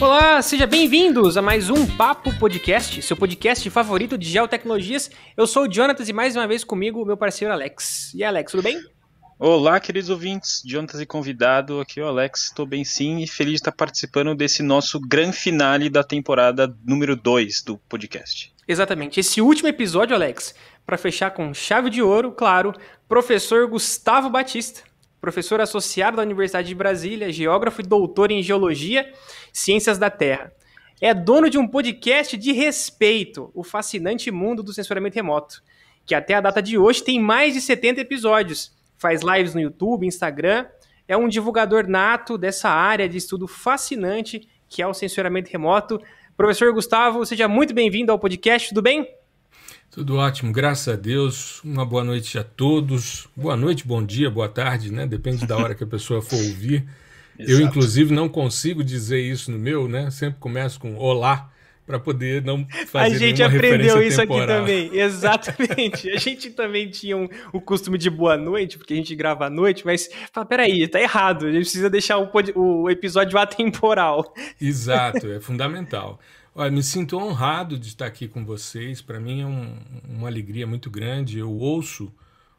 Olá, seja bem-vindos a mais um Papo Podcast, seu podcast favorito de geotecnologias. Eu sou o Jonatas e mais uma vez comigo meu parceiro Alex. E aí, Alex, tudo bem? Olá, queridos ouvintes, juntas e convidado, aqui é o Alex, estou bem sim e feliz de estar participando desse nosso grande finale da temporada número 2 do podcast. Exatamente, esse último episódio, Alex, para fechar com chave de ouro, claro, professor Gustavo Batista, professor associado da Universidade de Brasília, geógrafo e doutor em geologia, ciências da terra. É dono de um podcast de respeito, o fascinante mundo do censuramento remoto, que até a data de hoje tem mais de 70 episódios faz lives no YouTube, Instagram. É um divulgador nato dessa área de estudo fascinante que é o censuramento remoto. Professor Gustavo, seja muito bem-vindo ao podcast, tudo bem? Tudo ótimo, graças a Deus. Uma boa noite a todos. Boa noite, bom dia, boa tarde, né? Depende da hora que a pessoa for ouvir. Eu, inclusive, não consigo dizer isso no meu, né? Sempre começo com olá para poder não fazer A gente aprendeu isso temporal. aqui também, exatamente. a gente também tinha um, o costume de boa noite, porque a gente grava à noite, mas fala, peraí, tá errado, a gente precisa deixar o, o episódio atemporal. Exato, é fundamental. Olha, me sinto honrado de estar aqui com vocês, para mim é um, uma alegria muito grande, eu ouço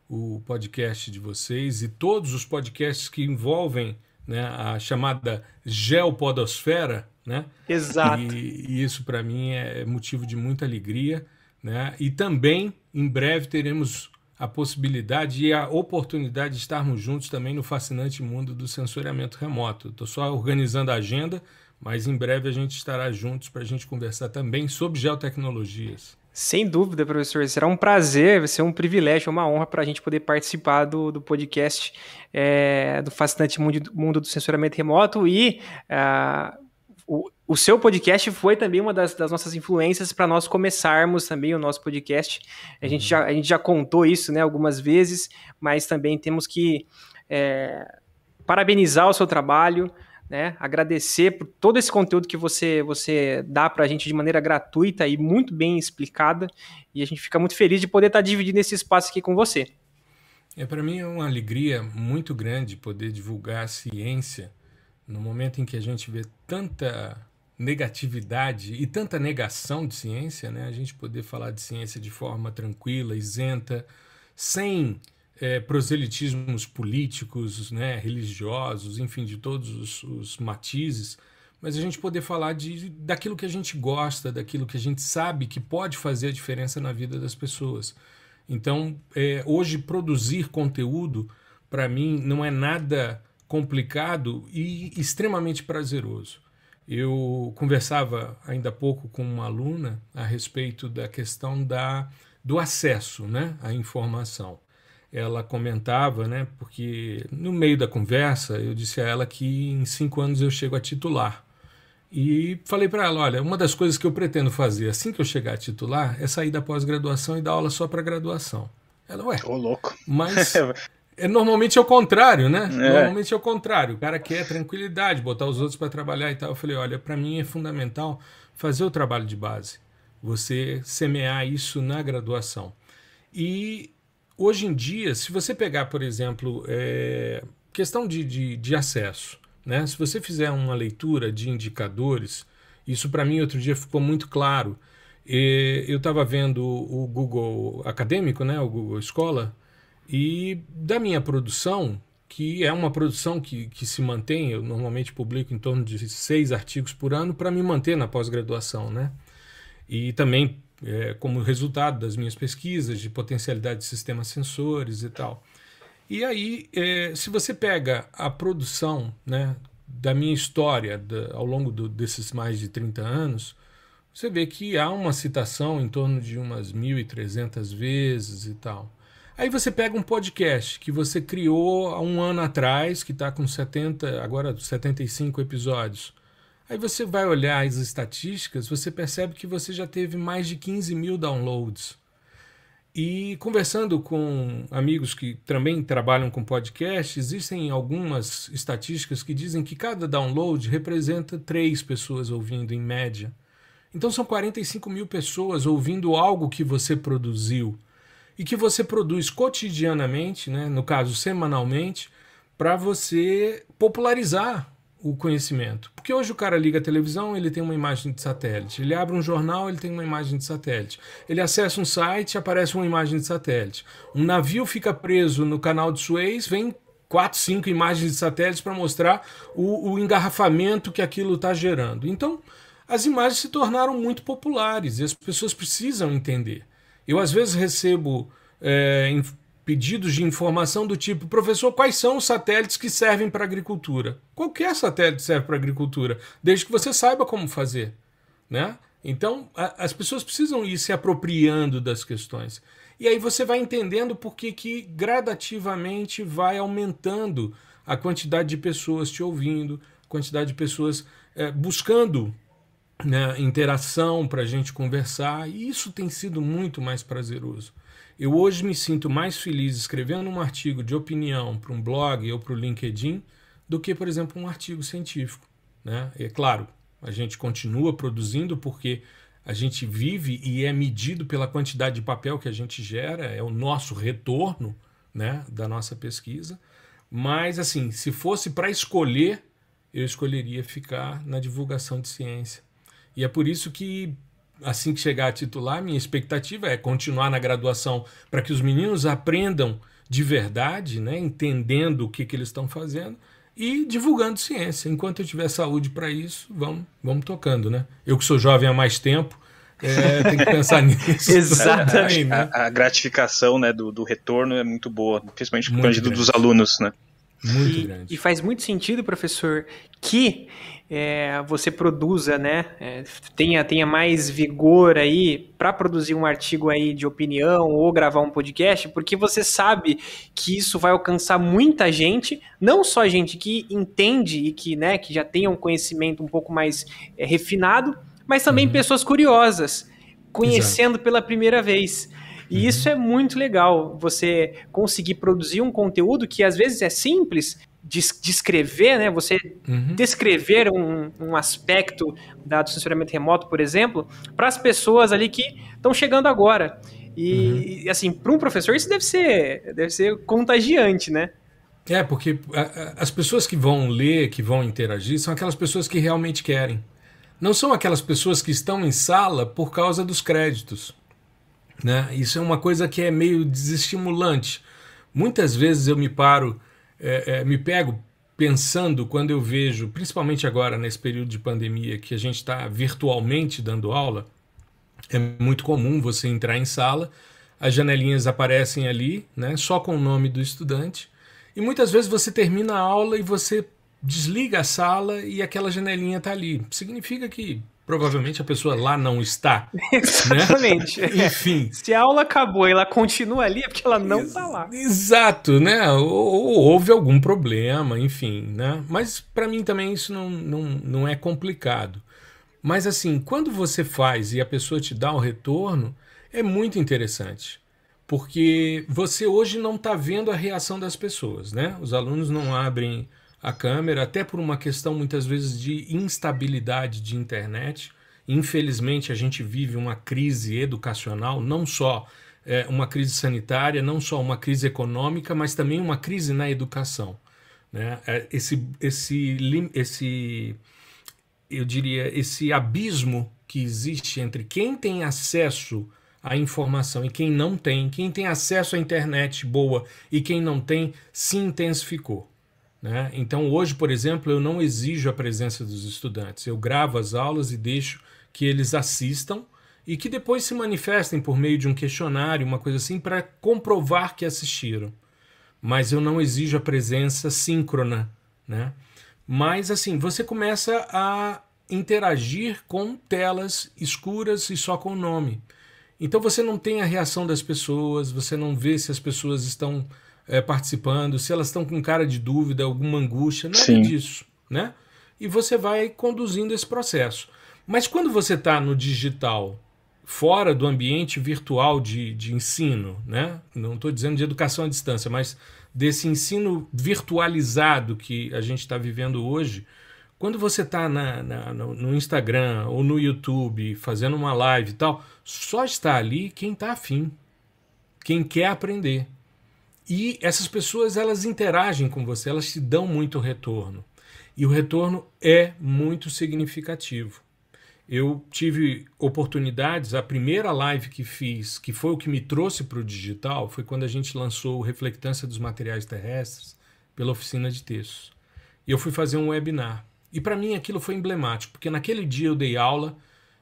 o podcast de vocês e todos os podcasts que envolvem né, a chamada geopodosfera, né? Exato. E, e isso para mim é motivo de muita alegria, né? E também em breve teremos a possibilidade e a oportunidade de estarmos juntos também no fascinante mundo do sensoriamento remoto. Estou só organizando a agenda, mas em breve a gente estará juntos para a gente conversar também sobre geotecnologias. Sem dúvida, professor. Será um prazer, vai ser um privilégio, uma honra para a gente poder participar do, do podcast é, do fascinante mundo, mundo do sensoriamento remoto e. Uh, o, seu podcast foi também uma das, das nossas influências para nós começarmos também o nosso podcast. A gente, uhum. já, a gente já contou isso né, algumas vezes, mas também temos que é, parabenizar o seu trabalho, né, agradecer por todo esse conteúdo que você, você dá para a gente de maneira gratuita e muito bem explicada. E a gente fica muito feliz de poder estar tá dividindo esse espaço aqui com você. É para mim é uma alegria muito grande poder divulgar a ciência no momento em que a gente vê tanta negatividade e tanta negação de ciência, né? a gente poder falar de ciência de forma tranquila, isenta, sem é, proselitismos políticos, né? religiosos, enfim, de todos os, os matizes, mas a gente poder falar de, daquilo que a gente gosta, daquilo que a gente sabe que pode fazer a diferença na vida das pessoas. Então, é, hoje, produzir conteúdo, para mim, não é nada complicado e extremamente prazeroso. Eu conversava ainda há pouco com uma aluna a respeito da questão da, do acesso né, à informação. Ela comentava, né, porque no meio da conversa eu disse a ela que em cinco anos eu chego a titular. E falei para ela: olha, uma das coisas que eu pretendo fazer assim que eu chegar a titular é sair da pós-graduação e dar aula só para graduação. Ela, ué, Ô, louco. mas É, normalmente é o contrário, né? É. Normalmente é o contrário. O cara quer tranquilidade, botar os outros para trabalhar e tal. Eu falei, olha, para mim é fundamental fazer o trabalho de base. Você semear isso na graduação. E hoje em dia, se você pegar, por exemplo, é, questão de, de, de acesso, né? Se você fizer uma leitura de indicadores, isso para mim outro dia ficou muito claro. E eu estava vendo o Google acadêmico, né? O Google Escola e da minha produção, que é uma produção que, que se mantém, eu normalmente publico em torno de seis artigos por ano para me manter na pós-graduação, né? E também é, como resultado das minhas pesquisas de potencialidade de sistemas sensores e tal. E aí, é, se você pega a produção né, da minha história da, ao longo do, desses mais de 30 anos, você vê que há uma citação em torno de umas 1.300 vezes e tal. Aí você pega um podcast que você criou há um ano atrás, que está com 70, agora 75 episódios. Aí você vai olhar as estatísticas, você percebe que você já teve mais de 15 mil downloads. E conversando com amigos que também trabalham com podcast, existem algumas estatísticas que dizem que cada download representa três pessoas ouvindo em média. Então são 45 mil pessoas ouvindo algo que você produziu e que você produz cotidianamente, né, no caso semanalmente, para você popularizar o conhecimento. Porque hoje o cara liga a televisão, ele tem uma imagem de satélite. Ele abre um jornal, ele tem uma imagem de satélite. Ele acessa um site, aparece uma imagem de satélite. Um navio fica preso no canal de Suez, vem quatro, cinco imagens de satélites para mostrar o, o engarrafamento que aquilo está gerando. Então, as imagens se tornaram muito populares e as pessoas precisam entender. Eu às vezes recebo é, pedidos de informação do tipo, professor, quais são os satélites que servem para agricultura? Qualquer satélite serve para agricultura, desde que você saiba como fazer, né? Então, a, as pessoas precisam ir se apropriando das questões. E aí você vai entendendo por que, que gradativamente vai aumentando a quantidade de pessoas te ouvindo, a quantidade de pessoas é, buscando né, interação para a gente conversar, e isso tem sido muito mais prazeroso. Eu hoje me sinto mais feliz escrevendo um artigo de opinião para um blog ou para o LinkedIn do que, por exemplo, um artigo científico. Né? É claro, a gente continua produzindo porque a gente vive e é medido pela quantidade de papel que a gente gera, é o nosso retorno né, da nossa pesquisa. Mas, assim, se fosse para escolher, eu escolheria ficar na divulgação de ciência e é por isso que assim que chegar a titular, minha expectativa é continuar na graduação para que os meninos aprendam de verdade, né, entendendo o que, que eles estão fazendo e divulgando ciência. Enquanto eu tiver saúde para isso, vamos, vamos tocando, né? Eu que sou jovem há mais tempo, é, tem que pensar nisso. Exatamente. A, né? a, a, gratificação né, do, do retorno é muito boa, principalmente por causa dos alunos, né? Muito e, grande. E faz muito sentido, professor, que é, você produza, né, é, tenha, tenha mais vigor aí para produzir um artigo aí de opinião ou gravar um podcast, porque você sabe que isso vai alcançar muita gente, não só gente que entende e que, né, que já tenha um conhecimento um pouco mais é, refinado, mas também uhum. pessoas curiosas, conhecendo Exato. pela primeira vez. E uhum. isso é muito legal, você conseguir produzir um conteúdo que às vezes é simples, descrever, né? Você uhum. descrever um, um aspecto da, do censuramento remoto, por exemplo, para as pessoas ali que estão chegando agora. E, uhum. assim, para um professor isso deve ser, deve ser contagiante, né? É, porque a, a, as pessoas que vão ler, que vão interagir, são aquelas pessoas que realmente querem. Não são aquelas pessoas que estão em sala por causa dos créditos. Né? Isso é uma coisa que é meio desestimulante. Muitas vezes eu me paro, é, é, me pego pensando quando eu vejo, principalmente agora nesse período de pandemia, que a gente está virtualmente dando aula, é muito comum você entrar em sala, as janelinhas aparecem ali, né, só com o nome do estudante, e muitas vezes você termina a aula e você desliga a sala e aquela janelinha está ali. Significa que provavelmente a pessoa lá não está. Né? Exatamente. Né? Enfim. Se a aula acabou e ela continua ali, é porque ela não está lá. Exato, né? Ou, ou, houve algum problema, enfim, né? Mas para mim também isso não, não, não é complicado. Mas assim, quando você faz e a pessoa te dá o retorno, é muito interessante. Porque você hoje não está vendo a reação das pessoas, né? Os alunos não abrem a câmera, até por uma questão muitas vezes de instabilidade de internet. Infelizmente, a gente vive uma crise educacional, não só é, uma crise sanitária, não só uma crise econômica, mas também uma crise na educação. Né? É, esse, esse, esse, eu diria, esse abismo que existe entre quem tem acesso à informação e quem não tem, quem tem acesso à internet boa e quem não tem, se intensificou. Né? Então, hoje, por exemplo, eu não exijo a presença dos estudantes, eu gravo as aulas e deixo que eles assistam e que depois se manifestem por meio de um questionário, uma coisa assim, para comprovar que assistiram. Mas eu não exijo a presença síncrona. Né? Mas, assim, você começa a interagir com telas escuras e só com o nome. Então, você não tem a reação das pessoas, você não vê se as pessoas estão é, participando, se elas estão com cara de dúvida, alguma angústia, nada Sim. disso, né? E você vai conduzindo esse processo. Mas quando você está no digital, fora do ambiente virtual de, de ensino, né? Não estou dizendo de educação à distância, mas desse ensino virtualizado que a gente está vivendo hoje, quando você está no Instagram ou no YouTube fazendo uma live e tal, só está ali quem está afim, quem quer aprender. E essas pessoas elas interagem com você, elas te dão muito retorno. E o retorno é muito significativo. Eu tive oportunidades, a primeira live que fiz, que foi o que me trouxe para o digital, foi quando a gente lançou o Reflectância dos Materiais Terrestres pela oficina de textos. E eu fui fazer um webinar. E para mim aquilo foi emblemático, porque naquele dia eu dei aula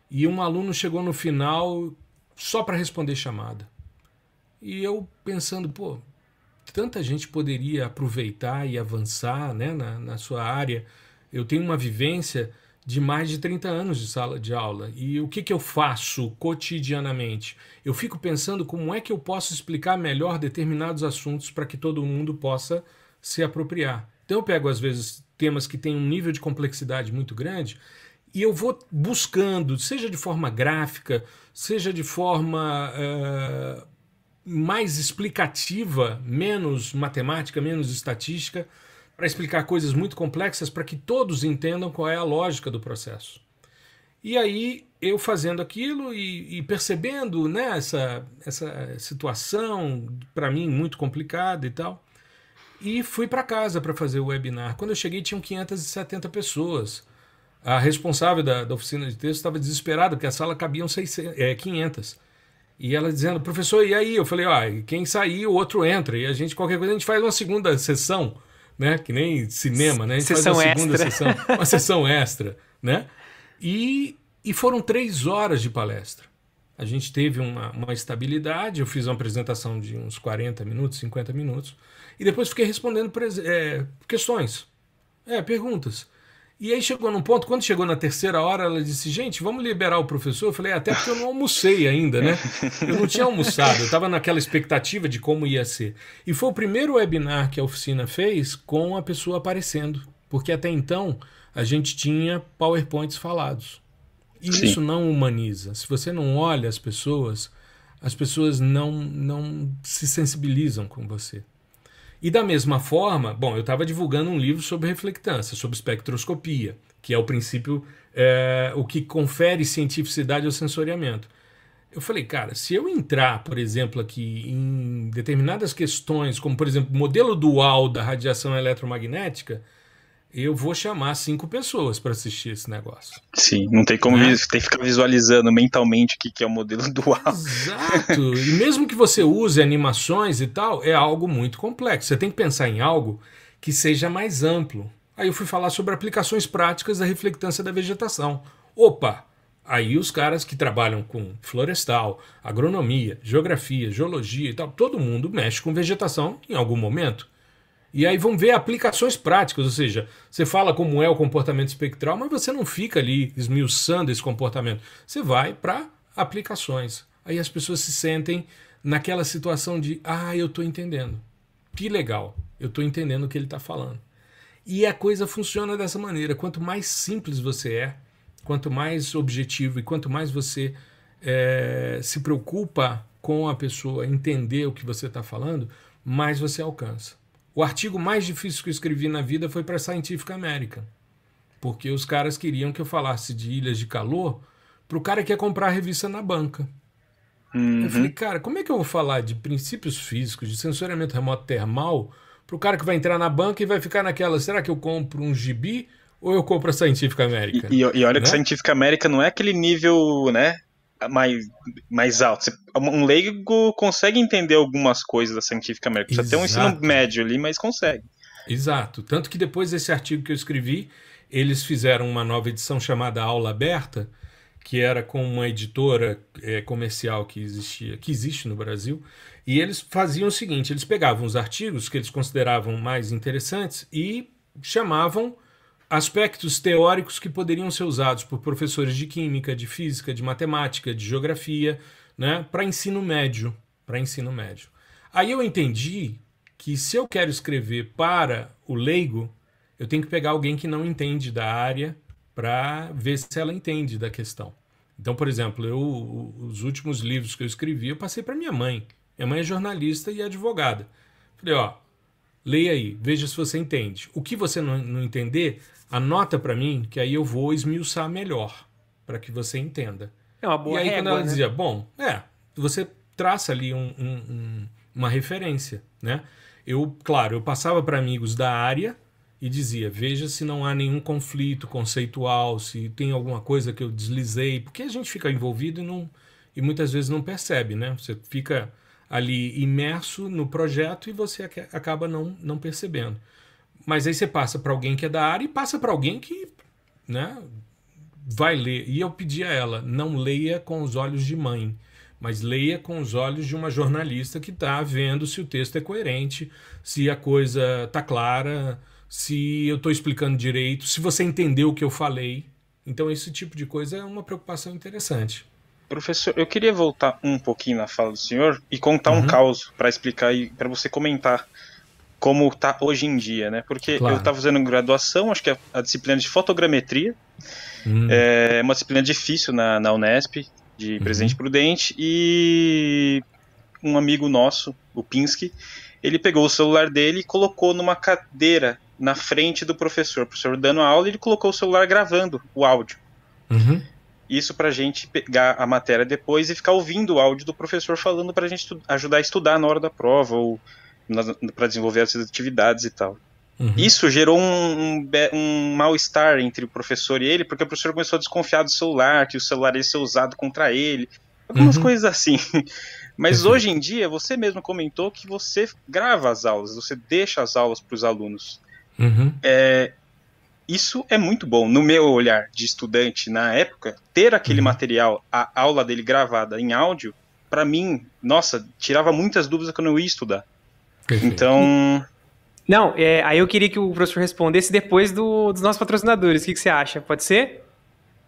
e um aluno chegou no final só para responder chamada. E eu pensando, pô, tanta gente poderia aproveitar e avançar né, na, na sua área. Eu tenho uma vivência de mais de 30 anos de sala de aula. E o que, que eu faço cotidianamente? Eu fico pensando como é que eu posso explicar melhor determinados assuntos para que todo mundo possa se apropriar. Então eu pego, às vezes, temas que têm um nível de complexidade muito grande e eu vou buscando, seja de forma gráfica, seja de forma uh, mais explicativa, menos matemática, menos estatística, para explicar coisas muito complexas para que todos entendam qual é a lógica do processo. E aí eu fazendo aquilo e, e percebendo né, essa, essa situação, para mim, muito complicada e tal, e fui para casa para fazer o webinar. Quando eu cheguei, tinham 570 pessoas. A responsável da, da oficina de texto estava desesperada, porque a sala cabiam 600, é, 500. E ela dizendo, professor, e aí? Eu falei, ah, quem sair, o outro entra. E a gente, qualquer coisa, a gente faz uma segunda sessão, né? Que nem cinema, né? A gente sessão faz uma segunda extra. sessão, uma sessão extra, né? E, e foram três horas de palestra. A gente teve uma, uma estabilidade, eu fiz uma apresentação de uns 40 minutos, 50 minutos, e depois fiquei respondendo é, questões, é, perguntas. E aí chegou num ponto, quando chegou na terceira hora, ela disse: Gente, vamos liberar o professor? Eu falei: é, Até porque eu não almocei ainda, né? Eu não tinha almoçado, eu estava naquela expectativa de como ia ser. E foi o primeiro webinar que a oficina fez com a pessoa aparecendo, porque até então a gente tinha PowerPoints falados. E Sim. isso não humaniza. Se você não olha as pessoas, as pessoas não, não se sensibilizam com você. E da mesma forma, bom, eu estava divulgando um livro sobre reflectância, sobre espectroscopia, que é o princípio, é, o que confere cientificidade ao sensoriamento. Eu falei, cara, se eu entrar, por exemplo, aqui em determinadas questões, como por exemplo, modelo dual da radiação eletromagnética, eu vou chamar cinco pessoas para assistir esse negócio. Sim, não tem como né? tem que ficar visualizando mentalmente o que, que é o modelo dual. Exato. e mesmo que você use animações e tal, é algo muito complexo. Você tem que pensar em algo que seja mais amplo. Aí eu fui falar sobre aplicações práticas da reflectância da vegetação. Opa! Aí os caras que trabalham com florestal, agronomia, geografia, geologia e tal, todo mundo mexe com vegetação em algum momento. E aí vão ver aplicações práticas, ou seja, você fala como é o comportamento espectral, mas você não fica ali esmiuçando esse comportamento. Você vai para aplicações. Aí as pessoas se sentem naquela situação de, ah, eu estou entendendo. Que legal, eu estou entendendo o que ele está falando. E a coisa funciona dessa maneira. Quanto mais simples você é, quanto mais objetivo e quanto mais você é, se preocupa com a pessoa entender o que você está falando, mais você alcança. O artigo mais difícil que eu escrevi na vida foi para a Scientific American, porque os caras queriam que eu falasse de ilhas de calor para o cara que ia comprar a revista na banca. Uhum. Eu falei, cara, como é que eu vou falar de princípios físicos, de sensoriamento remoto termal, para o cara que vai entrar na banca e vai ficar naquela, será que eu compro um gibi ou eu compro a Scientific America? E, e, e olha né? que Scientific America não é aquele nível, né, mais, mais alto. Um leigo consegue entender algumas coisas da científica médica. Precisa Exato. ter um ensino médio ali, mas consegue. Exato. Tanto que depois desse artigo que eu escrevi, eles fizeram uma nova edição chamada Aula Aberta, que era com uma editora é, comercial que existia, que existe no Brasil, e eles faziam o seguinte: eles pegavam os artigos que eles consideravam mais interessantes e chamavam aspectos teóricos que poderiam ser usados por professores de química, de física, de matemática, de geografia, né, para ensino médio, para ensino médio. Aí eu entendi que se eu quero escrever para o leigo, eu tenho que pegar alguém que não entende da área para ver se ela entende da questão. Então, por exemplo, eu os últimos livros que eu escrevi, eu passei para minha mãe. Minha mãe é jornalista e advogada. Falei, ó, leia aí, veja se você entende. O que você não, não entender, Anota para mim, que aí eu vou esmiuçar melhor, para que você entenda. É uma boa E aí, régua, quando ela né? dizia, bom, é, você traça ali um, um, um, uma referência, né? Eu, claro, eu passava para amigos da área e dizia, veja se não há nenhum conflito conceitual, se tem alguma coisa que eu deslizei, porque a gente fica envolvido e, não, e muitas vezes não percebe, né? Você fica ali imerso no projeto e você acaba não, não percebendo. Mas aí você passa para alguém que é da área e passa para alguém que, né, vai ler. E eu pedi a ela, não leia com os olhos de mãe, mas leia com os olhos de uma jornalista que está vendo se o texto é coerente, se a coisa está clara, se eu estou explicando direito, se você entendeu o que eu falei. Então esse tipo de coisa é uma preocupação interessante. Professor, eu queria voltar um pouquinho na fala do senhor e contar uhum. um caos para explicar e para você comentar como tá hoje em dia, né? Porque claro. eu estava fazendo graduação, acho que a, é a disciplina de fotogrametria hum. é uma disciplina difícil na, na Unesp, de uhum. Presidente uhum. Prudente, e um amigo nosso, o Pinsky, ele pegou o celular dele e colocou numa cadeira na frente do professor. O professor dando a aula, ele colocou o celular gravando o áudio. Uhum. Isso para a gente pegar a matéria depois e ficar ouvindo o áudio do professor falando para a gente ajudar a estudar na hora da prova ou para desenvolver as atividades e tal. Uhum. Isso gerou um, um, um mal-estar entre o professor e ele, porque o professor começou a desconfiar do celular, que o celular ia ser usado contra ele, algumas uhum. coisas assim. Mas uhum. hoje em dia, você mesmo comentou que você grava as aulas, você deixa as aulas para os alunos. Uhum. É, isso é muito bom. No meu olhar de estudante na época, ter aquele uhum. material, a aula dele gravada em áudio, para mim, nossa, tirava muitas dúvidas quando eu ia estudar. Perfeito. Então. Não, é, aí eu queria que o professor respondesse depois do, dos nossos patrocinadores. O que, que você acha? Pode ser?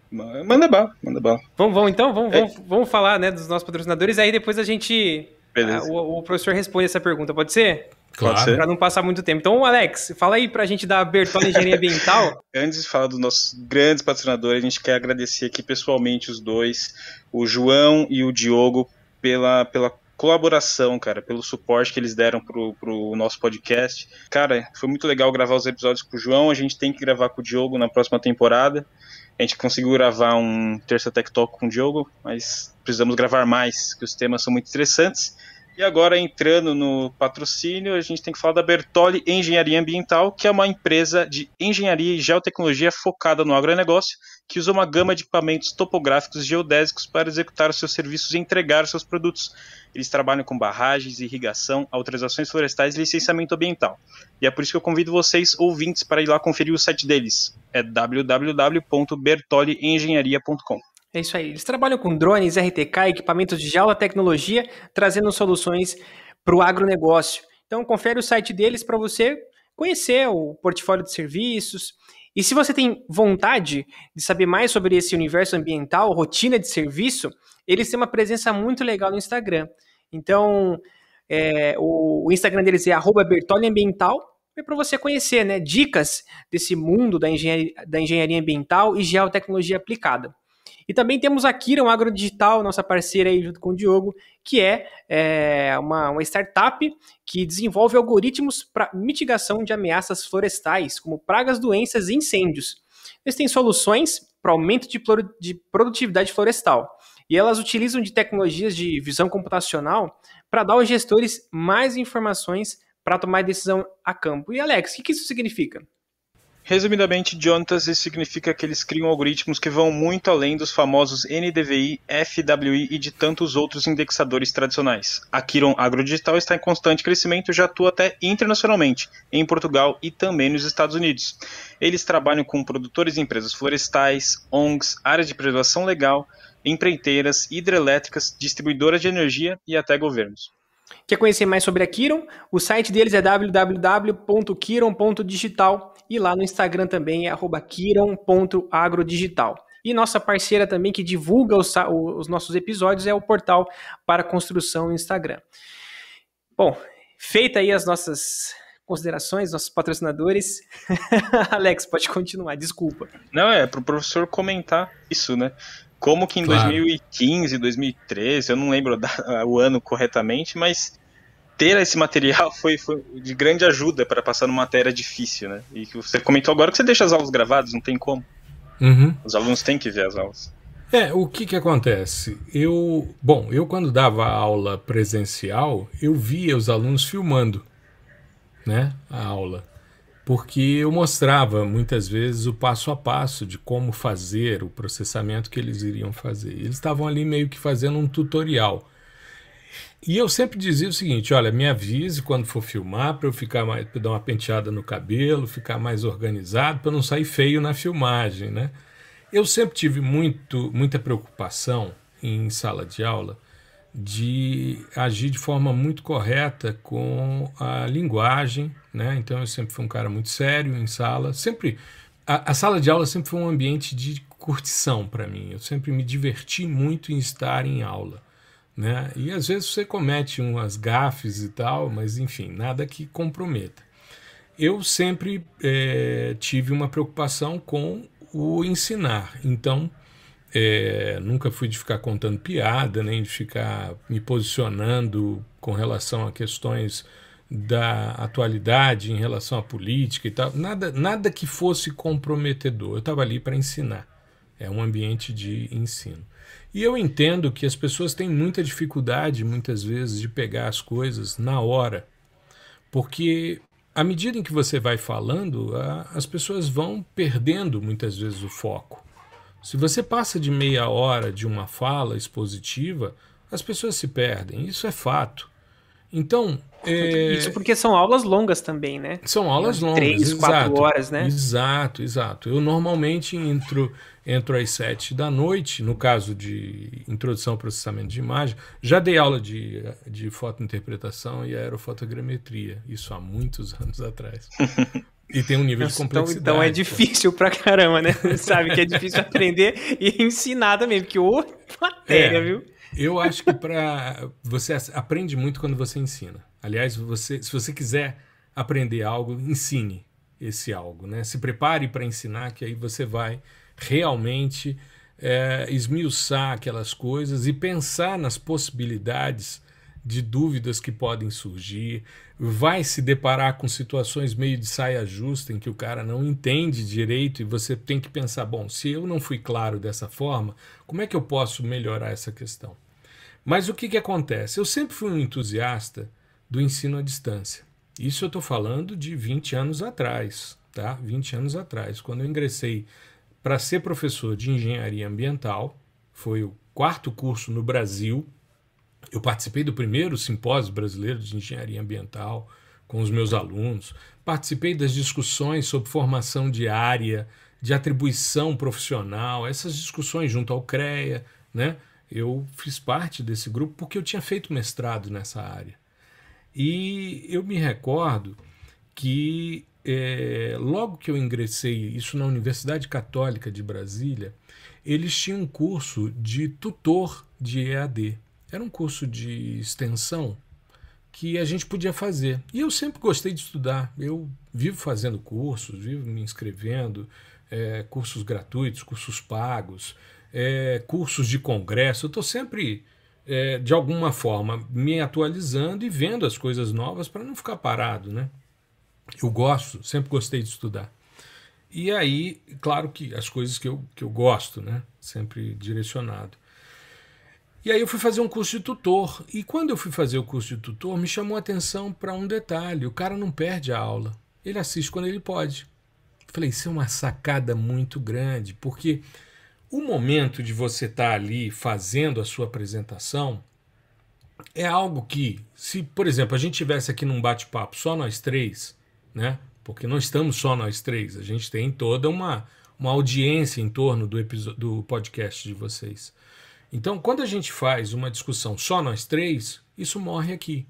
Manda bala, manda bala. Vamos, vamos então, vamos, é. vamos, vamos, falar né, dos nossos patrocinadores, aí depois a gente. A, ah, o, o, professor responde essa pergunta, pode ser? Claro. Para não passar muito tempo. Então, Alex, fala aí para a gente da Bertola Engenharia Ambiental. Antes de falar dos nossos grandes patrocinadores, a gente quer agradecer aqui pessoalmente os dois, o João e o Diogo, pela, pela colaboração, cara, pelo suporte que eles deram pro, pro nosso podcast. Cara, foi muito legal gravar os episódios com o João. A gente tem que gravar com o Diogo na próxima temporada. A gente conseguiu gravar um Terça Tech Talk com o Diogo, mas precisamos gravar mais, que os temas são muito interessantes. E agora, entrando no patrocínio, a gente tem que falar da Bertoli Engenharia Ambiental, que é uma empresa de engenharia e geotecnologia focada no agronegócio que usa uma gama de equipamentos topográficos e geodésicos para executar os seus serviços e entregar os seus produtos. Eles trabalham com barragens, irrigação, autorizações florestais e licenciamento ambiental. E é por isso que eu convido vocês, ouvintes, para ir lá conferir o site deles. É www.bertoliengenharia.com. É isso aí. Eles trabalham com drones, RTK, equipamentos de alta tecnologia, trazendo soluções para o agronegócio. Então, confere o site deles para você conhecer o portfólio de serviços e se você tem vontade de saber mais sobre esse universo ambiental, rotina de serviço, eles têm uma presença muito legal no Instagram. Então, é, o, o, Instagram deles é bertoliambiental, é para você conhecer né, dicas desse mundo da da engenharia ambiental e geotecnologia aplicada. E também temos a Kira, um nossa parceira aí junto com o Diogo, que é, é uma, uma startup que desenvolve algoritmos para mitigação de ameaças florestais, como pragas, doenças e incêndios. Eles têm soluções para aumento de, de produtividade florestal. E elas utilizam de tecnologias de visão computacional para dar aos gestores mais informações para tomar decisão a campo. E Alex, o que, que isso significa? Resumidamente, Jontas significa que eles criam algoritmos que vão muito além dos famosos NDVI, FWI e de tantos outros indexadores tradicionais. A Kiron Agrodigital está em constante crescimento e já atua até internacionalmente, em Portugal e também nos Estados Unidos. Eles trabalham com produtores e empresas florestais, ONGs, áreas de preservação legal, empreiteiras, hidrelétricas, distribuidoras de energia e até governos. Quer conhecer mais sobre a Kiron? O site deles é www.kiron.digital. E lá no Instagram também é kiron.agrodigital. E nossa parceira também que divulga os, os nossos episódios é o portal para construção Instagram. Bom, feita aí as nossas considerações, nossos patrocinadores. Alex, pode continuar, desculpa. Não, é para o professor comentar isso, né? Como que em claro. 2015, 2013, eu não lembro o ano corretamente, mas ter esse material foi, foi de grande ajuda para passar numa matéria difícil, né? E que você comentou agora que você deixa as aulas gravadas, não tem como. Uhum. Os alunos têm que ver as aulas. É, o que que acontece? Eu, bom, eu quando dava aula presencial, eu via os alunos filmando, né, a aula. Porque eu mostrava muitas vezes o passo a passo de como fazer o processamento que eles iriam fazer. Eles estavam ali meio que fazendo um tutorial. E eu sempre dizia o seguinte: olha, me avise quando for filmar para eu ficar mais, pra dar uma penteada no cabelo, ficar mais organizado, para não sair feio na filmagem, né? Eu sempre tive muito, muita preocupação em sala de aula de agir de forma muito correta com a linguagem, né? Então eu sempre fui um cara muito sério em sala, sempre a, a sala de aula sempre foi um ambiente de curtição para mim. Eu sempre me diverti muito em estar em aula. Né? E às vezes você comete umas gafes e tal, mas enfim, nada que comprometa. Eu sempre é, tive uma preocupação com o ensinar, então é, nunca fui de ficar contando piada, nem de ficar me posicionando com relação a questões da atualidade, em relação à política e tal, nada, nada que fosse comprometedor. Eu estava ali para ensinar, é um ambiente de ensino. E eu entendo que as pessoas têm muita dificuldade, muitas vezes, de pegar as coisas na hora, porque à medida em que você vai falando, a, as pessoas vão perdendo muitas vezes o foco. Se você passa de meia hora de uma fala expositiva, as pessoas se perdem, isso é fato. Então. É... Isso porque são aulas longas também, né? São aulas longas. Três, quatro horas, né? Exato, exato. Eu normalmente entro entro às sete da noite, no caso de introdução ao processamento de imagem. Já dei aula de, de fotointerpretação e aerofotogrametria, isso há muitos anos atrás. E tem um nível Nossa, de complexidade. Então, então é difícil pra caramba, né? Sabe que é difícil aprender e ensinar também, porque outra matéria, é, viu? Eu acho que para você aprende muito quando você ensina. Aliás, você, se você quiser aprender algo, ensine esse algo, né? Se prepare para ensinar, que aí você vai realmente é, esmiuçar aquelas coisas e pensar nas possibilidades de dúvidas que podem surgir, vai se deparar com situações meio de saia justa em que o cara não entende direito e você tem que pensar, bom, se eu não fui claro dessa forma, como é que eu posso melhorar essa questão? Mas o que, que acontece? Eu sempre fui um entusiasta do ensino à distância. Isso eu estou falando de 20 anos atrás, tá? 20 anos atrás, quando eu ingressei para ser professor de engenharia ambiental, foi o quarto curso no Brasil. Eu participei do primeiro simpósio brasileiro de engenharia ambiental com os meus alunos, participei das discussões sobre formação de área, de atribuição profissional, essas discussões junto ao CREA, né? Eu fiz parte desse grupo porque eu tinha feito mestrado nessa área. E eu me recordo que é, logo que eu ingressei, isso na Universidade Católica de Brasília, eles tinham um curso de tutor de EAD. Era um curso de extensão que a gente podia fazer. E eu sempre gostei de estudar. Eu vivo fazendo cursos, vivo me inscrevendo, é, cursos gratuitos, cursos pagos, é, cursos de congresso. Eu estou sempre, é, de alguma forma, me atualizando e vendo as coisas novas para não ficar parado, né? Eu gosto, sempre gostei de estudar. E aí, claro que as coisas que eu, que eu gosto, né? Sempre direcionado. E aí eu fui fazer um curso de tutor. E quando eu fui fazer o curso de tutor, me chamou a atenção para um detalhe: o cara não perde a aula. Ele assiste quando ele pode. falei, isso é uma sacada muito grande, porque o momento de você estar tá ali fazendo a sua apresentação é algo que, se, por exemplo, a gente tivesse aqui num bate-papo só nós três, né? Porque não estamos só nós três, a gente tem toda uma, uma audiência em torno do, do podcast de vocês. Então, quando a gente faz uma discussão só nós três, isso morre aqui.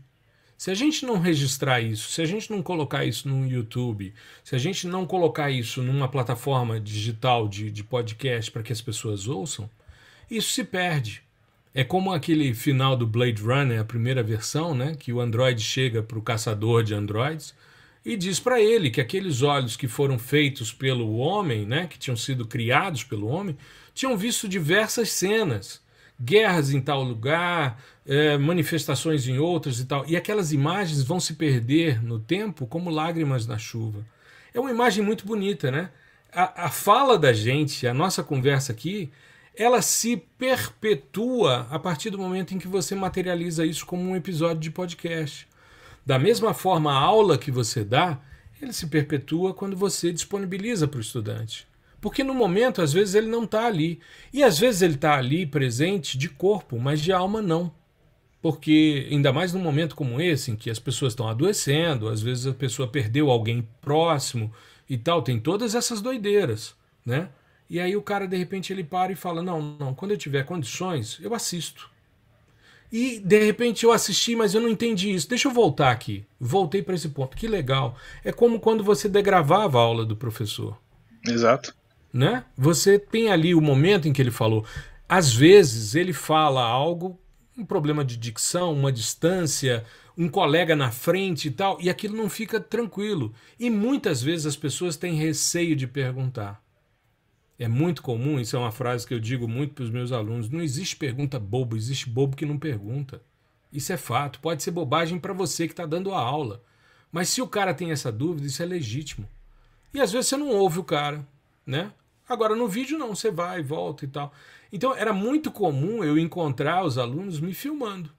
Se a gente não registrar isso, se a gente não colocar isso no YouTube, se a gente não colocar isso numa plataforma digital de, de podcast para que as pessoas ouçam, isso se perde. É como aquele final do Blade Runner, a primeira versão, né, que o Android chega para o caçador de androids e diz para ele que aqueles olhos que foram feitos pelo homem, né, que tinham sido criados pelo homem, tinham visto diversas cenas, guerras em tal lugar, é, manifestações em outras e tal, e aquelas imagens vão se perder no tempo como lágrimas na chuva. É uma imagem muito bonita, né? A, a fala da gente, a nossa conversa aqui, ela se perpetua a partir do momento em que você materializa isso como um episódio de podcast. Da mesma forma, a aula que você dá, ele se perpetua quando você disponibiliza para o estudante. Porque no momento, às vezes, ele não está ali. E às vezes ele está ali presente de corpo, mas de alma não. Porque, ainda mais num momento como esse, em que as pessoas estão adoecendo, às vezes a pessoa perdeu alguém próximo e tal, tem todas essas doideiras, né? E aí o cara, de repente, ele para e fala: Não, não, quando eu tiver condições, eu assisto. E de repente eu assisti, mas eu não entendi isso. Deixa eu voltar aqui. Voltei para esse ponto. Que legal. É como quando você degravava a aula do professor. Exato. Né? Você tem ali o momento em que ele falou. Às vezes ele fala algo, um problema de dicção, uma distância, um colega na frente e tal, e aquilo não fica tranquilo. E muitas vezes as pessoas têm receio de perguntar. É muito comum, isso é uma frase que eu digo muito para os meus alunos: não existe pergunta bobo, existe bobo que não pergunta. Isso é fato. Pode ser bobagem para você que está dando a aula. Mas se o cara tem essa dúvida, isso é legítimo. E às vezes você não ouve o cara, né? Agora no vídeo não, você vai, volta e tal. Então era muito comum eu encontrar os alunos me filmando.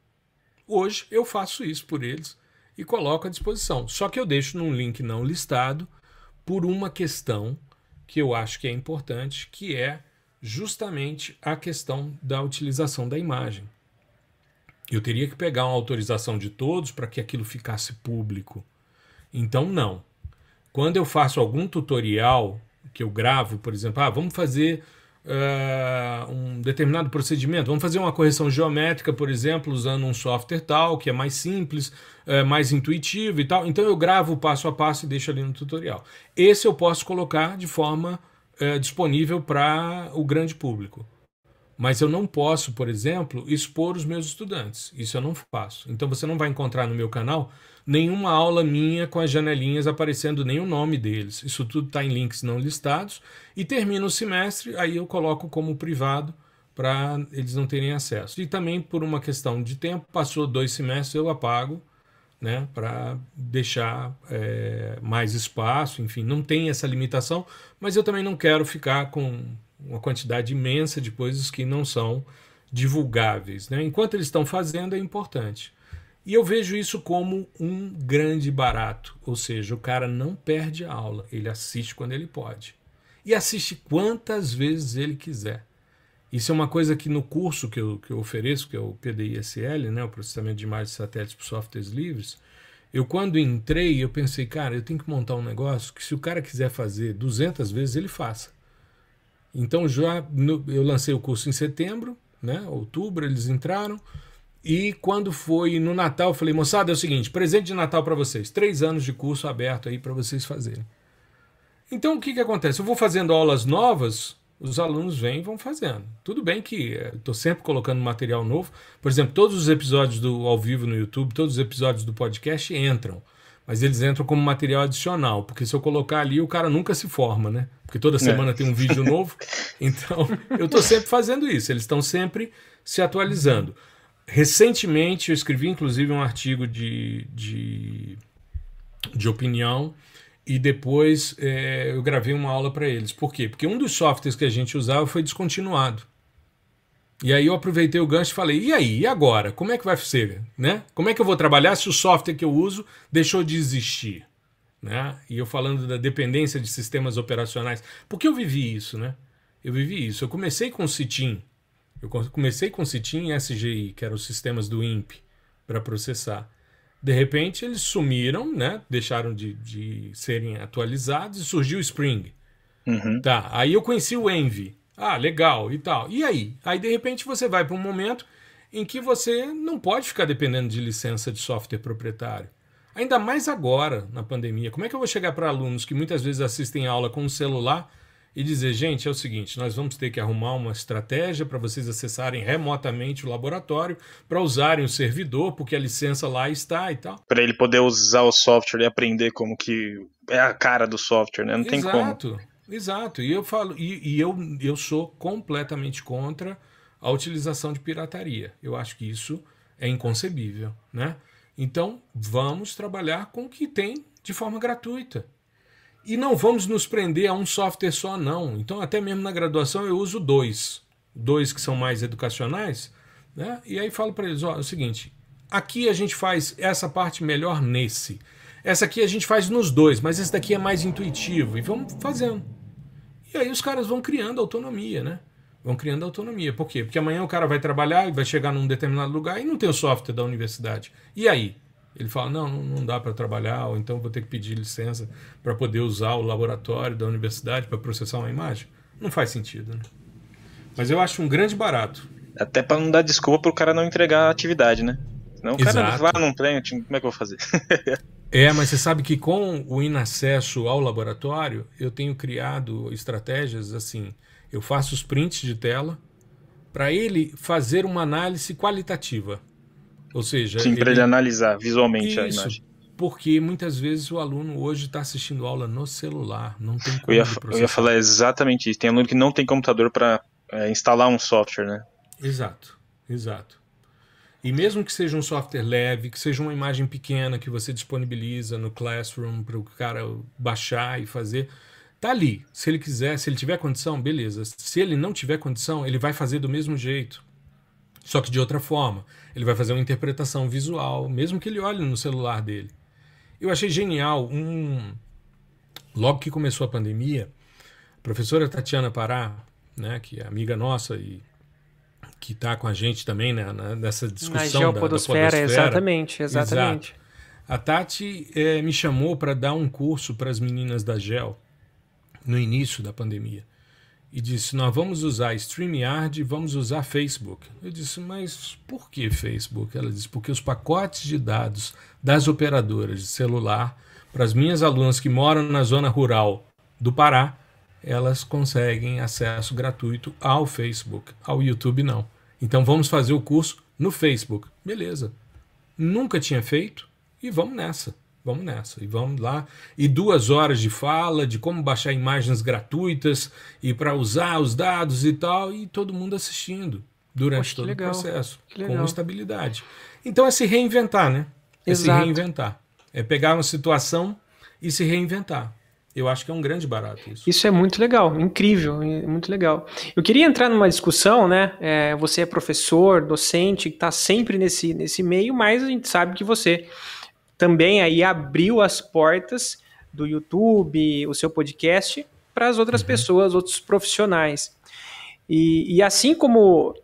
Hoje eu faço isso por eles e coloco à disposição. Só que eu deixo num link não listado por uma questão que eu acho que é importante, que é justamente a questão da utilização da imagem. Eu teria que pegar uma autorização de todos para que aquilo ficasse público. Então, não. Quando eu faço algum tutorial que eu gravo, por exemplo, ah, vamos fazer uh, um determinado procedimento. Vamos fazer uma correção geométrica, por exemplo, usando um software tal, que é mais simples, uh, mais intuitivo e tal. Então eu gravo passo a passo e deixo ali no tutorial. Esse eu posso colocar de forma uh, disponível para o grande público. Mas eu não posso, por exemplo, expor os meus estudantes. Isso eu não faço. Então você não vai encontrar no meu canal nenhuma aula minha com as janelinhas aparecendo nem o nome deles. Isso tudo está em links não listados. E termina o semestre, aí eu coloco como privado para eles não terem acesso. E também por uma questão de tempo, passou dois semestres, eu apago. Né, para deixar é, mais espaço, enfim, não tem essa limitação, mas eu também não quero ficar com uma quantidade imensa de coisas que não são divulgáveis. Né? Enquanto eles estão fazendo, é importante. E eu vejo isso como um grande barato, ou seja, o cara não perde a aula, ele assiste quando ele pode. E assiste quantas vezes ele quiser. Isso é uma coisa que no curso que eu, que eu ofereço, que é o PDISL, né, o Processamento de Imagens de Satélites por Softwares Livres, eu quando entrei, eu pensei, cara, eu tenho que montar um negócio que se o cara quiser fazer 200 vezes, ele faça. Então já no, eu lancei o curso em setembro, né, outubro, eles entraram, e quando foi no Natal, eu falei, moçada, é o seguinte, presente de Natal para vocês, três anos de curso aberto aí para vocês fazerem. Então o que, que acontece? Eu vou fazendo aulas novas, os alunos vêm e vão fazendo. Tudo bem que estou eh, sempre colocando material novo. Por exemplo, todos os episódios do ao vivo no YouTube, todos os episódios do podcast entram. Mas eles entram como material adicional, porque se eu colocar ali, o cara nunca se forma, né? Porque toda é. semana é. tem um vídeo novo. Então, eu estou sempre fazendo isso. Eles estão sempre se atualizando. Recentemente eu escrevi inclusive um artigo de, de, de opinião e depois é, eu gravei uma aula para eles. Por quê? Porque um dos softwares que a gente usava foi descontinuado. E aí eu aproveitei o gancho e falei: e aí, e agora? Como é que vai ser? Né? Como é que eu vou trabalhar se o software que eu uso deixou de existir? Né? E eu falando da dependência de sistemas operacionais, porque eu vivi isso, né? Eu vivi isso. Eu comecei com o Citim, eu comecei com CITIM e SGI, que eram os sistemas do INPE, para processar. De repente, eles sumiram, né? deixaram de, de serem atualizados e surgiu o Spring. Uhum. Tá, aí eu conheci o Envy. Ah, legal e tal. E aí? Aí, de repente, você vai para um momento em que você não pode ficar dependendo de licença de software proprietário. Ainda mais agora, na pandemia. Como é que eu vou chegar para alunos que muitas vezes assistem aula com o um celular e dizer: gente, é o seguinte, nós vamos ter que arrumar uma estratégia para vocês acessarem remotamente o laboratório, para usarem o servidor, porque a licença lá está e tal. Para ele poder usar o software e aprender como que é a cara do software, né? Não exato, tem como. Exato, exato. E eu falo, e, e eu, eu sou completamente contra a utilização de pirataria. Eu acho que isso é inconcebível, né? Então, vamos trabalhar com o que tem de forma gratuita. E não vamos nos prender a um software só, não. Então, até mesmo na graduação, eu uso dois. Dois que são mais educacionais. Né? E aí falo para eles: ó, é o seguinte, aqui a gente faz essa parte melhor nesse. Essa aqui a gente faz nos dois, mas esse daqui é mais intuitivo. E vamos fazendo. E aí os caras vão criando autonomia, né? Vão criando autonomia. Por quê? Porque amanhã o cara vai trabalhar e vai chegar num determinado lugar e não tem o software da universidade. E aí? Ele fala: não, não dá para trabalhar, ou então vou ter que pedir licença para poder usar o laboratório da universidade para processar uma imagem. Não faz sentido, né? Mas eu acho um grande barato. Até para não dar desculpa para o cara não entregar a atividade, né? Não, o cara vai num treino, como é que eu vou fazer? é, mas você sabe que com o inacesso ao laboratório, eu tenho criado estratégias assim. Eu faço os prints de tela para ele fazer uma análise qualitativa. Ou seja, sim, para ele... ele analisar visualmente Isso. a imagem porque muitas vezes o aluno hoje está assistindo aula no celular, não tem como. Eu ia, eu ia falar exatamente isso. Tem aluno que não tem computador para é, instalar um software, né? Exato, exato. E mesmo que seja um software leve, que seja uma imagem pequena que você disponibiliza no Classroom para o cara baixar e fazer, tá ali. Se ele quiser, se ele tiver condição, beleza. Se ele não tiver condição, ele vai fazer do mesmo jeito, só que de outra forma. Ele vai fazer uma interpretação visual, mesmo que ele olhe no celular dele. Eu achei genial um logo que começou a pandemia, a professora Tatiana Pará, né, que é amiga nossa e que está com a gente também né, nessa discussão Na geopodosfera, da, da podosfera. exatamente, exatamente. Exato. A Tati é, me chamou para dar um curso para as meninas da GEL no início da pandemia e disse: Nós vamos usar StreamYard e vamos usar Facebook. Eu disse: Mas por que Facebook? Ela disse: Porque os pacotes de dados das operadoras de celular, para as minhas alunas que moram na zona rural do Pará, elas conseguem acesso gratuito ao Facebook, ao YouTube não. Então vamos fazer o curso no Facebook. Beleza. Nunca tinha feito e vamos nessa vamos nessa e vamos lá. E duas horas de fala de como baixar imagens gratuitas e para usar os dados e tal, e todo mundo assistindo durante Poxa, todo legal, o processo, com estabilidade. Então é se reinventar, né? É Exato. se reinventar. É pegar uma situação e se reinventar. Eu acho que é um grande barato isso. Isso é muito legal, incrível, é muito legal. Eu queria entrar numa discussão, né? É, você é professor, docente, está sempre nesse, nesse meio, mas a gente sabe que você também aí abriu as portas do YouTube, o seu podcast, para as outras uhum. pessoas, outros profissionais. E, e, assim como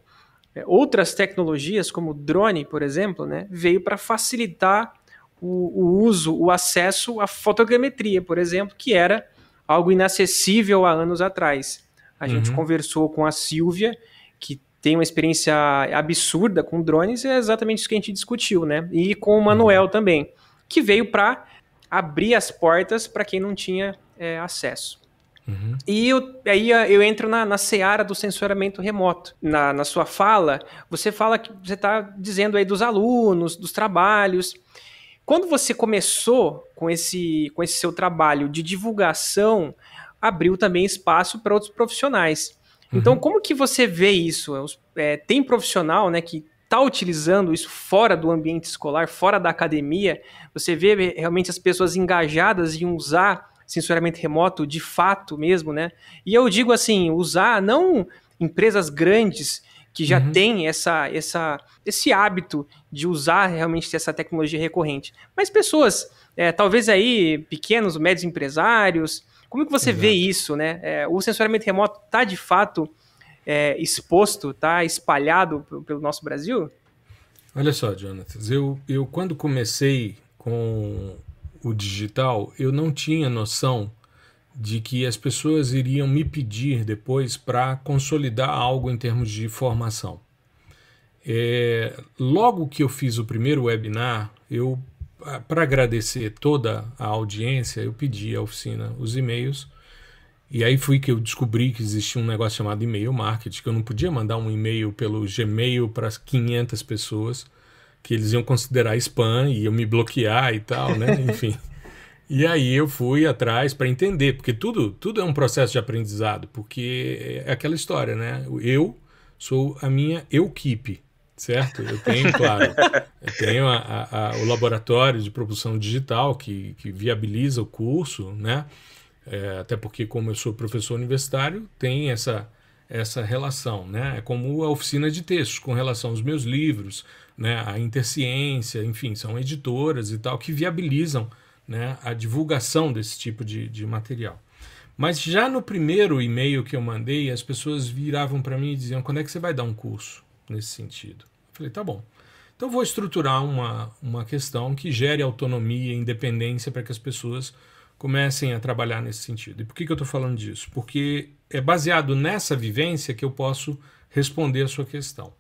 é, outras tecnologias, como o drone, por exemplo, né, veio para facilitar o, o uso, o acesso à fotogrametria, por exemplo, que era algo inacessível há anos atrás. A uhum. gente conversou com a Silvia, que tem uma experiência absurda com drones, e é exatamente isso que a gente discutiu, né? E com o Manuel uhum. também que veio para abrir as portas para quem não tinha é, acesso. Uhum. E eu, aí eu entro na, na seara do censuramento remoto. Na, na sua fala, você fala que você está dizendo aí dos alunos, dos trabalhos. Quando você começou com esse, com esse seu trabalho de divulgação, abriu também espaço para outros profissionais. Então, uhum. como que você vê isso? É, tem profissional né, que está utilizando isso fora do ambiente escolar, fora da academia, você vê realmente as pessoas engajadas em usar censuramento remoto de fato mesmo, né? E eu digo assim, usar não empresas grandes que já uhum. têm essa, essa, esse hábito de usar realmente essa tecnologia recorrente, mas pessoas, é, talvez aí pequenos, médios empresários, como que você Exato. vê isso, né? É, o censuramento remoto está de fato é, exposto, tá espalhado pelo nosso Brasil? Olha só, Jonathan, eu, eu quando comecei com o digital, eu não tinha noção de que as pessoas iriam me pedir depois para consolidar algo em termos de formação. É, logo que eu fiz o primeiro webinar, eu para agradecer toda a audiência, eu pedi à oficina os e-mails e aí fui que eu descobri que existia um negócio chamado e-mail marketing, que eu não podia mandar um e-mail pelo Gmail para 500 pessoas, que eles iam considerar spam e eu me bloquear e tal, né? Enfim. e aí eu fui atrás para entender, porque tudo, tudo é um processo de aprendizado, porque é aquela história, né? Eu sou a minha equipe, certo? Eu tenho, claro, eu tenho a, a, a, o laboratório de propulsão digital que, que viabiliza o curso, né? É, até porque, como eu sou professor universitário, tem essa, essa relação. Né? É como a oficina de textos, com relação aos meus livros, né? a Interciência, enfim, são editoras e tal que viabilizam né? a divulgação desse tipo de, de material. Mas já no primeiro e-mail que eu mandei, as pessoas viravam para mim e diziam: quando é que você vai dar um curso nesse sentido? Eu falei: tá bom. Então vou estruturar uma, uma questão que gere autonomia e independência para que as pessoas comecem a trabalhar nesse sentido. E por que, que eu estou falando disso? Porque é baseado nessa vivência que eu posso responder a sua questão.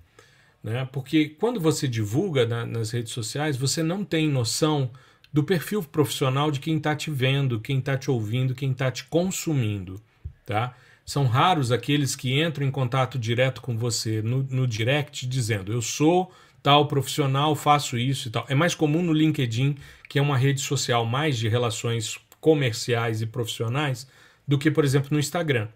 Né? Porque quando você divulga na, nas redes sociais, você não tem noção do perfil profissional de quem está te vendo, quem está te ouvindo, quem está te consumindo. Tá? São raros aqueles que entram em contato direto com você no, no direct dizendo eu sou tal profissional, faço isso e tal. É mais comum no LinkedIn, que é uma rede social mais de relações comerciais e profissionais do que, por exemplo, no Instagram.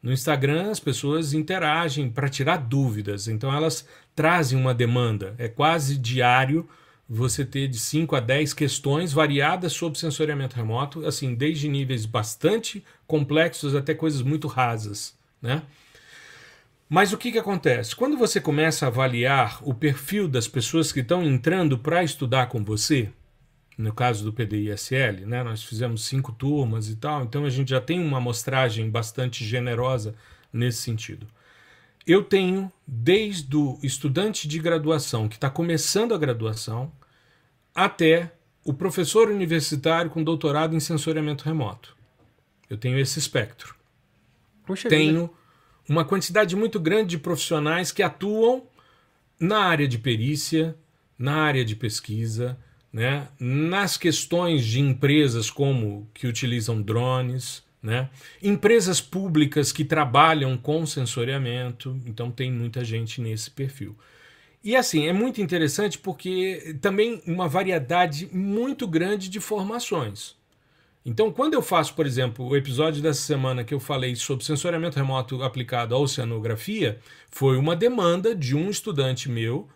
No Instagram, as pessoas interagem para tirar dúvidas, então elas trazem uma demanda. É quase diário você ter de 5 a 10 questões variadas sobre sensoriamento remoto, assim, desde níveis bastante complexos até coisas muito rasas, né? Mas o que, que acontece? Quando você começa a avaliar o perfil das pessoas que estão entrando para estudar com você, no caso do PDISL, né, nós fizemos cinco turmas e tal, então a gente já tem uma amostragem bastante generosa nesse sentido. Eu tenho, desde o estudante de graduação que está começando a graduação, até o professor universitário com doutorado em sensoriamento remoto. Eu tenho esse espectro. Poxa tenho vida. uma quantidade muito grande de profissionais que atuam na área de perícia, na área de pesquisa, né? nas questões de empresas como que utilizam drones, né? empresas públicas que trabalham com sensoriamento, então tem muita gente nesse perfil. E assim, é muito interessante porque também uma variedade muito grande de formações. Então, quando eu faço, por exemplo, o episódio dessa semana que eu falei sobre sensoriamento remoto aplicado à oceanografia, foi uma demanda de um estudante meu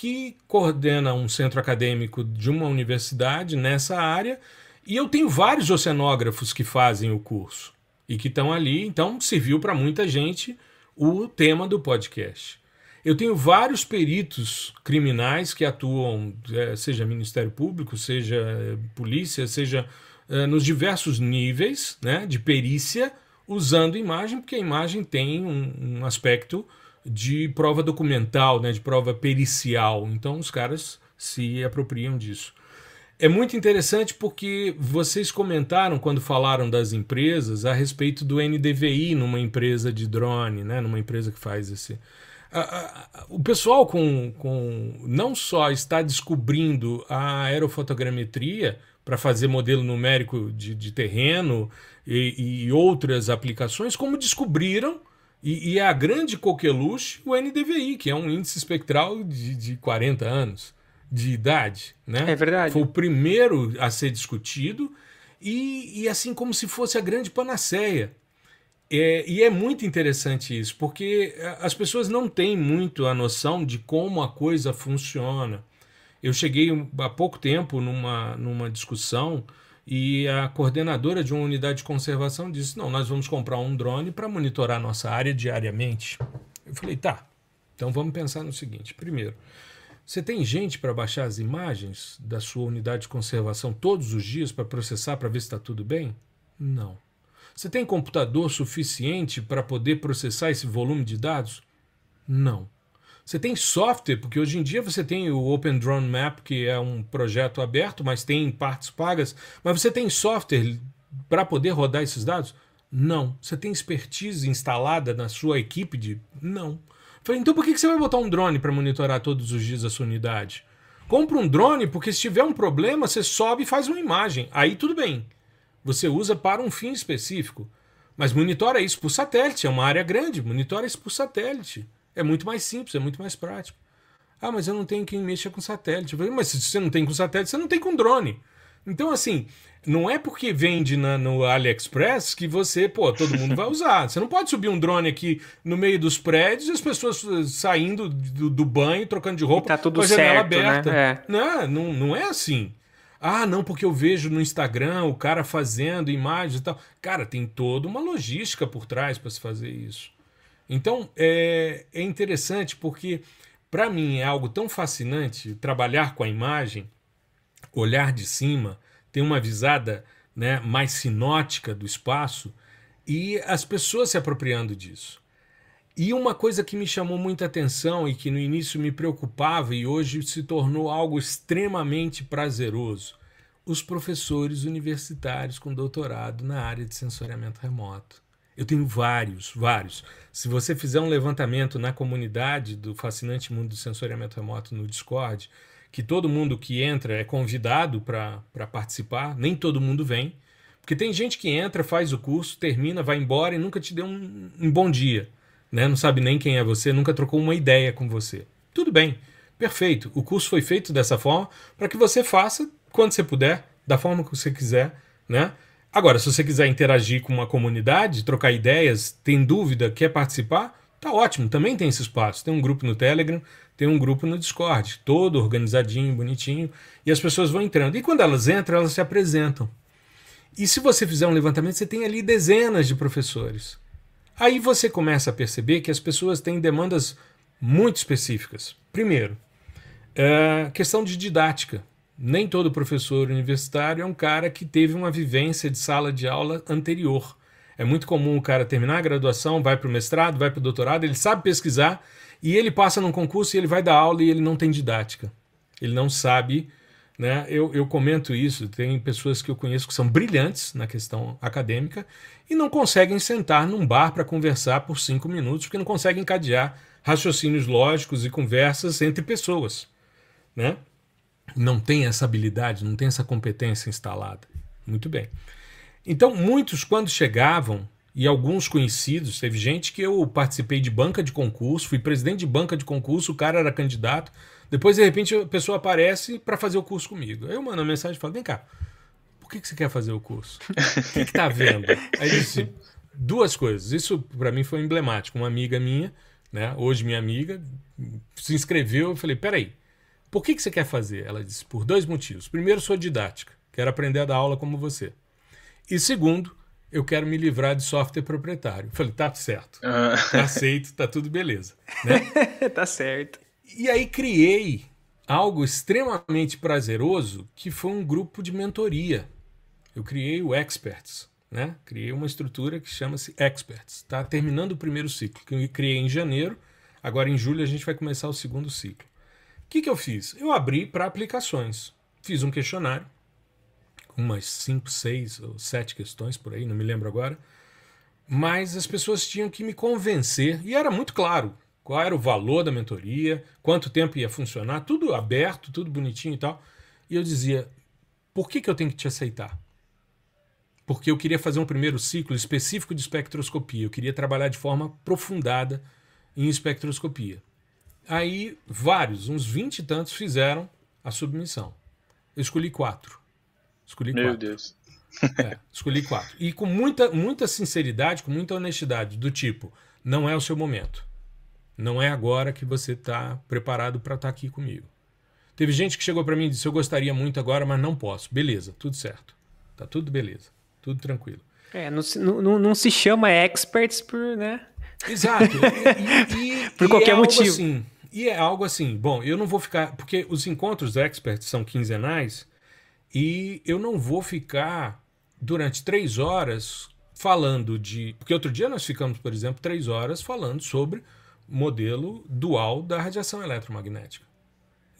que coordena um centro acadêmico de uma universidade nessa área, e eu tenho vários oceanógrafos que fazem o curso e que estão ali, então serviu para muita gente o tema do podcast. Eu tenho vários peritos criminais que atuam, é, seja Ministério Público, seja é, polícia, seja é, nos diversos níveis né, de perícia, usando imagem, porque a imagem tem um, um aspecto de prova documental, né, de prova pericial. Então os caras se apropriam disso. É muito interessante porque vocês comentaram quando falaram das empresas a respeito do NDVI numa empresa de drone, né, numa empresa que faz esse, o pessoal com, com não só está descobrindo a aerofotogrametria para fazer modelo numérico de, de terreno e, e, outras aplicações, como descobriram e, e, é a grande coqueluche, o NDVI, que é um índice espectral de, de 40 anos de idade, né? É verdade. Foi o primeiro a ser discutido e, e assim como se fosse a grande panaceia. É, e é muito interessante isso, porque eh, as pessoas não têm muito a noção de como a coisa funciona. Eu cheguei há pouco tempo numa, numa discussão e a coordenadora de uma unidade de conservação disse: Não, nós vamos comprar um drone para monitorar nossa área diariamente. Eu falei: Tá, então vamos pensar no seguinte. Primeiro, você tem gente para baixar as imagens da sua unidade de conservação todos os dias para processar para ver se está tudo bem? Não. Você tem computador suficiente para poder processar esse volume de dados? Não. Você tem software, porque hoje em dia você tem o Open Drone Map, que é um projeto aberto, mas tem partes pagas. Mas você tem software para poder rodar esses dados? Não. Você tem expertise instalada na sua equipe de. Não. Falei, então por que você vai botar um drone para monitorar todos os dias a sua unidade? Compra um drone, porque se tiver um problema, você sobe e faz uma imagem. Aí tudo bem. Você usa para um fim específico. Mas monitora isso por satélite, é uma área grande, monitora isso por satélite. É muito mais simples, é muito mais prático. Ah, mas eu não tenho quem mexa com satélite. Mas se você não tem com satélite, você não tem com drone. Então, assim, não é porque vende na, no AliExpress que você, pô, todo mundo vai usar. Você não pode subir um drone aqui no meio dos prédios e as pessoas eh, saindo do, do banho, trocando de roupa, tá tudo com a certo, né? aberta. Né? É. Não, não, não é assim. Ah, não, porque eu vejo no Instagram o cara fazendo imagens e tal. Cara, tem toda uma logística por trás para se fazer isso. Então é, é interessante porque para mim é algo tão fascinante trabalhar com a imagem, olhar de cima, ter uma visada né, mais sinótica do espaço e as pessoas se apropriando disso. E uma coisa que me chamou muita atenção e que no início me preocupava e hoje se tornou algo extremamente prazeroso: os professores universitários com doutorado na área de sensoriamento remoto. Eu tenho vários, vários. Se você fizer um levantamento na comunidade do fascinante mundo do sensoriamento remoto no Discord, que todo mundo que entra é convidado para participar, nem todo mundo vem. Porque tem gente que entra, faz o curso, termina, vai embora e nunca te deu um, um bom dia. Né? Não sabe nem quem é você, nunca trocou uma ideia com você. Tudo bem, perfeito. O curso foi feito dessa forma para que você faça quando você puder, da forma que você quiser, né? Agora, se você quiser interagir com uma comunidade, trocar ideias, tem dúvida, quer participar, tá ótimo, também tem esse espaço. Tem um grupo no Telegram, tem um grupo no Discord, todo organizadinho, bonitinho, e as pessoas vão entrando. E quando elas entram, elas se apresentam. E se você fizer um levantamento, você tem ali dezenas de professores. Aí você começa a perceber que as pessoas têm demandas muito específicas. Primeiro, é questão de didática nem todo professor universitário é um cara que teve uma vivência de sala de aula anterior. É muito comum o cara terminar a graduação, vai para o mestrado, vai para o doutorado, ele sabe pesquisar e ele passa num concurso e ele vai dar aula e ele não tem didática. Ele não sabe. Né? Eu, eu comento isso, tem pessoas que eu conheço que são brilhantes na questão acadêmica e não conseguem sentar num bar para conversar por cinco minutos, porque não conseguem encadear raciocínios lógicos e conversas entre pessoas. Né? não tem essa habilidade, não tem essa competência instalada. Muito bem. Então, muitos, quando chegavam, e alguns conhecidos, teve gente que eu participei de banca de concurso, fui presidente de banca de concurso, o cara era candidato. Depois, de repente, a pessoa aparece para fazer o curso comigo. Aí eu mando a mensagem e falo: vem cá, por que, que você quer fazer o curso? O que, está tá vendo? Aí disse: duas coisas. Isso para mim foi emblemático. Uma amiga minha, né, hoje minha amiga, se inscreveu. Eu falei: peraí. Por que, que você quer fazer? Ela disse, por dois motivos. Primeiro, sua didática. Quero aprender a dar aula como você. E segundo, eu quero me livrar de software proprietário. Eu falei, tá certo. Ah. Tá aceito, tá tudo beleza. Né? tá certo. E aí criei algo extremamente prazeroso, que foi um grupo de mentoria. Eu criei o Experts, né? Criei uma estrutura que chama-se Experts. Tá terminando o primeiro ciclo, que eu criei em janeiro. Agora em julho a gente vai começar o segundo ciclo. O que, que eu fiz? Eu abri para aplicações. Fiz um questionário, umas 5, 6 ou 7 questões por aí, não me lembro agora. Mas as pessoas tinham que me convencer, e era muito claro qual era o valor da mentoria, quanto tempo ia funcionar, tudo aberto, tudo bonitinho e tal. E eu dizia: por que, que eu tenho que te aceitar? Porque eu queria fazer um primeiro ciclo específico de espectroscopia, eu queria trabalhar de forma aprofundada em espectroscopia. Aí vários, uns vinte e tantos fizeram a submissão. Eu escolhi quatro. Escolhi Meu quatro. Deus. É, escolhi quatro. E com muita, muita sinceridade, com muita honestidade, do tipo, não é o seu momento. Não é agora que você está preparado para estar tá aqui comigo. Teve gente que chegou para mim e disse: Eu gostaria muito agora, mas não posso. Beleza, tudo certo. Tá tudo beleza, tudo tranquilo. É, não se, não, não se chama experts por, né? Exato. E, e, por qualquer é motivo. Assim, e é algo assim, bom, eu não vou ficar. Porque os encontros experts são quinzenais e eu não vou ficar durante três horas falando de. Porque outro dia nós ficamos, por exemplo, três horas falando sobre modelo dual da radiação eletromagnética.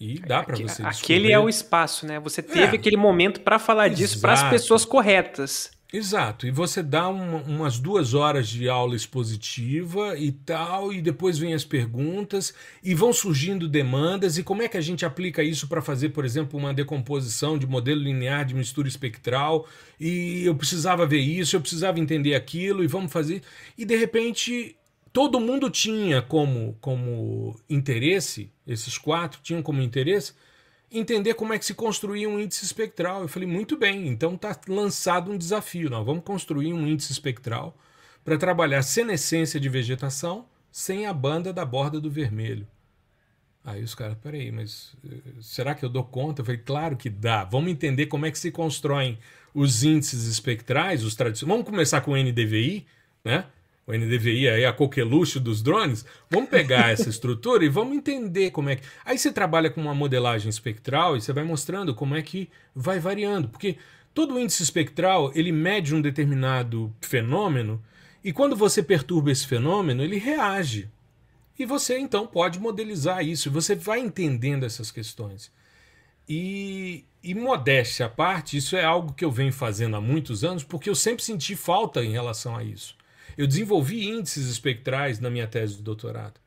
E dá para você descobrir. Aquele é o espaço, né? Você teve é, aquele momento para falar exato. disso para as pessoas corretas. Exato, e você dá umas duas horas de aula expositiva e tal, e depois vem as perguntas, e vão surgindo demandas, e como é que a gente aplica isso para fazer, por exemplo, uma decomposição de modelo linear de mistura espectral, e eu precisava ver isso, eu precisava entender aquilo, e vamos fazer. E de repente todo mundo tinha como, como interesse, esses quatro tinham como interesse entender como é que se construía um índice espectral. Eu falei, muito bem, então está lançado um desafio. Não, vamos construir um índice espectral para trabalhar senescência de vegetação sem a banda da borda do vermelho. Aí os caras, peraí, mas eh, será que eu dou conta? Eu falei, claro que dá. Vamos entender como é que se constroem os índices espectrais, os tradicionais. Vamos começar com o NDVI, né? o NDVI aí, a coqueluche dos drones, vamos pegar essa estrutura e vamos entender como é que. Aí você trabalha com uma modelagem espectral e você vai mostrando como é que vai variando, porque todo índice espectral ele mede um determinado fenômeno e quando você perturba esse fenômeno ele reage. E você então pode modelizar isso, você vai entendendo essas questões. E, e modéstia à parte, isso é algo que eu venho fazendo há muitos anos, porque eu sempre senti falta em relação a isso. Eu desenvolvi índices espectrais na minha tese de doutorado,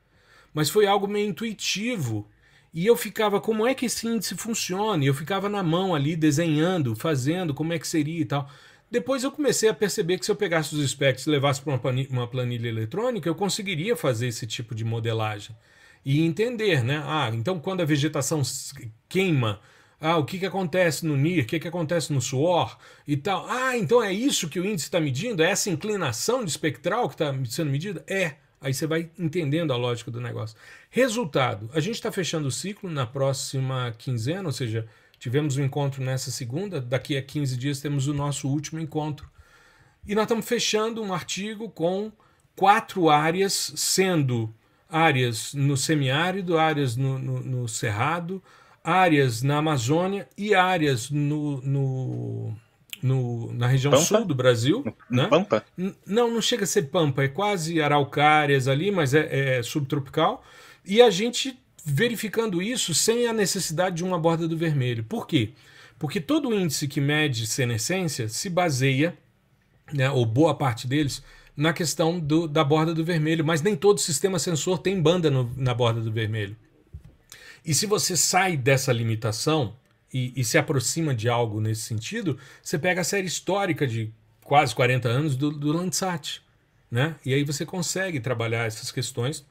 mas foi algo meio intuitivo. E eu ficava, como é que esse índice funciona? E eu ficava na mão ali desenhando, fazendo, como é que seria e tal. Depois eu comecei a perceber que se eu pegasse os espectros, e levasse para uma planilha eletrônica, eu conseguiria fazer esse tipo de modelagem e entender, né? Ah, então quando a vegetação queima, ah, o que, que acontece no NIR, o que, que acontece no suor e tal. Ah, então é isso que o índice está medindo? É essa inclinação espectral que está sendo medida? É. Aí você vai entendendo a lógica do negócio. Resultado: a gente está fechando o ciclo na próxima quinzena, ou seja, tivemos um encontro nessa segunda, daqui a 15 dias temos o nosso último encontro. E nós estamos fechando um artigo com quatro áreas, sendo áreas no semiárido, áreas no, no, no cerrado, áreas na Amazônia e áreas no, no, no na região Pampa? sul do Brasil. né? Pampa? não, não chega a ser Pampa, é quase araucárias ali, mas é, é subtropical. E a gente verificando isso sem a necessidade de uma borda do vermelho. Por quê? Porque todo índice que mede senescência se baseia, né, ou boa parte deles, na questão do, da borda do vermelho, mas nem todo sistema sensor tem banda no, na borda do vermelho. E se você sai dessa limitação e, e se aproxima de algo nesse sentido, você pega a série histórica de quase 40 anos do, do Landsat. Né? E aí você consegue trabalhar essas questões.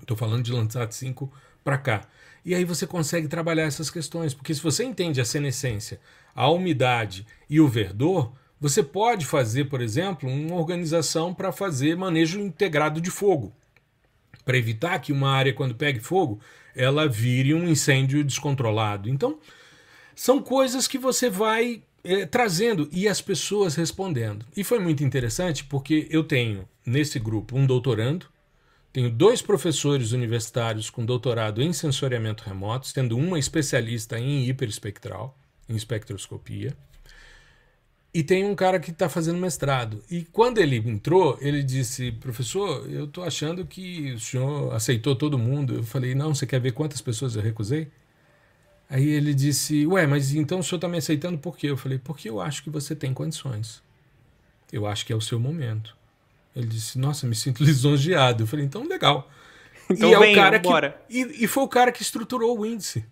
Estou falando de Landsat 5 para cá. E aí você consegue trabalhar essas questões, porque se você entende a senescência, a umidade e o verdor, você pode fazer, por exemplo, uma organização para fazer manejo integrado de fogo, para evitar que uma área, quando pegue fogo, ela vire um incêndio descontrolado. Então, são coisas que você vai eh, trazendo e as pessoas respondendo. E foi muito interessante porque eu tenho nesse grupo um doutorando, tenho dois professores universitários com doutorado em sensoriamento remoto, sendo uma especialista em hiperespectral, em espectroscopia. E tem um cara que está fazendo mestrado. E quando ele entrou, ele disse: Professor, eu estou achando que o senhor aceitou todo mundo. Eu falei: Não, você quer ver quantas pessoas eu recusei? Aí ele disse: Ué, mas então o senhor está me aceitando por quê? Eu falei: Porque eu acho que você tem condições. Eu acho que é o seu momento. Ele disse: Nossa, me sinto lisonjeado. Eu falei: Então, legal. Então e, é vem, o cara que, e, e foi o cara que estruturou o índice.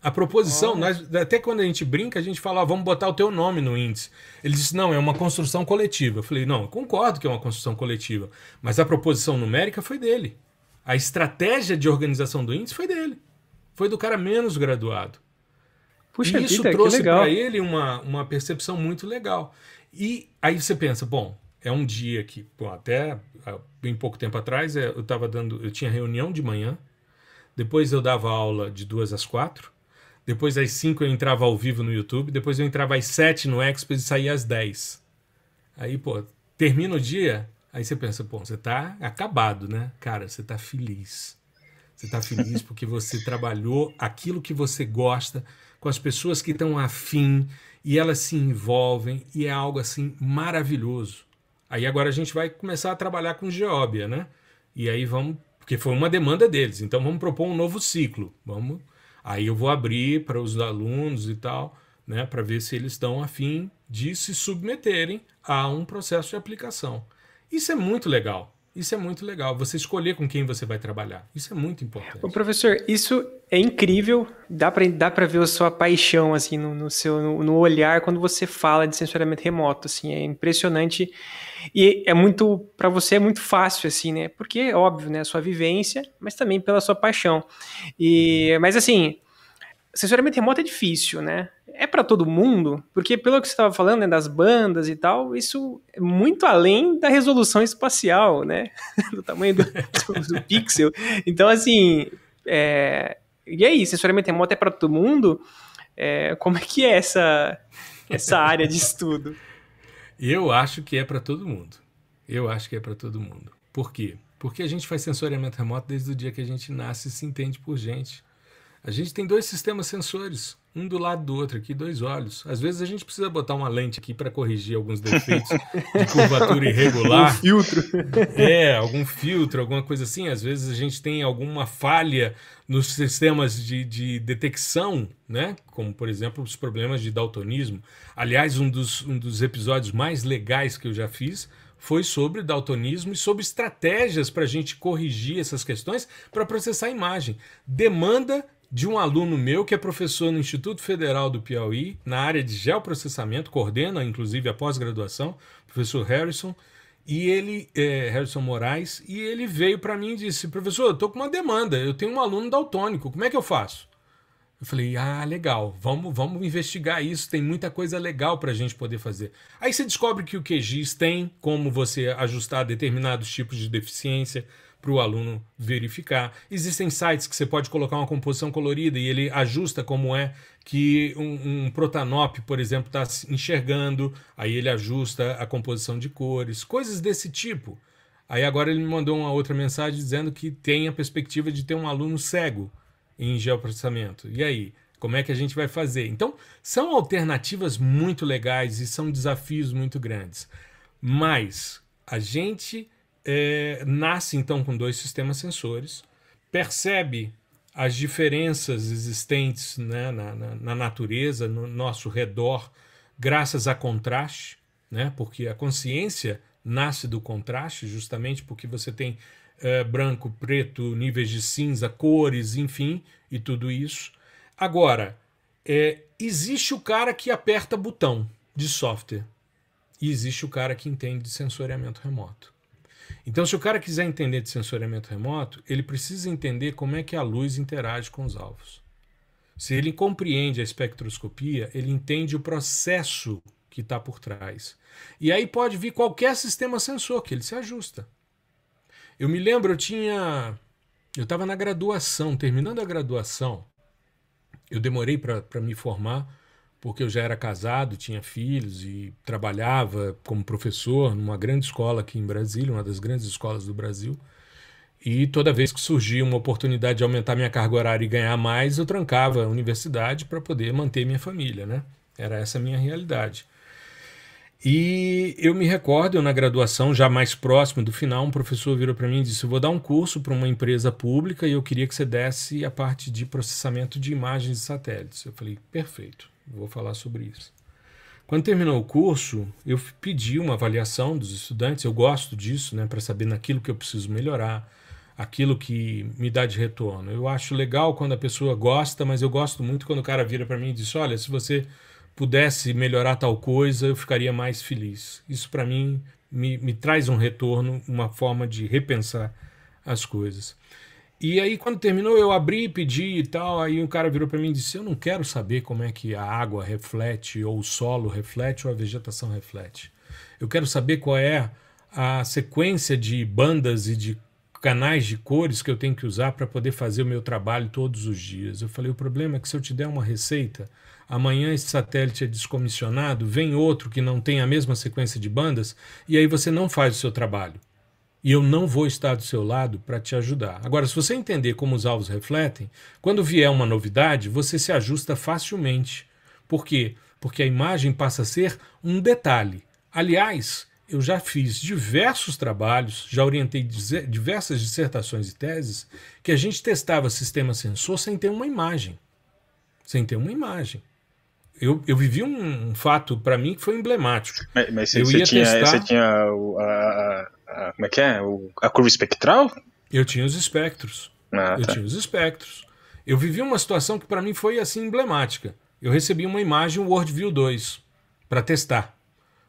A proposição, nós, até quando a gente brinca, a gente fala, ah, vamos botar o teu nome no índice. Ele disse, não, é uma construção coletiva. Eu falei, não, eu concordo que é uma construção coletiva, mas a proposição numérica foi dele. A estratégia de organização do índice foi dele. Foi do cara menos graduado. Puxa, e isso vida, trouxe para ele uma, uma percepção muito legal. E aí você pensa, bom, é um dia que, bom, até ah, bem pouco tempo atrás, é, eu estava dando, eu tinha reunião de manhã, depois eu dava aula de duas às quatro, depois às 5 eu entrava ao vivo no YouTube, depois eu entrava às 7 no Expo e saía às 10. Aí, pô, termina o dia, aí você pensa, pô, você tá acabado, né? Cara, você tá feliz. Você tá feliz porque você trabalhou aquilo que você gosta com as pessoas que estão afim e elas se envolvem e é algo assim maravilhoso. Aí agora a gente vai começar a trabalhar com Geóbia, né? E aí vamos, porque foi uma demanda deles, então vamos propor um novo ciclo. Vamos Aí eu vou abrir para os alunos e tal, né, para ver se eles estão afim de se submeterem a um processo de aplicação. Isso é muito legal, isso é muito legal. Você escolher com quem você vai trabalhar. Isso é muito importante. Ô, professor, isso é incrível. Dá para dá para ver a sua paixão, assim, no, no seu no, no, olhar quando você fala de sensoriamento remoto, assim. É impressionante. E é muito, para você é muito fácil, assim, né? Porque, é óbvio, né? A sua vivência, mas também pela sua paixão. E, mas, assim, Assessoramento remoto é difícil, né? É para todo mundo, porque pelo que você estava falando, né, das bandas e tal, isso é muito além da resolução espacial, né? do tamanho do, do, do pixel. Então, assim, é... e aí, é assessoramento remoto é para todo mundo? É... Como é que é essa, essa área de estudo? Eu acho que é para todo mundo. Eu acho que é para todo mundo. Por quê? Porque a gente faz sensoriamento remoto desde o dia que a gente nasce e se entende por gente. A gente tem dois sistemas sensores, um do lado do outro aqui, dois olhos. Às vezes a gente precisa botar uma lente aqui para corrigir alguns defeitos de curvatura irregular. Um filtro. É, algum filtro, alguma coisa assim. Às vezes a gente tem alguma falha nos sistemas de, de detecção, né? Como, por exemplo, os problemas de daltonismo. Aliás, um dos, um dos episódios mais legais que eu já fiz foi sobre daltonismo e sobre estratégias para a gente corrigir essas questões para processar a imagem. Demanda de um aluno meu que é professor no Instituto Federal do Piauí, na área de geoprocessamento, coordena inclusive a pós-graduação, professor Harrison, e ele, é, Harrison Moraes, e ele veio para mim e disse: professor, eu estou com uma demanda, eu tenho um aluno daltônico, como é que eu faço? Eu falei, ah, legal, vamos, vamos investigar isso, tem muita coisa legal para a gente poder fazer. Aí você descobre que o QGIS tem como você ajustar determinados tipos de deficiência, para o aluno verificar. Existem sites que você pode colocar uma composição colorida e ele ajusta como é que um, um protanop, por exemplo, está enxergando, aí ele ajusta a composição de cores, coisas desse tipo. Aí agora ele me mandou uma outra mensagem dizendo que tem a perspectiva de ter um aluno cego em geoprocessamento. E aí? Como é que a gente vai fazer? Então, são alternativas muito legais e são desafios muito grandes. Mas a gente é, nasce então com dois sistemas sensores, percebe as diferenças existentes né, na, na, na, natureza, no nosso redor, graças a contraste, né, porque a consciência nasce do contraste, justamente porque você tem é, branco, preto, níveis de cinza, cores, enfim, e tudo isso. Agora, é, existe o cara que aperta botão de software e existe o cara que entende de sensoriamento remoto. Então, se o cara quiser entender de sensoriamento remoto, ele precisa entender como é que a luz interage com os alvos. Se ele compreende a espectroscopia, ele entende o processo que está por trás. E aí pode vir qualquer sistema sensor que ele se ajusta. Eu me lembro, eu tinha. Eu estava na graduação, terminando a graduação. Eu demorei para me formar porque eu já era casado, tinha filhos e trabalhava como professor numa grande escola aqui em Brasília, uma das grandes escolas do Brasil. E toda vez que surgia uma oportunidade de aumentar minha carga horária e ganhar mais, eu trancava a universidade para poder manter minha família, né? Era essa a minha realidade. E eu me recordo, eu, na graduação, já mais próximo do final, um professor virou para mim e disse: eu Vou dar um curso para uma empresa pública e eu queria que você desse a parte de processamento de imagens de satélites. Eu falei: Perfeito. Vou falar sobre isso. Quando terminou o curso, eu pedi uma avaliação dos estudantes. Eu gosto disso, né, para saber naquilo que eu preciso melhorar, aquilo que me dá de retorno. Eu acho legal quando a pessoa gosta, mas eu gosto muito quando o cara vira para mim e diz: "Olha, se você pudesse melhorar tal coisa, eu ficaria mais feliz". Isso para mim me, me traz um retorno, uma forma de repensar as coisas. E aí, quando terminou, eu abri, pedi e tal. Aí um cara virou para mim e disse: Eu não quero saber como é que a água reflete, ou o solo reflete, ou a vegetação reflete. Eu quero saber qual é a sequência de bandas e de canais de cores que eu tenho que usar para poder fazer o meu trabalho todos os dias. Eu falei: o problema é que se eu te der uma receita, amanhã esse satélite é descomissionado, vem outro que não tem a mesma sequência de bandas, e aí você não faz o seu trabalho e eu não vou estar do seu lado para te ajudar. Agora, se você entender como os alvos refletem, quando vier uma novidade, você se ajusta facilmente. Por quê? Porque a imagem passa a ser um detalhe. Aliás, eu já fiz diversos trabalhos, já orientei diversas dissertações e teses que a gente testava sistema sensor sem ter uma imagem. Sem ter uma imagem. Eu, eu vivi um, um fato para mim que foi emblemático. Mas, mas você, você, tinha, testar... você, tinha, a como é que é? O, a curva espectral? Eu tinha os espectros. Ah, eu tá. tinha os espectros. Eu vivi uma situação que para mim foi assim emblemática. Eu recebi uma imagem WorldView 2 para testar.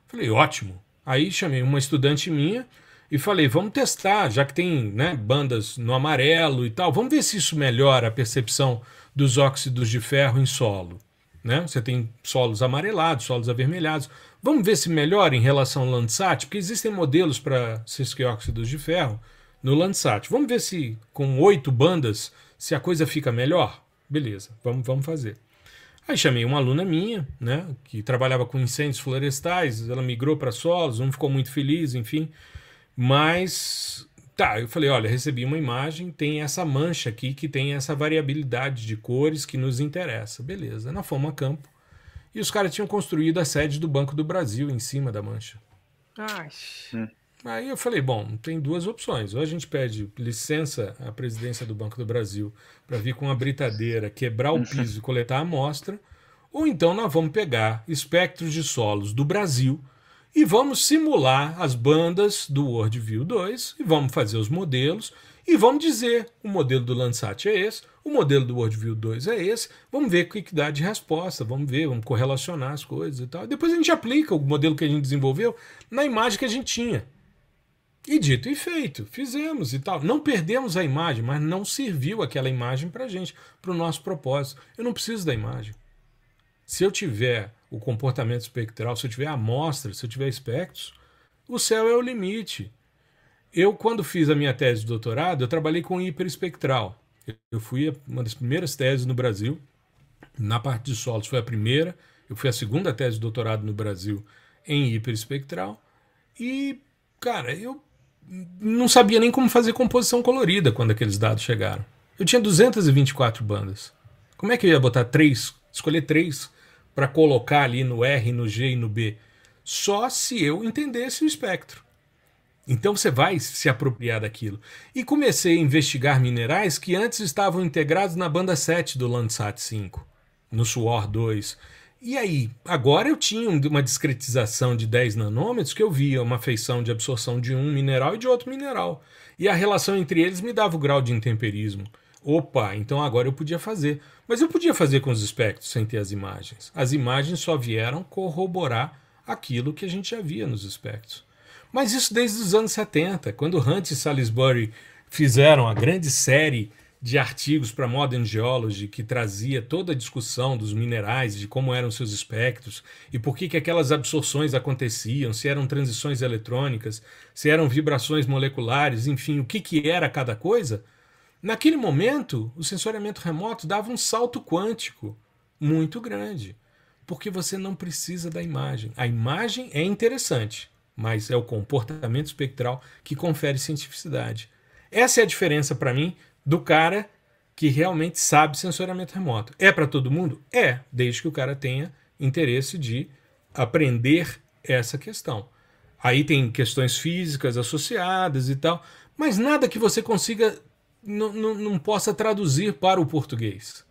Falei, ótimo. Aí chamei uma estudante minha e falei, vamos testar, já que tem né, bandas no amarelo e tal, vamos ver se isso melhora a percepção dos óxidos de ferro em solo. Né? Você tem solos amarelados, solos avermelhados. Vamos ver se melhora em relação ao Landsat, porque existem modelos para cisquióxidos de ferro no Landsat. Vamos ver se com oito bandas se a coisa fica melhor. Beleza, vamos, vamos fazer. Aí chamei uma aluna minha, né, que trabalhava com incêndios florestais, ela migrou para solos, não ficou muito feliz, enfim. Mas Tá, eu falei, olha, recebi uma imagem, tem essa mancha aqui que tem essa variabilidade de cores que nos interessa. Beleza, nós fomos a campo e os caras tinham construído a sede do Banco do Brasil em cima da mancha. Ai. Hum. Aí eu falei, bom, tem duas opções. Ou a gente pede licença à presidência do Banco do Brasil para vir com uma britadeira, quebrar o piso e coletar a amostra, ou então nós vamos pegar espectros de solos do Brasil e vamos simular as bandas do WorldView 2 e vamos fazer os modelos e vamos dizer o modelo do Landsat é esse, o modelo do WorldView 2 é esse, vamos ver o que, que dá de resposta, vamos ver, vamos correlacionar as coisas e tal. Depois a gente aplica o modelo que a gente desenvolveu na imagem que a gente tinha. E dito e feito, fizemos e tal. Não perdemos a imagem, mas não serviu aquela imagem para gente, para o nosso propósito. Eu não preciso da imagem. Se eu tiver o comportamento espectral, se eu tiver amostras, se eu tiver espectros, o céu é o limite. Eu, quando fiz a minha tese de doutorado, eu trabalhei com hiperespectral. Eu fui uma das primeiras teses no Brasil, na parte de solos foi a primeira, eu fui a segunda tese de doutorado no Brasil em hiperespectral. E, cara, eu não sabia nem como fazer composição colorida quando aqueles dados chegaram. Eu tinha 224 bandas. Como é que eu ia botar três, escolher três para colocar ali no R, no G e no B, só se eu entendesse o espectro. Então você vai se apropriar daquilo. E comecei a investigar minerais que antes estavam integrados na banda 7 do Landsat 5, no SUOR 2. E aí, agora eu tinha uma discretização de 10 nanômetros que eu via uma feição de absorção de um mineral e de outro mineral. E a relação entre eles me dava o grau de intemperismo. Opa, então agora eu podia fazer. Mas eu podia fazer com os espectros sem ter as imagens. As imagens só vieram corroborar aquilo que a gente já via nos espectros. Mas isso desde os anos 70, quando Hunt e Salisbury fizeram a grande série de artigos para Modern Geology que trazia toda a discussão dos minerais, de como eram seus espectros e por que, que aquelas absorções aconteciam, se eram transições eletrônicas, se eram vibrações moleculares, enfim, o que, que era cada coisa. Naquele momento, o sensoriamento remoto dava um salto quântico muito grande, porque você não precisa da imagem. A imagem é interessante, mas é o comportamento espectral que confere cientificidade. Essa é a diferença para mim do cara que realmente sabe sensoriamento remoto. É para todo mundo? É, desde que o cara tenha interesse de aprender essa questão. Aí tem questões físicas associadas e tal, mas nada que você consiga não, possa traduzir para o português,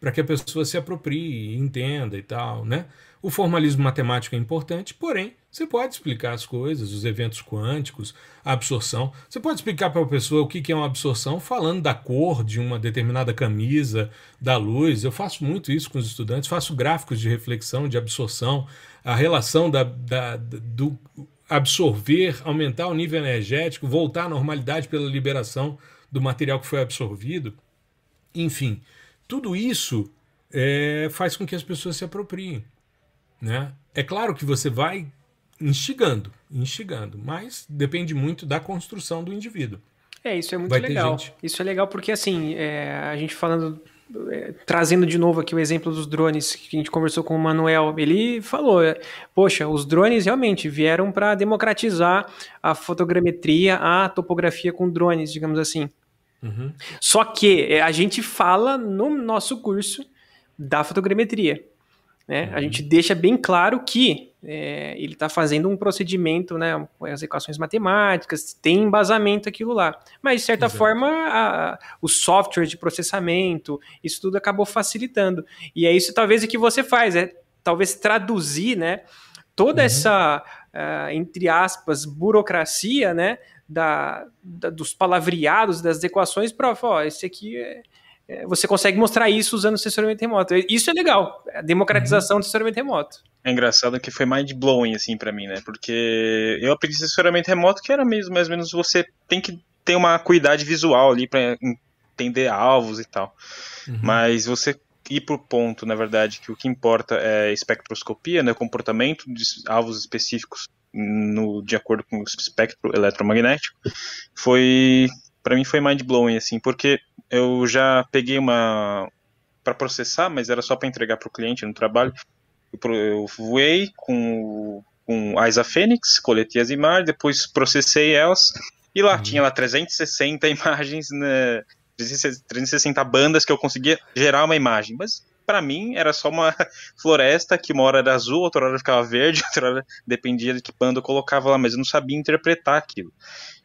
para que a pessoa se aproprie, entenda e tal, né? O formalismo matemático é importante, porém, você pode explicar as coisas, os eventos quânticos, a absorção. Você pode explicar para a pessoa o que é uma absorção falando da cor de uma determinada camisa, da luz. Eu faço muito isso com os estudantes, faço gráficos de reflexão, de absorção, a relação da, da do absorver, aumentar o nível energético, voltar à normalidade pela liberação do material que foi absorvido. Enfim, tudo isso é, faz com que as pessoas se apropriem. Né? É claro que você vai instigando, instigando, mas depende muito da construção do indivíduo. É, isso é muito vai legal. Isso é legal porque, assim, é, a gente falando é, trazendo de novo aqui o exemplo dos drones que a gente conversou com o Manuel, ele falou, é, poxa, os drones realmente vieram para democratizar a fotogrametria, a topografia com drones, digamos assim. Uhum. Só que é, a gente fala no nosso curso da fotogrametria. Né? Uhum. A gente deixa bem claro que é, ele está fazendo um procedimento, né, as equações matemáticas, tem embasamento aquilo lá. Mas, de certa Exato. forma, a, o software de processamento, isso tudo acabou facilitando. E é isso, talvez, que você faz, é talvez traduzir né, toda uhum. essa uh, entre aspas, burocracia, né? Da, da, dos palavreados, das equações, para ó, esse aqui é, é, você consegue mostrar isso usando o sensoramento remoto. Isso é legal, a democratização uhum. do sensoramento remoto. É engraçado que foi mind blowing assim para mim, né? Porque eu aprendi sensoramento remoto que era mesmo mais ou menos você tem que ter uma acuidade visual ali para entender alvos e tal. Uhum. Mas você ir para o ponto, na verdade, que o que importa é espectroscopia, né, o comportamento de alvos específicos no, de acordo com o espectro eletromagnético, foi para mim foi mind blowing assim, porque eu já peguei uma para processar, mas era só para entregar para o cliente no trabalho. Eu, eu voei com com a Isa Fênix, coletei as imagens, depois processei elas e lá uhum. tinha lá 360 imagens né, 360 bandas que eu conseguia gerar uma imagem. Mas para mim era só uma floresta que uma hora era azul, outra hora ficava verde, outra hora dependia de que banda eu colocava lá, mas eu não sabia interpretar aquilo.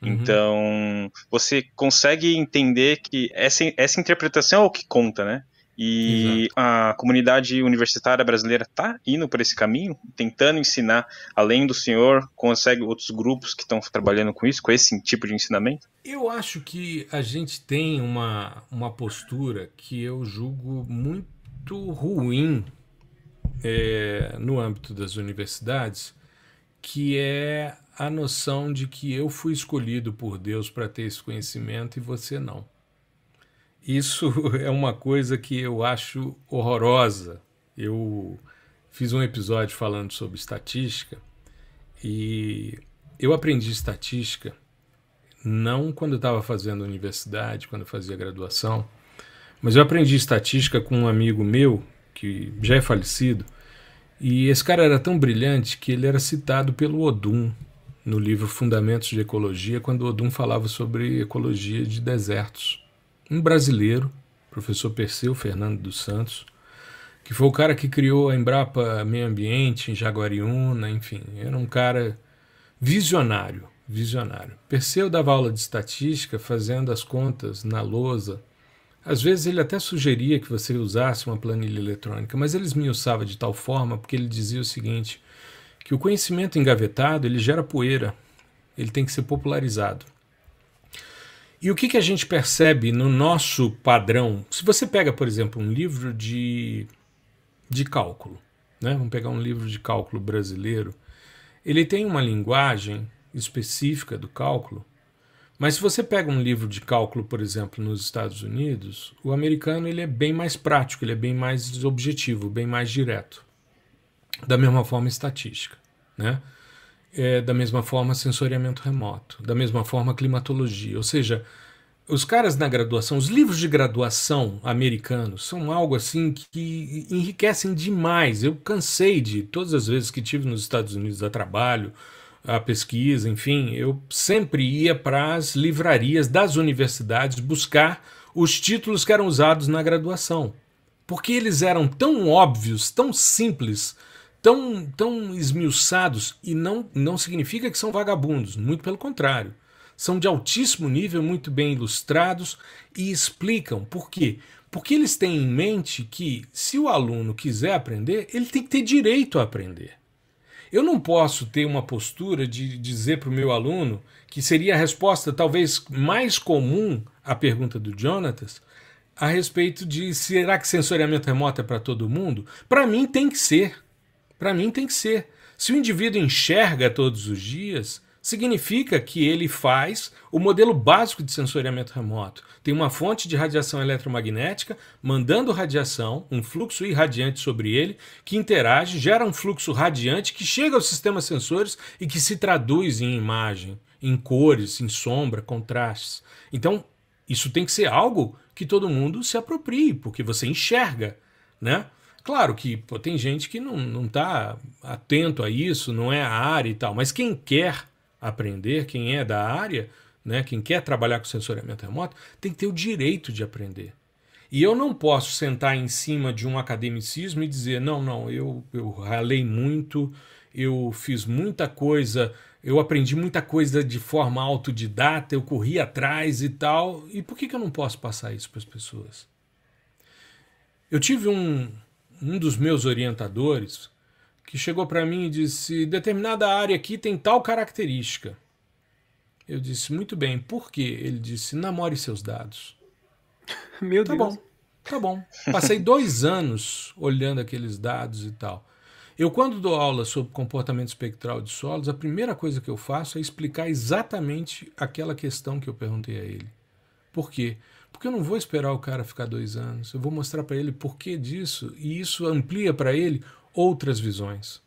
Uhum. Então, você consegue entender que essa, essa interpretação é o que conta, né? E Exato. a comunidade universitária brasileira está indo por esse caminho, tentando ensinar, além do senhor, consegue outros grupos que estão trabalhando com isso, com esse tipo de ensinamento? Eu acho que a gente tem uma, uma postura que eu julgo muito ruim é, no âmbito das universidades, que é a noção de que eu fui escolhido por Deus para ter esse conhecimento e você não. Isso é uma coisa que eu acho horrorosa. Eu fiz um episódio falando sobre estatística e eu aprendi estatística não quando eu estava fazendo universidade, quando eu fazia graduação, mas eu aprendi estatística com um amigo meu que já é falecido. E esse cara era tão brilhante que ele era citado pelo Odum no livro Fundamentos de Ecologia, quando o Odum falava sobre ecologia de desertos um brasileiro, professor Perseu Fernando dos Santos, que foi o cara que criou a Embrapa Meio Ambiente em Jaguariúna, enfim, era um cara visionário, visionário. Perseu dava aula de estatística fazendo as contas na lousa. Às vezes ele até sugeria que você usasse uma planilha eletrônica, mas ele esmiuçava de tal forma porque ele dizia o seguinte, que o conhecimento engavetado, ele gera poeira, ele tem que ser popularizado. E o que, que a gente percebe no nosso padrão? Se você pega, por exemplo, um livro de, de cálculo, né? vamos pegar um livro de cálculo brasileiro, ele tem uma linguagem específica do cálculo, mas se você pega um livro de cálculo, por exemplo, nos Estados Unidos, o americano ele é bem mais prático, ele é bem mais objetivo, bem mais direto. Da mesma forma, estatística. Né? é, da mesma forma sensoriamento remoto, da mesma forma climatologia. Ou seja, os caras na graduação, os livros de graduação americanos são algo assim que enriquecem demais. Eu cansei de todas as vezes que tive nos Estados Unidos a trabalho, a pesquisa, enfim, eu sempre ia para as livrarias das universidades buscar os títulos que eram usados na graduação, porque eles eram tão óbvios, tão simples tão, tão esmiuçados e não, não significa que são vagabundos, muito pelo contrário. São de altíssimo nível, muito bem ilustrados e explicam por quê. Porque eles têm em mente que, se o aluno quiser aprender, ele tem que ter direito a aprender. Eu não posso ter uma postura de dizer para o meu aluno, que seria a resposta talvez mais comum à pergunta do Jonatas, a respeito de será que sensoriamento remoto é para todo mundo? Para mim tem que ser. Para mim tem que ser. Se o indivíduo enxerga todos os dias, significa que ele faz o modelo básico de sensoriamento remoto. Tem uma fonte de radiação eletromagnética mandando radiação, um fluxo irradiante sobre ele, que interage, gera um fluxo radiante que chega aos sistemas sensores e que se traduz em imagem, em cores, em sombra, contrastes. Então, isso tem que ser algo que todo mundo se aproprie, porque você enxerga, né? Claro que pô, tem gente que não, está atento a isso, não é a área e tal, mas quem quer aprender, quem é da área, né, quem quer trabalhar com sensoriamento remoto, tem que ter o direito de aprender. E eu não posso sentar em cima de um academicismo e dizer, não, não, eu, eu ralei muito, eu fiz muita coisa, eu aprendi muita coisa de forma autodidata, eu corri atrás e tal. E por que, que eu não posso passar isso para as pessoas? Eu tive um, um dos meus orientadores que chegou para mim e disse: determinada área aqui tem tal característica. Eu disse: muito bem, por quê? Ele disse: namore seus dados. Meu tá Deus. Bom, tá bom. Passei dois anos olhando aqueles dados e tal. Eu, quando dou aula sobre comportamento espectral de solos, a primeira coisa que eu faço é explicar exatamente aquela questão que eu perguntei a ele. Por quê? Porque eu não vou esperar o cara ficar dois anos. Eu vou mostrar para ele por que disso e isso amplia para ele outras visões.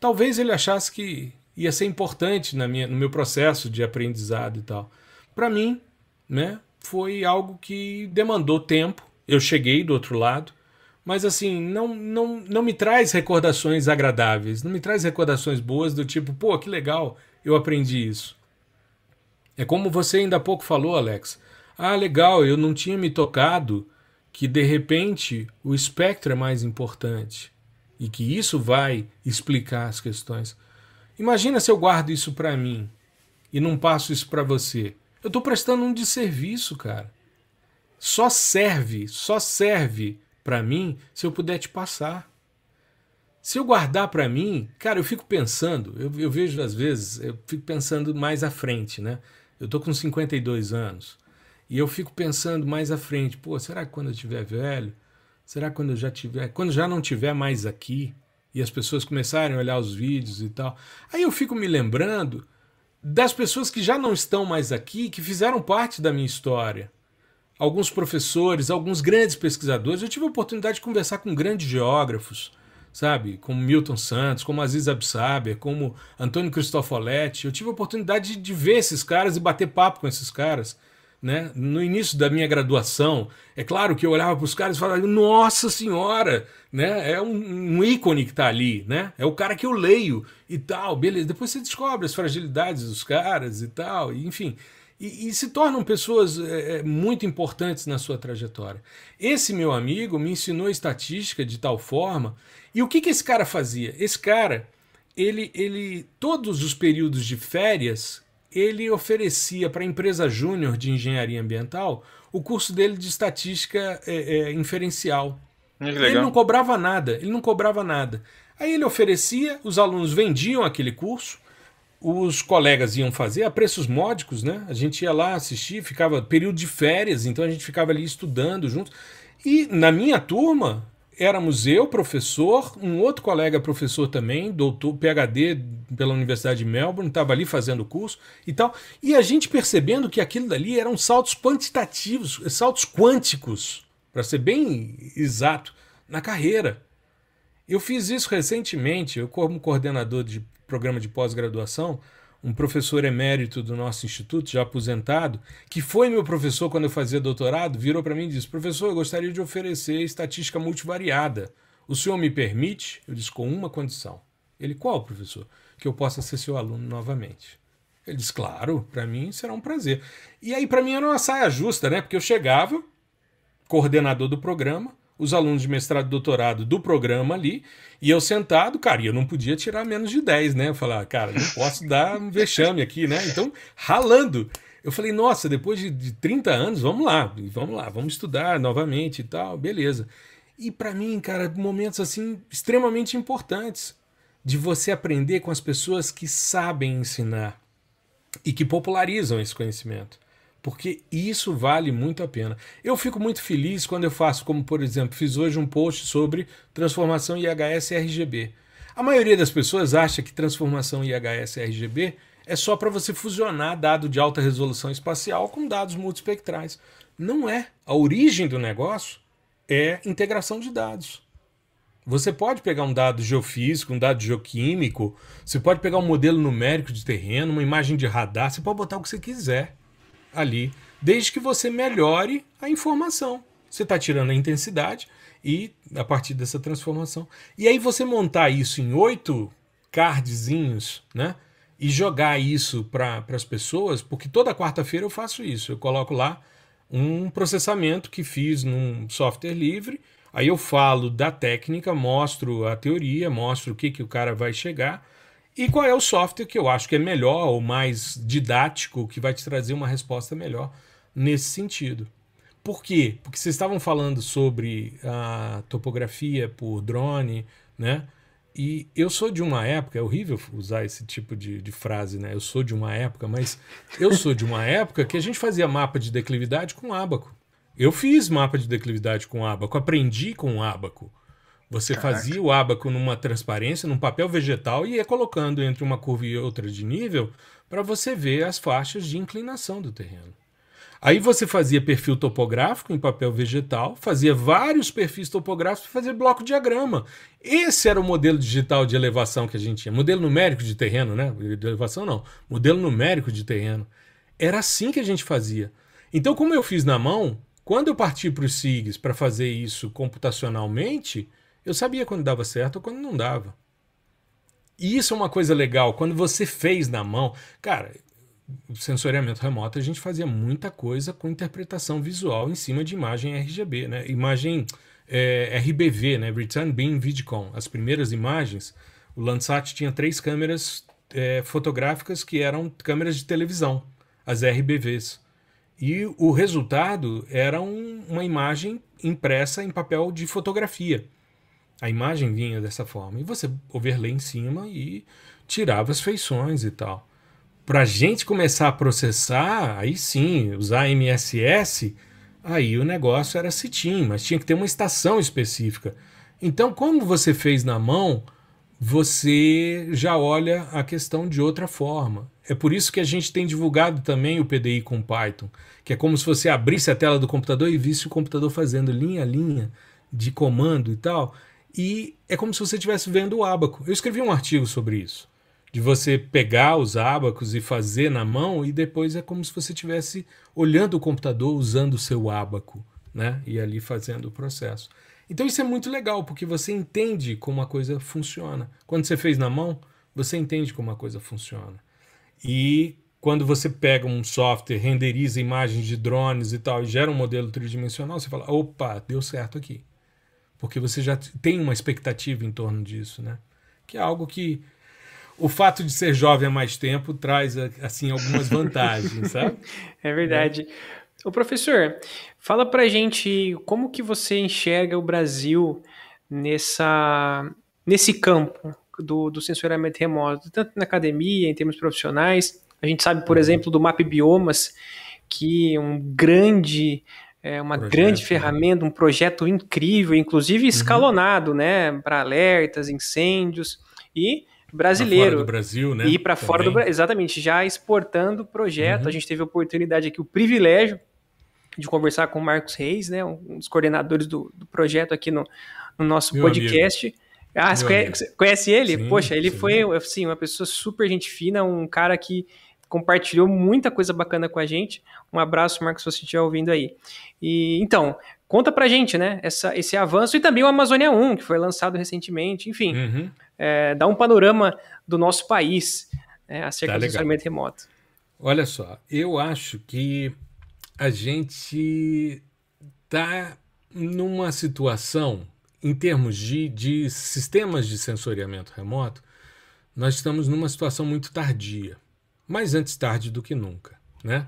Talvez ele achasse que ia ser importante na minha, no meu processo de aprendizado e tal. Para mim, né, foi algo que demandou tempo. Eu cheguei do outro lado, mas assim, não, não, não me traz recordações agradáveis, não me traz recordações boas do tipo, pô, que legal, eu aprendi isso. É como você ainda há pouco falou, Alex. Ah, legal, eu não tinha me tocado que de repente o espectro é mais importante e que isso vai explicar as questões. Imagina se eu guardo isso para mim e não passo isso para você. Eu estou prestando um desserviço, cara. Só serve, só serve para mim se eu puder te passar. Se eu guardar para mim, cara, eu fico pensando, eu, eu, vejo às vezes, eu fico pensando mais à frente, né? Eu tô com 52 anos. E eu fico pensando mais à frente, pô, será que quando eu estiver velho, será que quando eu já tiver, quando já não tiver mais aqui e as pessoas começarem a olhar os vídeos e tal, aí eu fico me lembrando das pessoas que já não estão mais aqui, que fizeram parte da minha história. Alguns professores, alguns grandes pesquisadores, eu tive a oportunidade de conversar com grandes geógrafos, sabe? Como Milton Santos, como Aziz Absaber, como Antônio Cristofoletti. Eu tive a oportunidade de ver esses caras e bater papo com esses caras né? No início da minha graduação, é claro que eu olhava para os caras e falava: Nossa Senhora, né? É um, um ícone que está ali, né? É o cara que eu leio e tal, beleza. Depois você descobre as fragilidades dos caras e tal, enfim. E, e, se tornam pessoas é, é, muito importantes na sua trajetória. Esse meu amigo me ensinou estatística de tal forma. E o que, que esse cara fazia? Esse cara, ele, ele, todos os períodos de férias ele oferecia para a empresa júnior de engenharia ambiental o curso dele de estatística é, é, inferencial. Ele não cobrava nada, ele não cobrava nada. Aí ele oferecia, os alunos vendiam aquele curso, os colegas iam fazer a preços módicos, né? A gente ia lá assistir, ficava período de férias, então a gente ficava ali estudando junto. E na minha turma, éramos eu, professor, um outro colega professor também, doutor PhD pela Universidade de Melbourne, estava ali fazendo o curso e tal, e a gente percebendo que aquilo dali eram saltos quantitativos, saltos quânticos, para ser bem exato, na carreira. Eu fiz isso recentemente, eu como coordenador de programa de pós-graduação, um professor emérito do nosso instituto, já aposentado, que foi meu professor quando eu fazia doutorado, virou para mim e disse: Professor, eu gostaria de oferecer estatística multivariada. O senhor me permite? Eu disse: Com uma condição. Ele: Qual, professor? Que eu possa ser seu aluno novamente. Ele disse: Claro, para mim será um prazer. E aí, para mim, era uma saia justa, né? Porque eu chegava, coordenador do programa, os alunos de mestrado e doutorado do programa ali, e eu sentado, cara, e eu não podia tirar menos de 10, né? Eu falava, ah, cara, não posso dar um vexame aqui, né? Então, ralando. Eu falei, nossa, depois de, de 30 anos, vamos lá, vamos lá, vamos estudar novamente e tal, beleza. E para mim, cara, momentos assim extremamente importantes de você aprender com as pessoas que sabem ensinar e que popularizam esse conhecimento porque isso vale muito a pena. Eu fico muito feliz quando eu faço, como por exemplo, fiz hoje um post sobre transformação IHS RGB. A maioria das pessoas acha que transformação IHS RGB é só para você fusionar dado de alta resolução espacial com dados multispectrais. Não é. A origem do negócio é integração de dados. Você pode pegar um dado geofísico, um dado geoquímico, você pode pegar um modelo numérico de terreno, uma imagem de radar, você pode botar o que você quiser ali, desde que você melhore a informação. Você está tirando a intensidade e a partir dessa transformação. E aí você montar isso em oito cardzinhos, né? E jogar isso para as pessoas, porque toda quarta-feira eu faço isso. Eu coloco lá um processamento que fiz num software livre. Aí eu falo da técnica, mostro a teoria, mostro o que, que o cara vai chegar e qual é o software que eu acho que é melhor ou mais didático, que vai te trazer uma resposta melhor nesse sentido? Por quê? Porque vocês estavam falando sobre a topografia por drone, né? E eu sou de uma época, é horrível usar esse tipo de, de frase, né? Eu sou de uma época, mas eu sou de uma época que a gente fazia mapa de declividade com ábaco. Eu fiz mapa de declividade com ábaco, aprendi com ábaco. Você Caraca. fazia o abaco numa transparência, num papel vegetal e ia colocando entre uma curva e outra de nível para você ver as faixas de inclinação do terreno. Aí você fazia perfil topográfico em papel vegetal, fazia vários perfis topográficos para fazer bloco diagrama. Esse era o modelo digital de elevação que a gente tinha. Modelo numérico de terreno, né? De elevação não. Modelo numérico de terreno. Era assim que a gente fazia. Então, como eu fiz na mão, quando eu parti para os SIGs para fazer isso computacionalmente, eu sabia quando dava certo ou quando não dava. E isso é uma coisa legal, quando você fez na mão. Cara, sensoriamento remoto a gente fazia muita coisa com interpretação visual em cima de imagem RGB, né? Imagem é, eh, RBV, né? Return Beam Vidcon. As primeiras imagens, o Landsat tinha três câmeras é, fotográficas que eram câmeras de televisão, as RBVs. E o resultado era um, uma imagem impressa em papel de fotografia. A imagem vinha dessa forma. E você overlay em cima e tirava as feições e tal. Para a gente começar a processar, aí sim, usar MSS, aí o negócio era CITIM, mas tinha que ter uma estação específica. Então, como você fez na mão, você já olha a questão de outra forma. É por isso que a gente tem divulgado também o PDI com Python, que é como se você abrisse a tela do computador e visse o computador fazendo linha a linha de comando e tal e é como se você estivesse vendo o ábaco. Eu escrevi um artigo sobre isso, de você pegar os ábacos e fazer na mão e depois é como se você estivesse olhando o computador usando o seu ábaco, né? E ali fazendo o processo. Então isso é muito legal, porque você entende como a coisa funciona. Quando você fez na mão, você entende como a coisa funciona. E quando você pega um software, renderiza imagens de drones e tal, e gera um modelo tridimensional, você fala: opa, deu certo aqui porque você já tem uma expectativa em torno disso, né? Que é algo que o fato de ser jovem há mais tempo traz assim algumas vantagens, sabe? É verdade. É. Né? O professor, fala a gente como que você enxerga o Brasil nessa nesse campo do, do censuramento remoto, tanto na academia, em termos profissionais. A gente sabe, por uhum. exemplo, do Map Biomas, que um grande é uma projeto, grande né? ferramenta, né? um projeto incrível, inclusive uhum. escalonado, uhum. né, para alertas, incêndios e brasileiro. Pra fora do Brasil, né? E para fora do Brasil, exatamente, já exportando o projeto. Uhum. A gente teve a oportunidade aqui, o privilégio de conversar com o Marcos Reis, né, um dos coordenadores do, do projeto aqui no, no nosso Meu podcast. Amigo. Ah, você conhece, ele? Sim, Poxa, ele sim. foi assim, uma pessoa super gente fina, um cara que compartilhou muita coisa bacana com a gente. Um abraço, Marcos, se você estiver ouvindo aí. E então, conta pra gente, né, essa, esse avanço e também o Amazônia 1, que foi lançado recentemente, enfim, uhum. é, dá um panorama do nosso país né, acerca tá do sensoramento remoto. Olha só, eu acho que a gente está numa situação, em termos de, de sistemas de sensoriamento remoto, nós estamos numa situação muito tardia. Mais antes tarde do que nunca, né?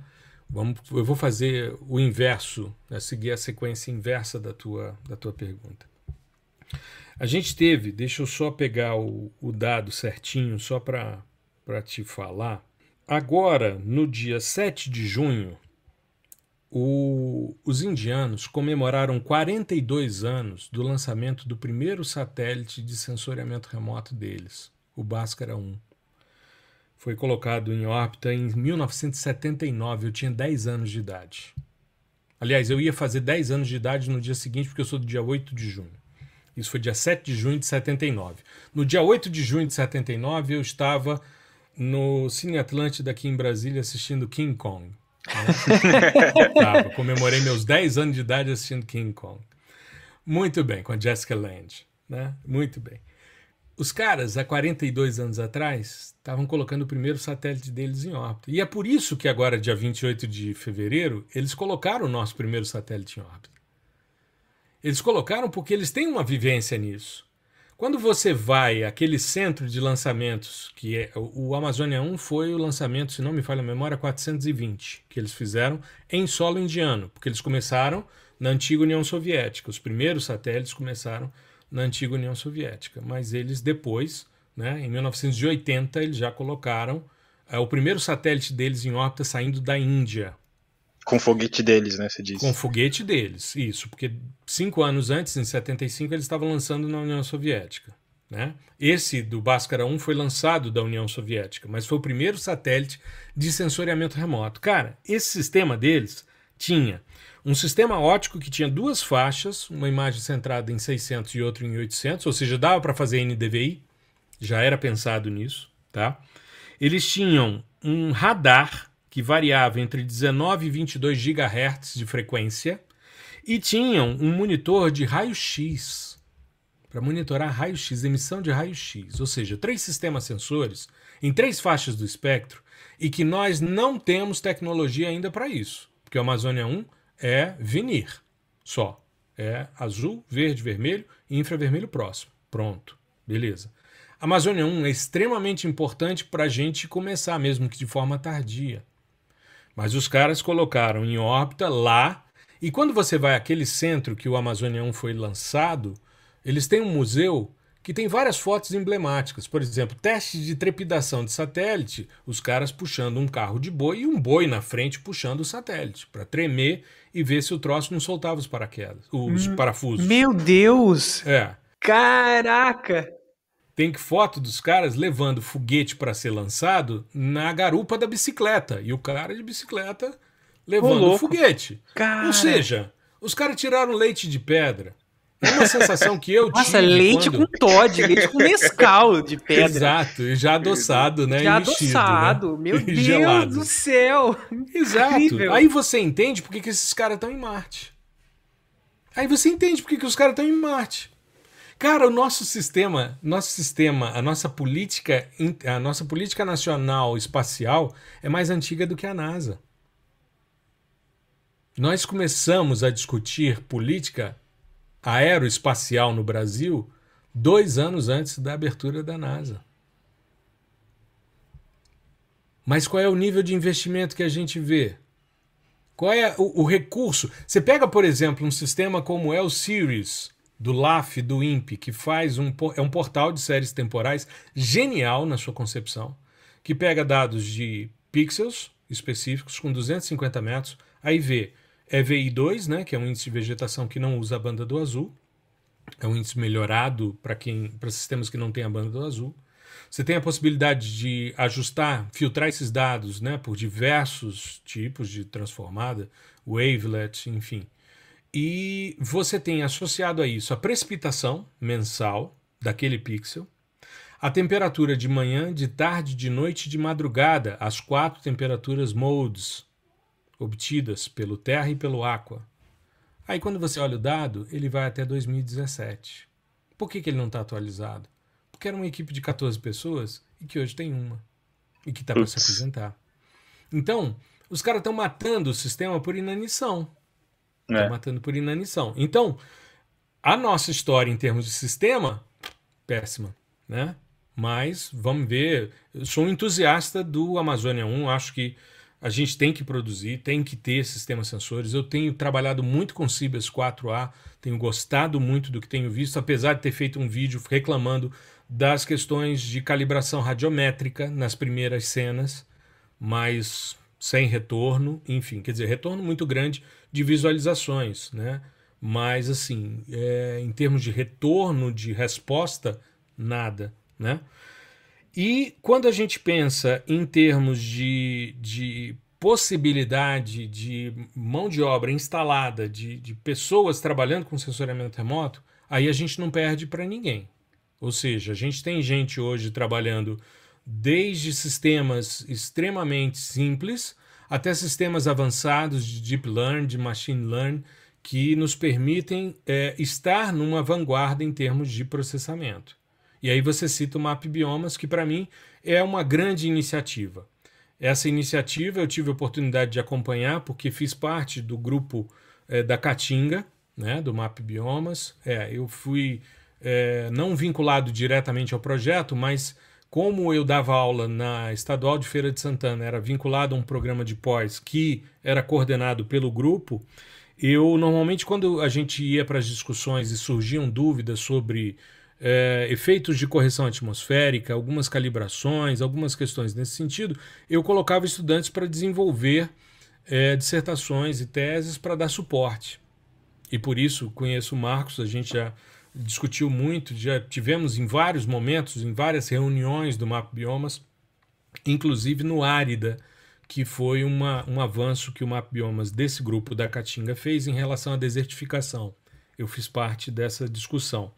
Vamos, eu vou fazer o inverso, né? seguir a sequência inversa da tua, da tua pergunta. A gente teve, deixa eu só pegar o, o dado certinho, só para te falar. Agora, no dia 7 de junho, o, os indianos comemoraram 42 anos do lançamento do primeiro satélite de sensoriamento remoto deles, o Bhaskara 1 foi colocado em órbita em 1979. Eu tinha 10 anos de idade. Aliás, eu ia fazer 10 anos de idade no dia seguinte, porque eu sou do dia 8 de junho. Isso foi dia 7 de junho de 79. No dia 8 de junho de 79, eu estava no Cine Atlântida aqui em Brasília assistindo King Kong. Né? comemorei meus 10 anos de idade assistindo King Kong. Muito bem, com a Jessica Lange. Né? Muito bem. Os caras, há 42 anos atrás, estavam colocando o primeiro satélite deles em órbita. E é por isso que agora, dia 28 de fevereiro, eles colocaram o nosso primeiro satélite em órbita. Eles colocaram porque eles têm uma vivência nisso. Quando você vai àquele centro de lançamentos, que é o Amazônia 1 foi o lançamento, se não me falha a memória, 420, que eles fizeram em solo indiano, porque eles começaram na antiga União Soviética. Os primeiros satélites começaram na antiga União Soviética. Mas eles depois, né, em 1980, eles já colocaram é, o primeiro satélite deles em órbita saindo da Índia. Com foguete deles, né? Você disse. Com foguete deles, isso. Porque cinco anos antes, em 75, eles estavam lançando na União Soviética. Né? Esse do Bhaskara 1 foi lançado da União Soviética, mas foi o primeiro satélite de sensoriamento remoto. Cara, esse sistema deles tinha um sistema óptico que tinha duas faixas, uma imagem centrada em 600 e outra em 800, ou seja, dava para fazer NDVI, já era pensado nisso, tá? Eles tinham um radar que variava entre 19 e 22 GHz de frequência e tinham um monitor de raio-x para monitorar raio-x, emissão de raio-x, ou seja, três sistemas sensores em três faixas do espectro e que nós não temos tecnologia ainda para isso porque o Amazônia 1 é vinir só. É azul, verde, vermelho e infravermelho próximo. Pronto, beleza. A Amazônia 1 é extremamente importante para a gente começar, mesmo que de forma tardia. Mas os caras colocaram em órbita lá, e quando você vai àquele centro que o Amazônia 1 foi lançado, eles têm um museu que tem várias fotos emblemáticas. Por exemplo, testes de trepidação de satélite, os caras puxando um carro de boi e um boi na frente puxando o satélite para tremer e ver se o troço não soltava os paraquedas, os hum, parafusos. Meu Deus! É. Caraca! Tem que foto dos caras levando foguete para ser lançado na garupa da bicicleta e o cara de bicicleta levando o foguete. Cara. Ou seja, os caras tiraram leite de pedra. É uma sensação que eu Nossa, tive. Nossa, leite quando... com Todd, leite com Nescau de pedra. Exato, já adoçado, né? Já né? adoçado, né? meu Deus Gelado. do céu. Exato. Incrível. Aí você entende por que, que esses caras estão em Marte. Aí você entende por que, que os caras estão em Marte. Cara, o nosso sistema, nosso sistema, a nossa política, a nossa política nacional espacial é mais antiga do que a NASA. Nós começamos a discutir política aeroespacial no Brasil dois anos antes da abertura da NASA. Mas qual é o nível de investimento que a gente vê? Qual é o, o recurso? Você pega, por exemplo, um sistema como é o Sirius, do LAF, do INPE, que faz um, é um portal de séries temporais genial na sua concepção, que pega dados de pixels específicos com 250 metros, aí vê é VI2, né, que é um índice de vegetação que não usa a banda do azul. É um índice melhorado para quem para sistemas que não têm a banda do azul. Você tem a possibilidade de ajustar, filtrar esses dados né, por diversos tipos de transformada, wavelet, enfim. E você tem associado a isso a precipitação mensal daquele pixel, a temperatura de manhã, de tarde, de noite e de madrugada, as quatro temperaturas modes obtidas pelo Terra e pelo Aqua. Aí quando você olha o dado, ele vai até 2017. Por que, que ele não está atualizado? Porque era uma equipe de 14 pessoas e que hoje tem uma. E que está para se apresentar. Então, os caras estão matando o sistema por inanição. Estão é. matando por inanição. Então, a nossa história em termos de sistema, péssima, né? Mas vamos ver. Eu sou um entusiasta do Amazônia 1, acho que a gente tem que produzir, tem que ter sistemas sensores. Eu tenho trabalhado muito com Cibers 4A, tenho gostado muito do que tenho visto, apesar de ter feito um vídeo reclamando das questões de calibração radiométrica nas primeiras cenas, mas sem retorno, enfim, quer dizer, retorno muito grande de visualizações, né? Mas assim, é, em termos de retorno de resposta, nada, né? E quando a gente pensa em termos de, de possibilidade de mão de obra instalada, de, de pessoas trabalhando com sensoriamento remoto, aí a gente não perde para ninguém. Ou seja, a gente tem gente hoje trabalhando desde sistemas extremamente simples até sistemas avançados de deep learn, de machine learn, que nos permitem é, estar numa vanguarda em termos de processamento. E aí você cita o Map Biomas, que para mim é uma grande iniciativa. Essa iniciativa eu tive a oportunidade de acompanhar porque fiz parte do grupo é, da Caatinga, né, do Map Biomas. É, eu fui é, não vinculado diretamente ao projeto, mas como eu dava aula na Estadual de Feira de Santana, era vinculado a um programa de pós que era coordenado pelo grupo, eu normalmente quando a gente ia para as discussões e surgiam dúvidas sobre é, efeitos de correção atmosférica, algumas calibrações, algumas questões nesse sentido, eu colocava estudantes para desenvolver é, dissertações e teses para dar suporte. E por isso conheço o Marcos, a gente já discutiu muito, já tivemos em vários momentos, em várias reuniões do Map Biomas, inclusive no Árida, que foi uma, um avanço que o Map Biomas desse grupo da Caatinga fez em relação à desertificação. Eu fiz parte dessa discussão.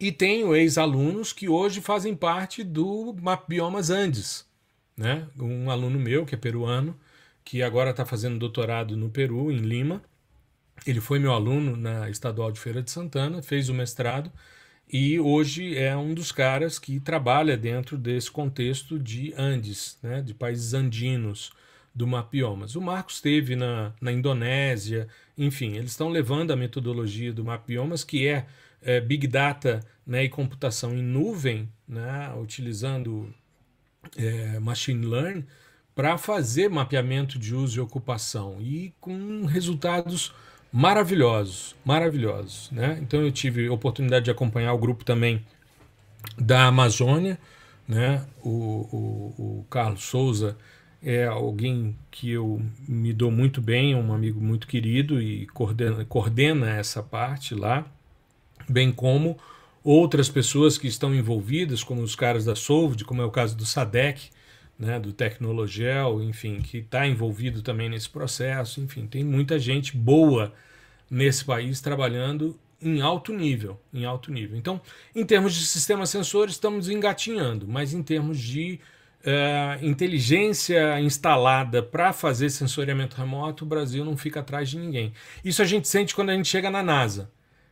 E tenho ex-alunos que hoje fazem parte do Mapiomas Biomas Andes. Né? Um aluno meu, que é peruano, que agora está fazendo doutorado no Peru, em Lima. Ele foi meu aluno na Estadual de Feira de Santana, fez o mestrado e hoje é um dos caras que trabalha dentro desse contexto de Andes, né? de países andinos do Mapiomas. O Marcos esteve na, na Indonésia, enfim, eles estão levando a metodologia do Mapiomas, que é é, Big Data né, e computação em nuvem, né, utilizando é, Machine Learn, para fazer mapeamento de uso e ocupação e com resultados maravilhosos, maravilhosos. Né? Então eu tive oportunidade de acompanhar o grupo também da Amazônia, né? o, o, o Carlos Souza é alguém que eu me dou muito bem, é um amigo muito querido e coordena, coordena essa parte lá bem como outras pessoas que estão envolvidas, como os caras da Solvd, como é o caso do SADEC, né, do Tecnologel, enfim, que está envolvido também nesse processo. Enfim, tem muita gente boa nesse país trabalhando em alto nível, em alto nível. Então, em termos de sistema sensor, estamos engatinhando, mas em termos de uh, inteligência instalada para fazer sensoriamento remoto, o Brasil não fica atrás de ninguém. Isso a gente sente quando a gente chega na NASA.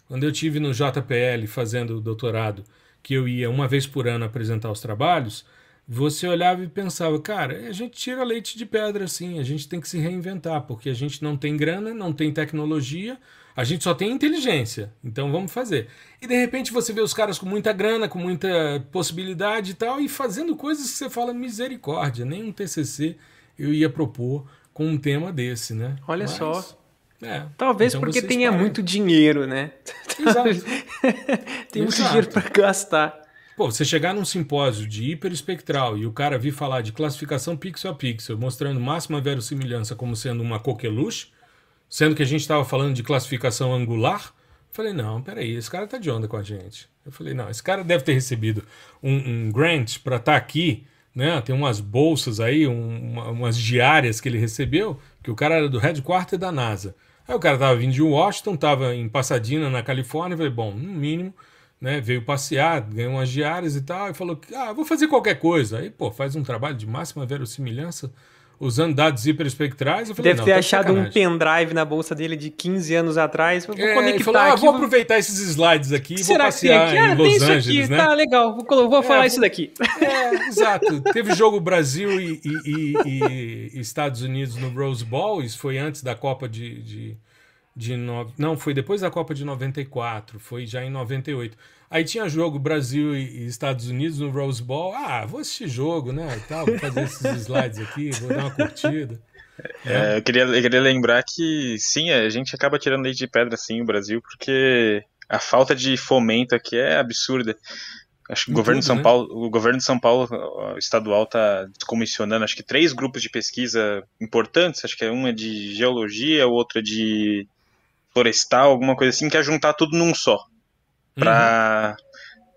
Quando eu tive no JPL fazendo o doutorado, que eu ia uma vez por ano apresentar os trabalhos, você olhava e pensava, cara, a gente tira leite de pedra assim, a gente tem que se reinventar, porque a gente não tem grana, não tem tecnologia, a gente só tem inteligência, então vamos fazer. E de repente você vê os caras com muita grana, com muita possibilidade e tal, e fazendo coisas que você fala misericórdia, nem um TCC eu ia propor com um tema desse, né? Olha Mas... só, é, Talvez então porque tenha muito dinheiro, né? Exato. Tem muito dinheiro para gastar. Pô, você chegar num simpósio de hiperespectral e o cara vir falar de classificação pixel a pixel, mostrando máxima verossimilhança como sendo uma coqueluche, sendo que a gente estava falando de classificação angular, eu falei, não, peraí, esse cara tá de onda com a gente. Eu falei, não, esse cara deve ter recebido um, um grant para estar tá aqui, né? Tem umas bolsas aí, um, uma, umas diárias que ele recebeu, que o cara era do headquarter da NASA. Aí o cara tava vindo de Washington, tava em Pasadena, na Califórnia, falei, bom, no mínimo, né, veio passear, ganhou umas diárias e tal, e falou, ah, vou fazer qualquer coisa. Aí, pô, faz um trabalho de máxima verossimilhança, usando dados hiperespectrais. Eu falei, Deve ter tá achado sacanagem. um pendrive na bolsa dele de 15 anos atrás. Vou é, conectar falou, ah, aqui. vou aproveitar esses slides aqui e vou passear que ah, em Los Angeles, né? Tá legal, vou, vou é, falar vou... isso daqui. É, exato. Teve jogo Brasil e, e, e, Estados Unidos no Rose Bowl, isso foi antes da Copa de... de, de no... Não, foi depois da Copa de 94, foi já em 98. Aí tinha jogo Brasil e Estados Unidos no Rose Bowl. Ah, vou assistir jogo, né? E tal, vou fazer esses slides aqui, vou dar uma curtida. É. É, eu, queria, eu queria lembrar que, sim, a gente acaba tirando leite de pedra, sim, o Brasil, porque a falta de fomento aqui é absurda. Acho que o governo, tudo, de São né? Paulo, o governo de São Paulo estadual está comissionando acho que três grupos de pesquisa importantes, acho que é uma de geologia, outra de florestal, alguma coisa assim, que é juntar tudo num só para uhum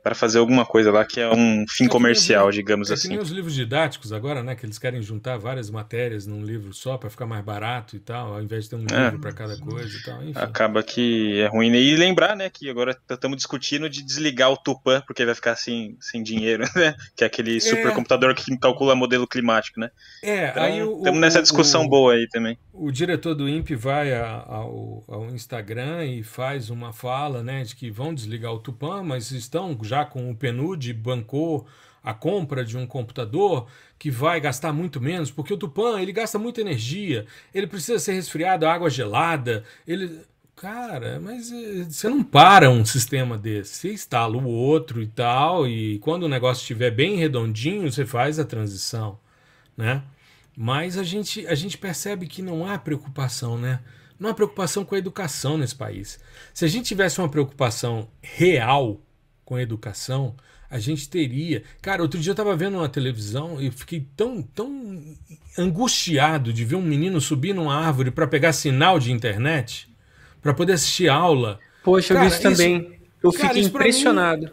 para fazer alguma coisa lá que é um fim é comercial, nem, digamos é assim. Que nem assim. os livros didáticos agora, né? Que eles querem juntar várias matérias num livro só para ficar mais barato e tal, ao invés de ter um é, livro para cada coisa e tal. Enfim. Acaba que é ruim. Né? E lembrar, né, que agora estamos discutindo de desligar o Tupan, porque vai ficar sem, sem dinheiro, né? Que é aquele é. supercomputador que calcula modelo climático, né? É, então, aí estamos nessa discussão o, boa aí também. O diretor do INPE vai a, ao, ao Instagram e faz uma fala, né, de que vão desligar o Tupan, mas estão já com o PNUD bancou a compra de um computador que vai gastar muito menos, porque o Tupan ele gasta muita energia, ele precisa ser resfriado água gelada, ele Cara, mas eh, você não para um sistema desse. Você instala o outro e tal, e quando o negócio estiver bem redondinho, você faz a transição, né? Mas a gente, a gente percebe que não há preocupação, né? Não há preocupação com a educação nesse país. Se a gente tivesse uma preocupação real com a educação, a gente teria. Cara, outro dia eu estava vendo uma televisão e fiquei tão, tão angustiado de ver um menino subir numa árvore para pegar sinal de internet, para poder assistir aula. Poxa, cara, eu vi isso também. Eu fiquei impressionado. Mim,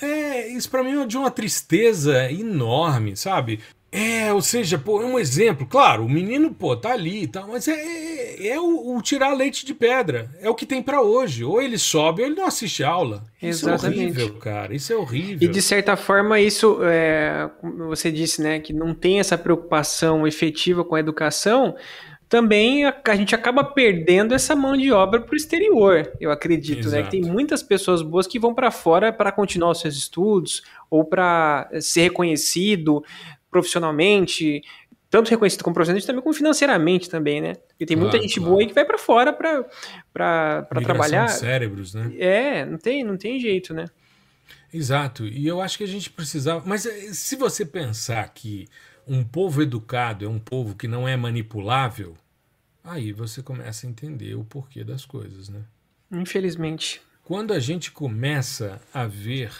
é, isso para mim é de uma tristeza enorme, sabe? É, ou seja, pô, é um exemplo. Claro, o menino, pô, tá ali e tá, tal, mas é, é, é o, o, tirar leite de pedra. É o que tem para hoje. Ou ele sobe ou ele não assiste aula. Exatamente. Isso é horrível, cara. Isso é horrível. E de certa forma, isso, é, como você disse, né, que não tem essa preocupação efetiva com a educação, também a, a, gente acaba perdendo essa mão de obra para o exterior, eu acredito, Exato. né? Que tem muitas pessoas boas que vão para fora para continuar os seus estudos ou para ser reconhecido profissionalmente, tanto reconhecido como profissionalmente, também como financeiramente também, né? Porque tem claro, muita gente claro. boa aí que vai para fora para trabalhar. cérebros, né? É, não tem, não tem jeito, né? Exato. E eu acho que a gente precisava. Mas eh, se você pensar que um povo educado é um povo que não é manipulável, aí você começa a entender o porquê das coisas, né? Infelizmente. Quando a gente começa a ver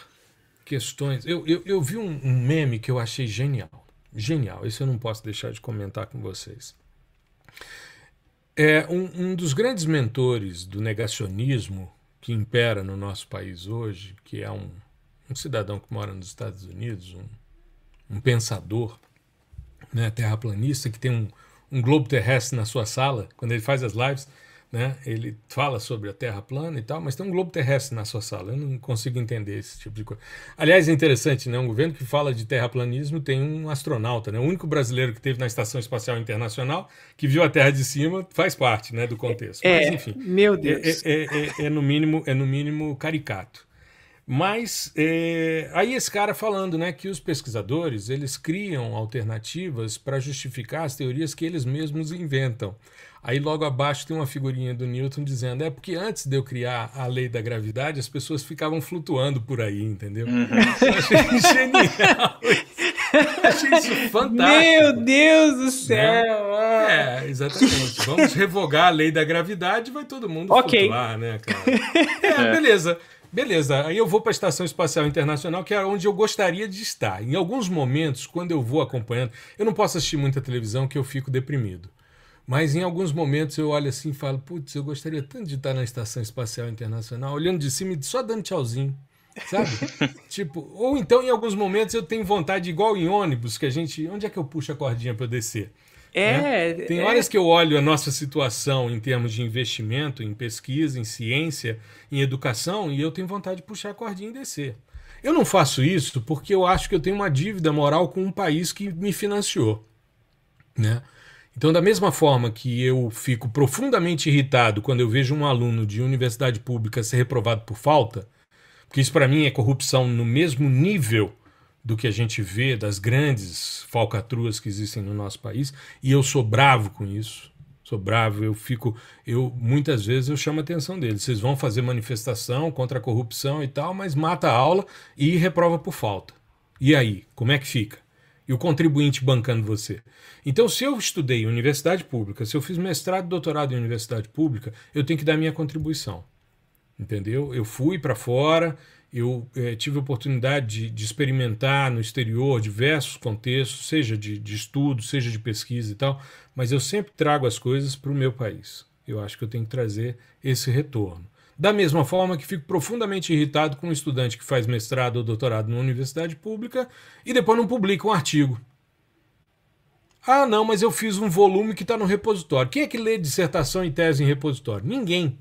questões. Eu, eu, eu vi um, um meme que eu achei genial genial. Isso eu não posso deixar de comentar com vocês. É um, um dos grandes mentores do negacionismo que impera no nosso país hoje, que é um, um cidadão que mora nos Estados Unidos, um, um pensador, né, terraplanista, que tem um, um globo terrestre na sua sala, quando ele faz as lives, né? Ele fala sobre a Terra plana e tal, mas tem um globo terrestre na sua sala. Eu não consigo entender esse tipo de coisa. Aliás, é interessante, né? Um governo que fala de terraplanismo tem um astronauta, né? O único brasileiro que teve na Estação Espacial Internacional que viu a Terra de cima faz parte, né, do contexto. É, mas, enfim. Meu é, é, Deus. É, é, é, é no mínimo, é no mínimo caricato. Mas é, aí esse cara falando né, que os pesquisadores eles criam alternativas para justificar as teorias que eles mesmos inventam. Aí logo abaixo tem uma figurinha do Newton dizendo: é porque antes de eu criar a lei da gravidade, as pessoas ficavam flutuando por aí, entendeu? Uhum. Eu achei genial. Eu achei isso fantástico. Meu Deus do né? céu! Né? É, exatamente. Vamos revogar a lei da gravidade, e vai todo mundo okay. flutuar, né, cara? é. é. beleza. Beleza, aí eu vou para a Estação Espacial Internacional, que é onde eu gostaria de estar. Em alguns momentos, quando eu vou acompanhando, eu não posso assistir muita televisão que eu fico deprimido. Mas em alguns momentos eu olho assim e falo, putz, eu gostaria tanto de estar na Estação Espacial Internacional, olhando de cima e só dando tchauzinho. Sabe? tipo, ou então em alguns momentos eu tenho vontade, igual em ônibus, que a gente. Onde é que eu puxo a cordinha para descer? Né? É, né? Tem é. horas é... que eu olho a nossa situação em termos de investimento, em pesquisa, em ciência, em educação, e eu tenho vontade de puxar a cordinha e descer. Eu não faço isso porque eu acho que eu tenho uma dívida moral com um país que me financiou. Né? Então, da mesma forma que eu fico profundamente irritado quando eu vejo um aluno de universidade pública ser reprovado por falta, porque isso para mim é corrupção no mesmo nível do que a gente vê das grandes falcatruas que existem no nosso país, e eu sou bravo com isso. Sou bravo, eu fico, eu muitas vezes eu chamo a atenção deles. Vocês vão fazer manifestação contra a corrupção e tal, mas mata a aula e reprova por falta. E aí, como é que fica? e o contribuinte bancando você. Então, se eu estudei em universidade pública, se eu fiz mestrado, doutorado em universidade pública, eu tenho que dar minha contribuição. Entendeu? Eu fui para fora, eu eh, tive a oportunidade de, de, experimentar no exterior diversos contextos, seja de, de estudo, seja de pesquisa e tal, mas eu sempre trago as coisas para o meu país. Eu acho que eu tenho que trazer esse retorno. Da mesma forma que fico profundamente irritado com um estudante que faz mestrado ou doutorado numa universidade pública e depois não publica um artigo. Ah, não, mas eu fiz um volume que está no repositório. Quem é que lê dissertação e tese em repositório? Ninguém.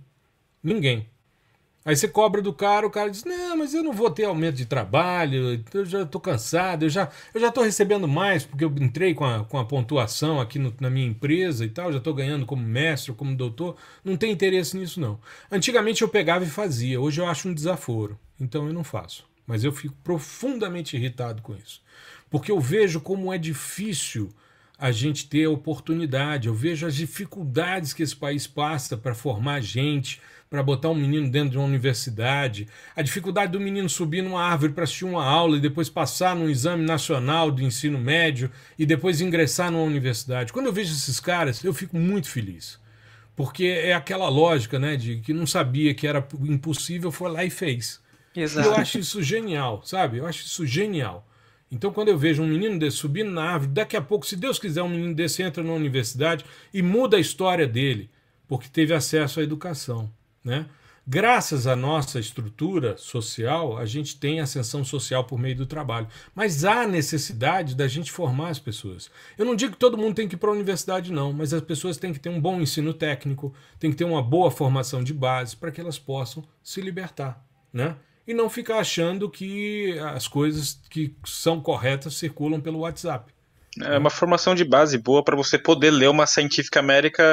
Ninguém. Aí você cobra do cara, o cara diz: Não, mas eu não vou ter aumento de trabalho, eu já estou cansado, eu já eu já estou recebendo mais, porque eu entrei com a, com a pontuação aqui no, na minha empresa e tal, já estou ganhando como mestre, como doutor. Não tem interesse nisso, não. Antigamente eu pegava e fazia, hoje eu acho um desaforo, então eu não faço. Mas eu fico profundamente irritado com isso, porque eu vejo como é difícil a gente ter a oportunidade, eu vejo as dificuldades que esse país passa para formar gente para botar um menino dentro de uma universidade, a dificuldade do menino subir numa árvore para assistir uma aula e depois passar num exame nacional do ensino médio e depois ingressar numa universidade. Quando eu vejo esses caras, eu fico muito feliz. Porque é aquela lógica, né, de que não sabia que era impossível, foi lá e fez. Exato. eu acho isso genial, sabe? Eu acho isso genial. Então, quando eu vejo um menino desse subindo na árvore, daqui a pouco, se Deus quiser, um menino desse entra na universidade e muda a história dele, porque teve acesso à educação. Né? Graças à nossa estrutura social, a gente tem ascensão social por meio do trabalho. Mas há necessidade da gente formar as pessoas. Eu não digo que todo mundo tem que ir para a universidade, não, mas as pessoas têm que ter um bom ensino técnico, têm que ter uma boa formação de base para que elas possam se libertar. Né? E não ficar achando que as coisas que são corretas circulam pelo WhatsApp. É uma formação de base boa para você poder ler uma científica América,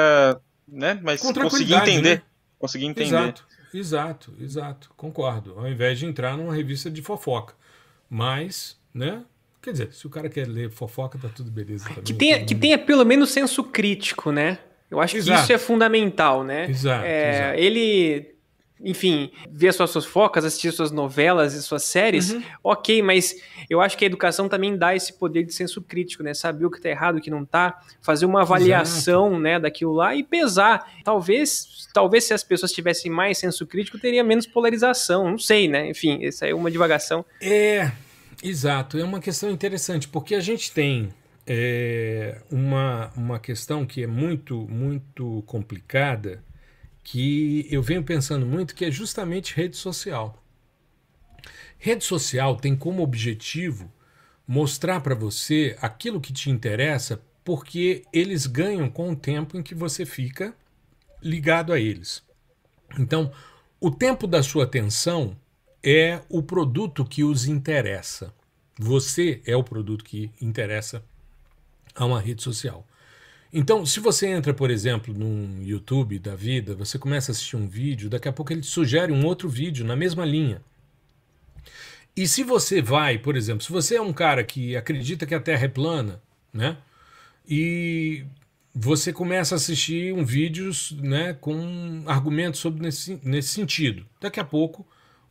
né? Mas conseguir entender. Né? conseguir entender. Exato, exato, exato, concordo. Ao invés de entrar numa revista de fofoca. Mas, né? Quer dizer, se o cara quer ler fofoca, tá tudo beleza também. Tá que tenha, que tenha pelo menos senso crítico, né? Eu acho exato. que isso é fundamental, né? Exato, é, exato. Ele enfim, ver suas fofocas, assistir suas novelas e suas séries, uhum. ok, mas eu acho que a educação também dá esse poder de senso crítico, né? Saber o que tá errado, o que não tá, fazer uma avaliação, Exato. né, daquilo lá e pesar. Talvez, talvez se as pessoas tivessem mais senso crítico, teria menos polarização, não sei, né? Enfim, essa é uma divagação. É, Exato, é uma questão interessante, porque a gente tem é, uma, uma questão que é muito, muito complicada, que eu venho pensando muito, que é justamente rede social. Rede social tem como objetivo mostrar para você aquilo que te interessa, porque eles ganham com o tempo em que você fica ligado a eles. Então, o tempo da sua atenção é o produto que os interessa. Você é o produto que interessa a uma rede social. Então, se você entra, por exemplo, num YouTube da vida, você começa a assistir um vídeo, daqui a pouco ele te sugere um outro vídeo na mesma linha. E se você vai, por exemplo, se você é um cara que acredita que a Terra é plana, né? E você começa a assistir um vídeo né, com argumentos sobre nesse, nesse sentido. Daqui a pouco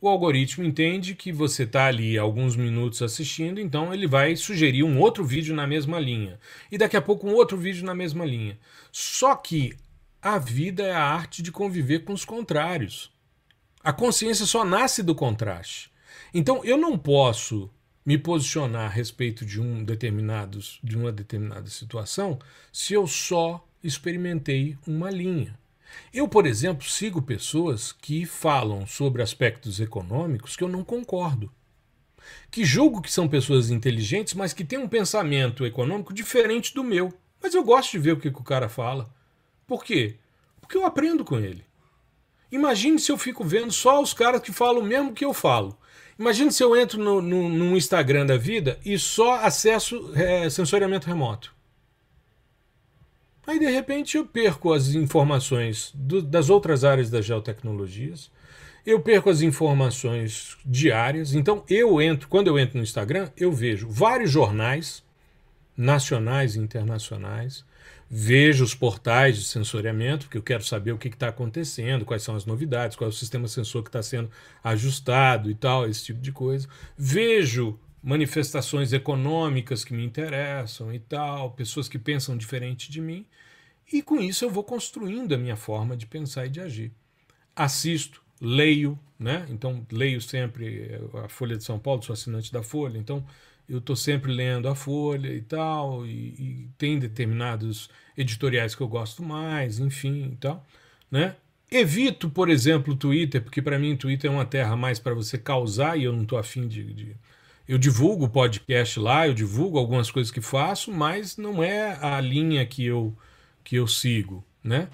o algoritmo entende que você está ali alguns minutos assistindo, então ele vai sugerir um outro vídeo na mesma linha. E daqui a pouco um outro vídeo na mesma linha. Só que a vida é a arte de conviver com os contrários. A consciência só nasce do contraste. Então eu não posso me posicionar a respeito de um determinados de uma determinada situação se eu só experimentei uma linha. Eu, por exemplo, sigo pessoas que falam sobre aspectos econômicos que eu não concordo. Que julgo que são pessoas inteligentes, mas que têm um pensamento econômico diferente do meu. Mas eu gosto de ver o que, que o cara fala. Por quê? Porque eu aprendo com ele. Imagine se eu fico vendo só os caras que falam o mesmo que eu falo. Imagine se eu entro no, no, no Instagram da vida e só acesso é, sensoriamento remoto. Aí, de repente, eu perco as informações do, das outras áreas das geotecnologias, eu perco as informações diárias. Então, eu entro, quando eu entro no Instagram, eu vejo vários jornais nacionais e internacionais, vejo os portais de sensoriamento, porque eu quero saber o que está acontecendo, quais são as novidades, qual é o sistema sensor que está sendo ajustado e tal, esse tipo de coisa. Vejo manifestações econômicas que me interessam e tal, pessoas que pensam diferente de mim, e com isso eu vou construindo a minha forma de pensar e de agir. Assisto, leio, né? Então leio sempre eh, a Folha de São Paulo, sou assinante da Folha, então eu estou sempre lendo a Folha e tal, e, e, tem determinados editoriais que eu gosto mais, enfim, e tal, né? Evito, por exemplo, o Twitter, porque para mim o Twitter é uma terra mais para você causar e eu não estou afim de, de eu divulgo o podcast lá, eu divulgo algumas coisas que faço, mas não é a linha que eu, que eu sigo, né?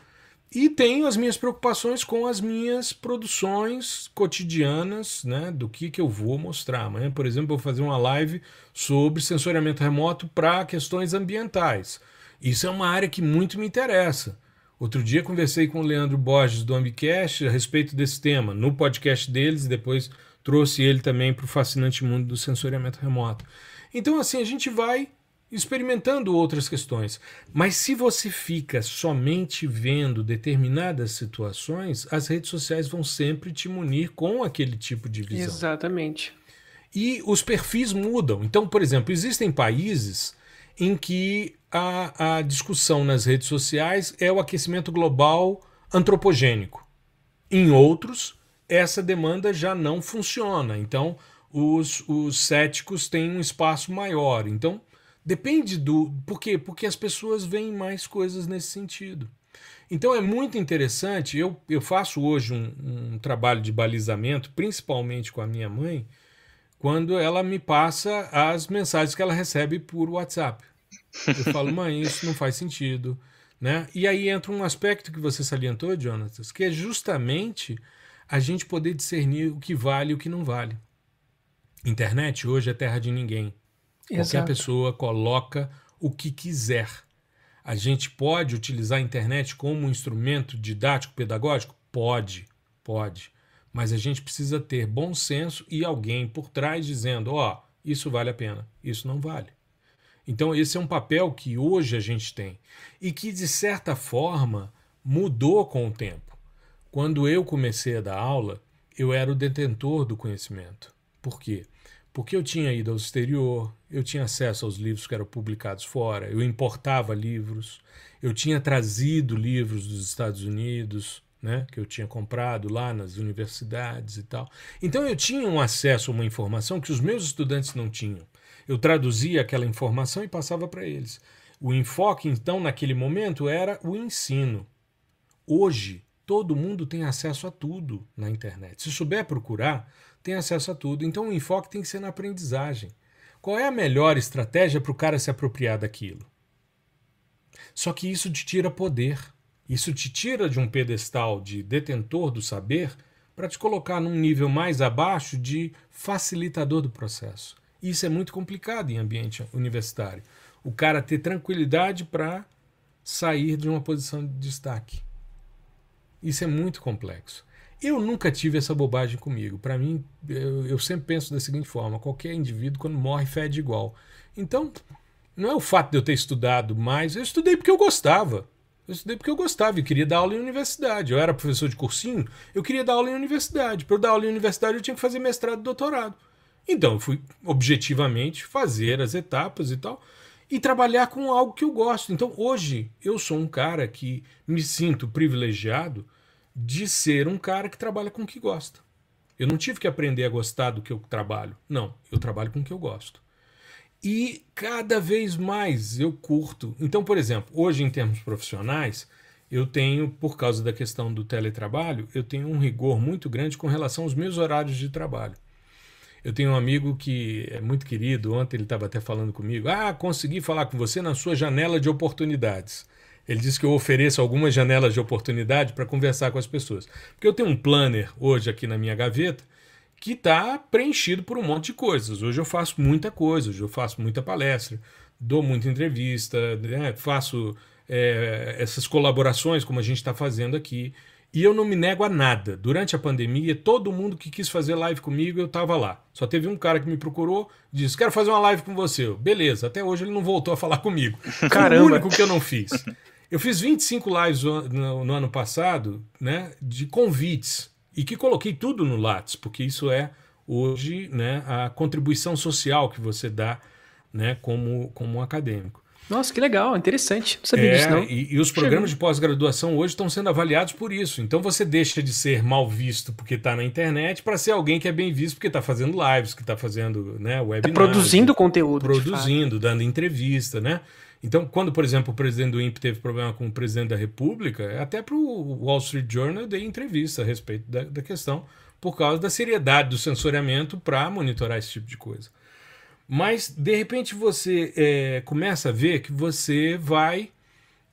E tenho as minhas preocupações com as minhas produções cotidianas, né? Do que, que eu vou mostrar. Amanhã, por exemplo, eu vou fazer uma live sobre sensoriamento remoto para questões ambientais. Isso é uma área que muito me interessa. Outro dia conversei com o Leandro Borges do Ambicast a respeito desse tema, no podcast deles e depois trouxe ele também para o fascinante mundo do sensoriamento remoto. Então, assim, a gente vai experimentando outras questões. Mas se você fica somente vendo determinadas situações, as redes sociais vão sempre te munir com aquele tipo de visão. Exatamente. E os perfis mudam. Então, por exemplo, existem países em que a, a discussão nas redes sociais é o aquecimento global antropogênico. Em outros, essa demanda já não funciona. Então, os, os céticos têm um espaço maior. Então, depende do. Por quê? Porque as pessoas veem mais coisas nesse sentido. Então é muito interessante. Eu, eu faço hoje um, um, trabalho de balizamento, principalmente com a minha mãe, quando ela me passa as mensagens que ela recebe por WhatsApp. Eu falo, mãe, isso não faz sentido. Né? E aí entra um aspecto que você salientou, Jonathan, que é justamente a gente poder discernir o que vale e o que não vale. Internet hoje é terra de ninguém. Exato. Qualquer pessoa coloca o que quiser. A gente pode utilizar a internet como um instrumento didático, pedagógico? Pode, pode. Mas a gente precisa ter bom senso e alguém por trás dizendo: ó, oh, isso vale a pena, isso não vale. Então, esse é um papel que hoje a gente tem e que, de certa forma, mudou com o tempo. Quando eu comecei a dar aula, eu era o detentor do conhecimento. Por quê? Porque eu tinha ido ao exterior, eu tinha acesso aos livros que eram publicados fora, eu importava livros, eu tinha trazido livros dos Estados Unidos, né, que eu tinha comprado lá nas universidades e tal. Então eu tinha um acesso a uma informação que os meus estudantes não tinham. Eu traduzia aquela informação e passava para eles. O enfoque, então, naquele momento era o ensino. Hoje, Todo mundo tem acesso a tudo na internet. Se souber procurar, tem acesso a tudo. Então o enfoque tem que ser na aprendizagem. Qual é a melhor estratégia para o cara se apropriar daquilo? Só que isso te tira poder. Isso te tira de um pedestal de detentor do saber para te colocar num nível mais abaixo de facilitador do processo. Isso é muito complicado em ambiente universitário. O cara ter tranquilidade para sair de uma posição de destaque. Isso é muito complexo. Eu nunca tive essa bobagem comigo. Para mim, eu, eu, sempre penso da seguinte forma: qualquer indivíduo, quando morre, fede igual. Então, não é o fato de eu ter estudado mais, eu estudei porque eu gostava. Eu estudei porque eu gostava e queria dar aula em universidade. Eu era professor de cursinho, eu queria dar aula em universidade. Para eu dar aula em universidade, eu tinha que fazer mestrado e doutorado. Então, eu fui objetivamente fazer as etapas e tal e trabalhar com algo que eu gosto. Então hoje eu sou um cara que me sinto privilegiado de ser um cara que trabalha com o que gosta. Eu não tive que aprender a gostar do que eu trabalho. Não, eu trabalho com o que eu gosto. E cada vez mais eu curto. Então, por exemplo, hoje em termos profissionais, eu tenho, por causa da questão do teletrabalho, eu tenho um rigor muito grande com relação aos meus horários de trabalho. Eu tenho um amigo que é muito querido, ontem ele estava até falando comigo. Ah, consegui falar com você na sua janela de oportunidades. Ele disse que eu ofereço algumas janelas de oportunidade para conversar com as pessoas. Porque eu tenho um planner hoje aqui na minha gaveta que está preenchido por um monte de coisas. Hoje eu faço muita coisa, hoje eu faço muita palestra, dou muita entrevista, né, faço é, essas colaborações como a gente está fazendo aqui. E eu não me nego a nada. Durante a pandemia, todo mundo que quis fazer live comigo, eu estava lá. Só teve um cara que me procurou, disse: Quero fazer uma live com você. Eu, Beleza, até hoje ele não voltou a falar comigo. Caramba. o único que eu não fiz. Eu fiz 25 lives no, no ano passado, né, de convites, e que coloquei tudo no Lattes, porque isso é hoje né, a contribuição social que você dá né, como, como um acadêmico. Nossa, que legal, interessante. Não sabia é, disso, não. E, e os programas Chegou. de pós-graduação hoje estão sendo avaliados por isso. Então você deixa de ser mal visto porque está na internet para ser alguém que é bem visto porque está fazendo lives, que está fazendo né, webinars. Tá produzindo conteúdo. Produzindo, dando entrevista, né? Então, quando, por exemplo, o presidente do INPE teve problema com o presidente da República, até para o Wall Street Journal eu dei entrevista a respeito da, da questão, por causa da seriedade do sensoriamento para monitorar esse tipo de coisa. Mas, de repente, você é, começa a ver que você vai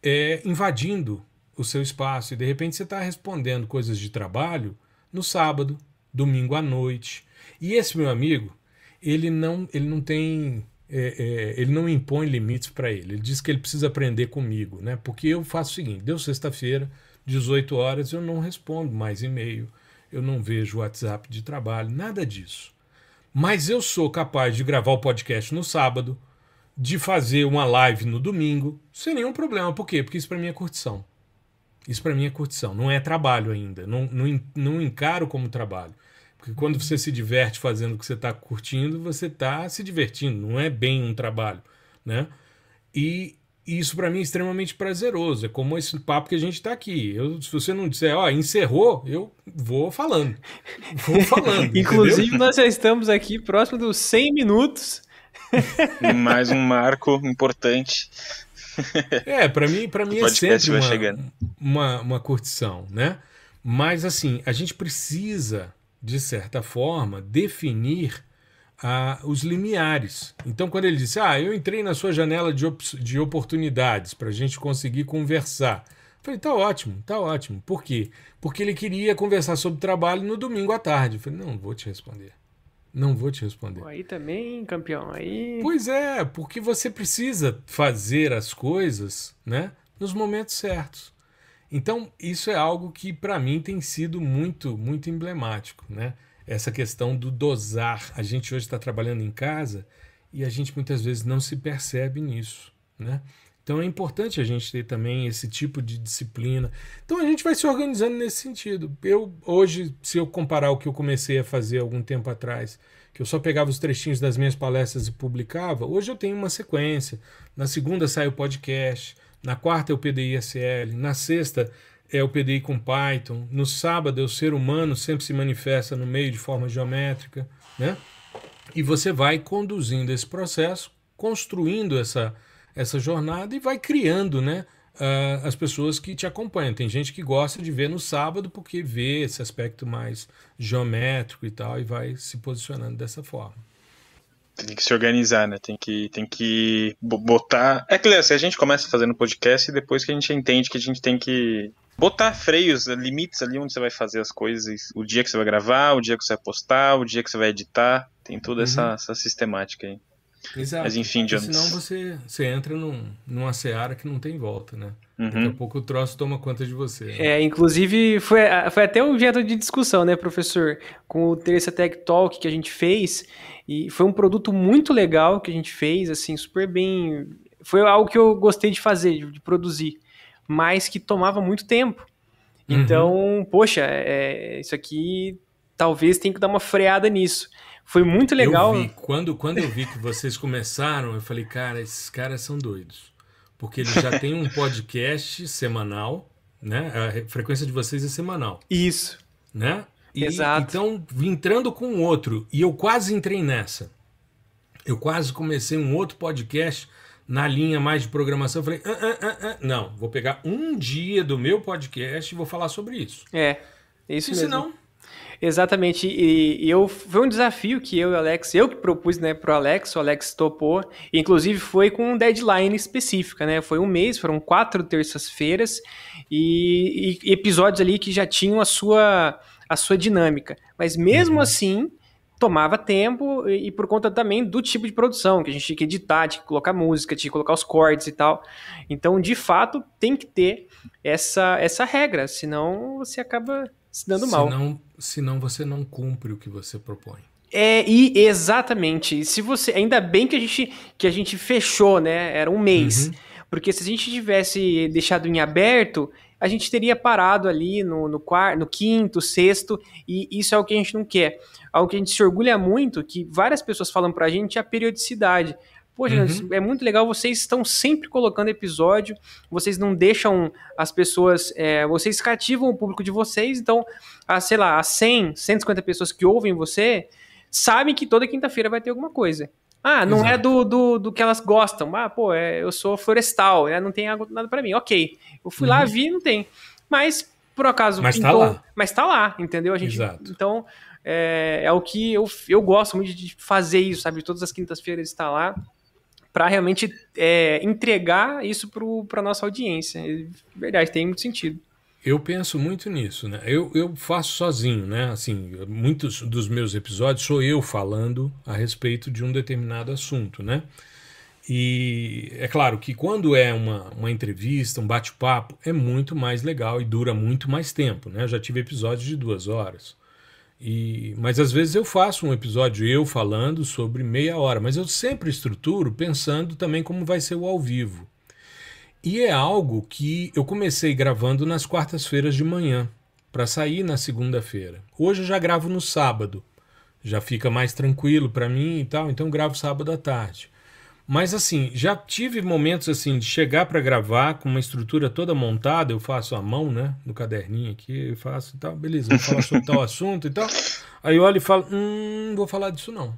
é, invadindo o seu espaço e, de repente, você está respondendo coisas de trabalho no sábado, domingo à noite. E esse meu amigo, ele não, ele não tem. É, é ele não impõe limites para ele. Ele diz que ele precisa aprender comigo, né? Porque eu faço o seguinte: deu sexta-feira, 18 horas, eu não respondo mais e-mail, eu não vejo WhatsApp de trabalho, nada disso mas eu sou capaz de gravar o podcast no sábado, de fazer uma live no domingo, sem nenhum problema. Por quê? Porque isso para mim é curtição. Isso para mim é curtição, não é trabalho ainda, não, não, não encaro como trabalho. Porque quando você se diverte fazendo o que você está curtindo, você está se divertindo, não é bem um trabalho, né? E e isso para mim é extremamente prazeroso. É como esse papo que a gente está aqui. Eu, se você não disser, ó, encerrou, eu vou falando. Vou falando. Inclusive, entendeu? nós já estamos aqui próximo dos 100 minutos. Mais um marco importante. É, para mim, para mim é sempre uma, uma, uma curtição, né? Mas assim, a gente precisa, de certa forma, definir ah, os limiares. Então, quando ele disse, ah, eu entrei na sua janela de, op de oportunidades para a gente conseguir conversar. Eu falei, tá ótimo, tá ótimo. Por quê? Porque ele queria conversar sobre trabalho no domingo à tarde. Eu falei, não, vou te responder. Não vou te responder. Aí também, campeão, aí. Pois é, porque você precisa fazer as coisas, né, nos momentos certos. Então, isso é algo que para mim tem sido muito, muito emblemático, né? essa questão do dosar. A gente hoje está trabalhando em casa e a gente muitas vezes não se percebe nisso, né? Então é importante a gente ter também esse tipo de disciplina. Então a gente vai se organizando nesse sentido. Eu hoje, se eu comparar o que eu comecei a fazer algum tempo atrás, que eu só pegava os trechinhos das minhas palestras e publicava, hoje eu tenho uma sequência. Na segunda sai o podcast, na quarta é o PDISL, na sexta é o PDI com Python. No sábado, o ser humano sempre se manifesta no meio de forma geométrica, né? E você vai conduzindo esse processo, construindo essa, essa jornada e vai criando, né? Uh, as pessoas que te acompanham. Tem gente que gosta de ver no sábado porque vê esse aspecto mais geométrico e tal e vai se posicionando dessa forma tem que se organizar, né? Tem que, tem que botar. É que assim, a gente começa fazendo podcast e depois que a gente entende que a gente tem que botar freios, limites ali onde você vai fazer as coisas, o dia que você vai gravar, o dia que você vai postar, o dia que você vai editar. Tem toda uhum. essa, essa sistemática aí. Exato. Mas enfim, Jones. Senão você, você entra num, numa seara que não tem volta, né? Uhum. Daqui a uhum. pouco o troço toma conta de você. Né? É, inclusive foi, foi até objeto de discussão, né, professor? Com o Terça Tech Talk que a gente fez. E foi um produto muito legal que a gente fez, assim, super bem. Foi algo que eu gostei de fazer, de produzir, mas que tomava muito tempo. Uhum. Então, uhum. poxa, é, isso aqui talvez tenha que dar uma freada nisso. Foi muito legal. Eu vi, quando, quando eu vi que vocês começaram, eu falei, cara, esses caras são doidos. Porque eles já têm um podcast semanal, né? A frequência de vocês é semanal. Isso. Né? E, Exato. Então, entrando com outro. E eu quase entrei nessa. Eu quase comecei um outro podcast na linha mais de programação. Eu falei, ah, ah, ah, ah. não, vou pegar um dia do meu podcast e vou falar sobre isso. É, é isso e mesmo. senão, Exatamente, e, e, eu foi um desafio que eu e o Alex, eu que propus, né, o Alex, o Alex topou, inclusive foi com um deadline específica, né, foi um mês, foram quatro terças-feiras e, e, episódios ali que já tinham a sua, a sua dinâmica, mas mesmo uhum. assim tomava tempo e, e, por conta também do tipo de produção, que a gente tinha que editar, tinha que colocar música, tinha que colocar os cortes e tal, então de fato tem que ter essa, essa regra, senão você acaba se dando se mal. Senão, você não cumpre o que você propõe. É, e exatamente. Se você, ainda bem que a gente que a gente fechou, né? Era um mês. Uhum. Porque se a gente tivesse deixado em aberto, a gente teria parado ali no, no, quarto, no quinto, sexto, e isso é o que a gente não quer. Algo que a gente se orgulha muito, que várias pessoas falam pra gente, é a periodicidade. Poxa, uhum. é muito legal, vocês estão sempre colocando episódio, vocês não deixam as pessoas, é, vocês cativam o público de vocês, então, a, sei lá, as 100, 150 pessoas que ouvem você, sabem que toda quinta-feira vai ter alguma coisa. Ah, não é Exato. é do, do, do, que elas gostam. Ah, pô, é, eu sou florestal, né? não tem nada para mim. Ok, eu fui uhum. lá, vi, não tem. Mas, por acaso... Mas tá pintou, tá lá. Mas tá lá, entendeu? A gente, Exato. Então, é, é o que eu, eu gosto muito de fazer isso, sabe? Todas as quintas-feiras está lá para realmente é, entregar isso para a nossa audiência. Verdade, tem muito sentido. Eu penso muito nisso, né? Eu, eu faço sozinho, né? Assim, muitos dos meus episódios sou eu falando a respeito de um determinado assunto, né? E é claro que quando é uma, uma entrevista, um bate-papo, é muito mais legal e dura muito mais tempo, né? Eu já tive episódios de duas horas. E, mas às vezes eu faço um episódio eu falando sobre meia hora, mas eu sempre estruturo pensando também como vai ser o ao vivo. E é algo que eu comecei gravando nas quartas-feiras de manhã, para sair na segunda-feira. Hoje eu já gravo no sábado, já fica mais tranquilo para mim e tal, então gravo sábado à tarde. Mas assim, já tive momentos assim de chegar para gravar com uma estrutura toda montada, eu faço a mão, né, no caderninho aqui, eu faço e tal, beleza, vou falar sobre tal assunto e tal. Aí eu olho e falo, hum, vou falar disso não.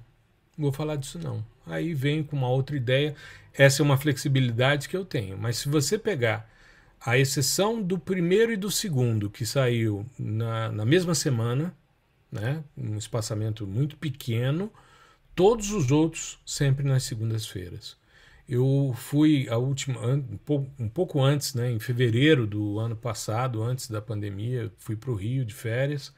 Vou falar disso não. Aí vem com uma outra ideia. Essa é uma flexibilidade que eu tenho, mas se você pegar a exceção do primeiro e do segundo que saiu na, na mesma semana, né, um espaçamento muito pequeno, todos os outros sempre nas segundas-feiras. Eu fui a última um pouco antes, né, em fevereiro do ano passado, antes da pandemia, fui para o Rio de férias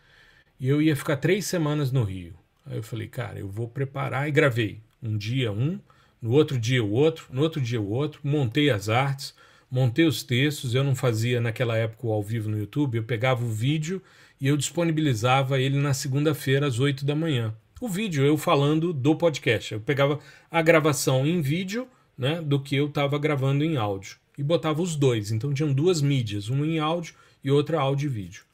e eu ia ficar três semanas no Rio. Aí eu falei, cara, eu vou preparar e gravei um dia um, no outro dia o outro, no outro dia o outro, montei as artes, montei os textos. Eu não fazia naquela época o ao vivo no YouTube, eu pegava o vídeo e eu disponibilizava ele na segunda-feira às oito da manhã o vídeo, eu falando do podcast. Eu pegava a gravação em vídeo né, do que eu estava gravando em áudio e botava os dois. Então tinham duas mídias, uma em áudio e outra áudio e vídeo.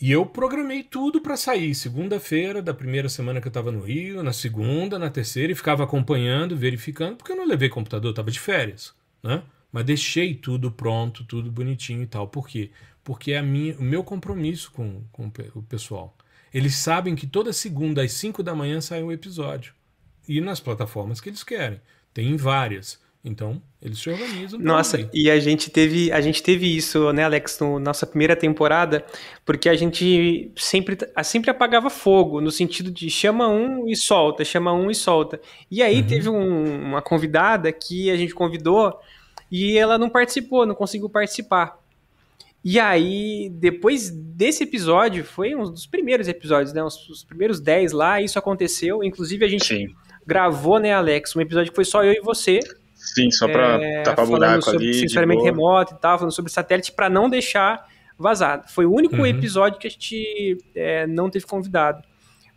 E eu programei tudo para sair segunda-feira da primeira semana que eu estava no Rio, na segunda, na terceira, e ficava acompanhando, verificando, porque eu não levei computador, estava de férias, né? Mas deixei tudo pronto, tudo bonitinho e tal. Por quê? Porque é a minha, o meu compromisso com, com o pessoal. Eles sabem que toda segunda às 5 da manhã sai um episódio. E nas plataformas que eles querem. Tem várias. Então, eles se organizam. Nossa, e a gente teve, a gente teve isso, né, Alex, na no nossa primeira temporada, porque a gente sempre, sempre apagava fogo, no sentido de chama um e solta, chama um e solta. E aí uhum. teve um, uma convidada que a gente convidou e ela não participou, não conseguiu participar. E aí, depois desse episódio, foi um dos primeiros episódios, né? Os, os primeiros 10 lá, isso aconteceu. Inclusive, a gente Sim. gravou, né, Alex, um episódio que foi só eu e você. Sim, só para é, tapar buraco sobre ali. Sensoramento remoto e tal, falando sobre satélite, para não deixar vazado. Foi o único uhum. episódio que a gente é, não teve convidado.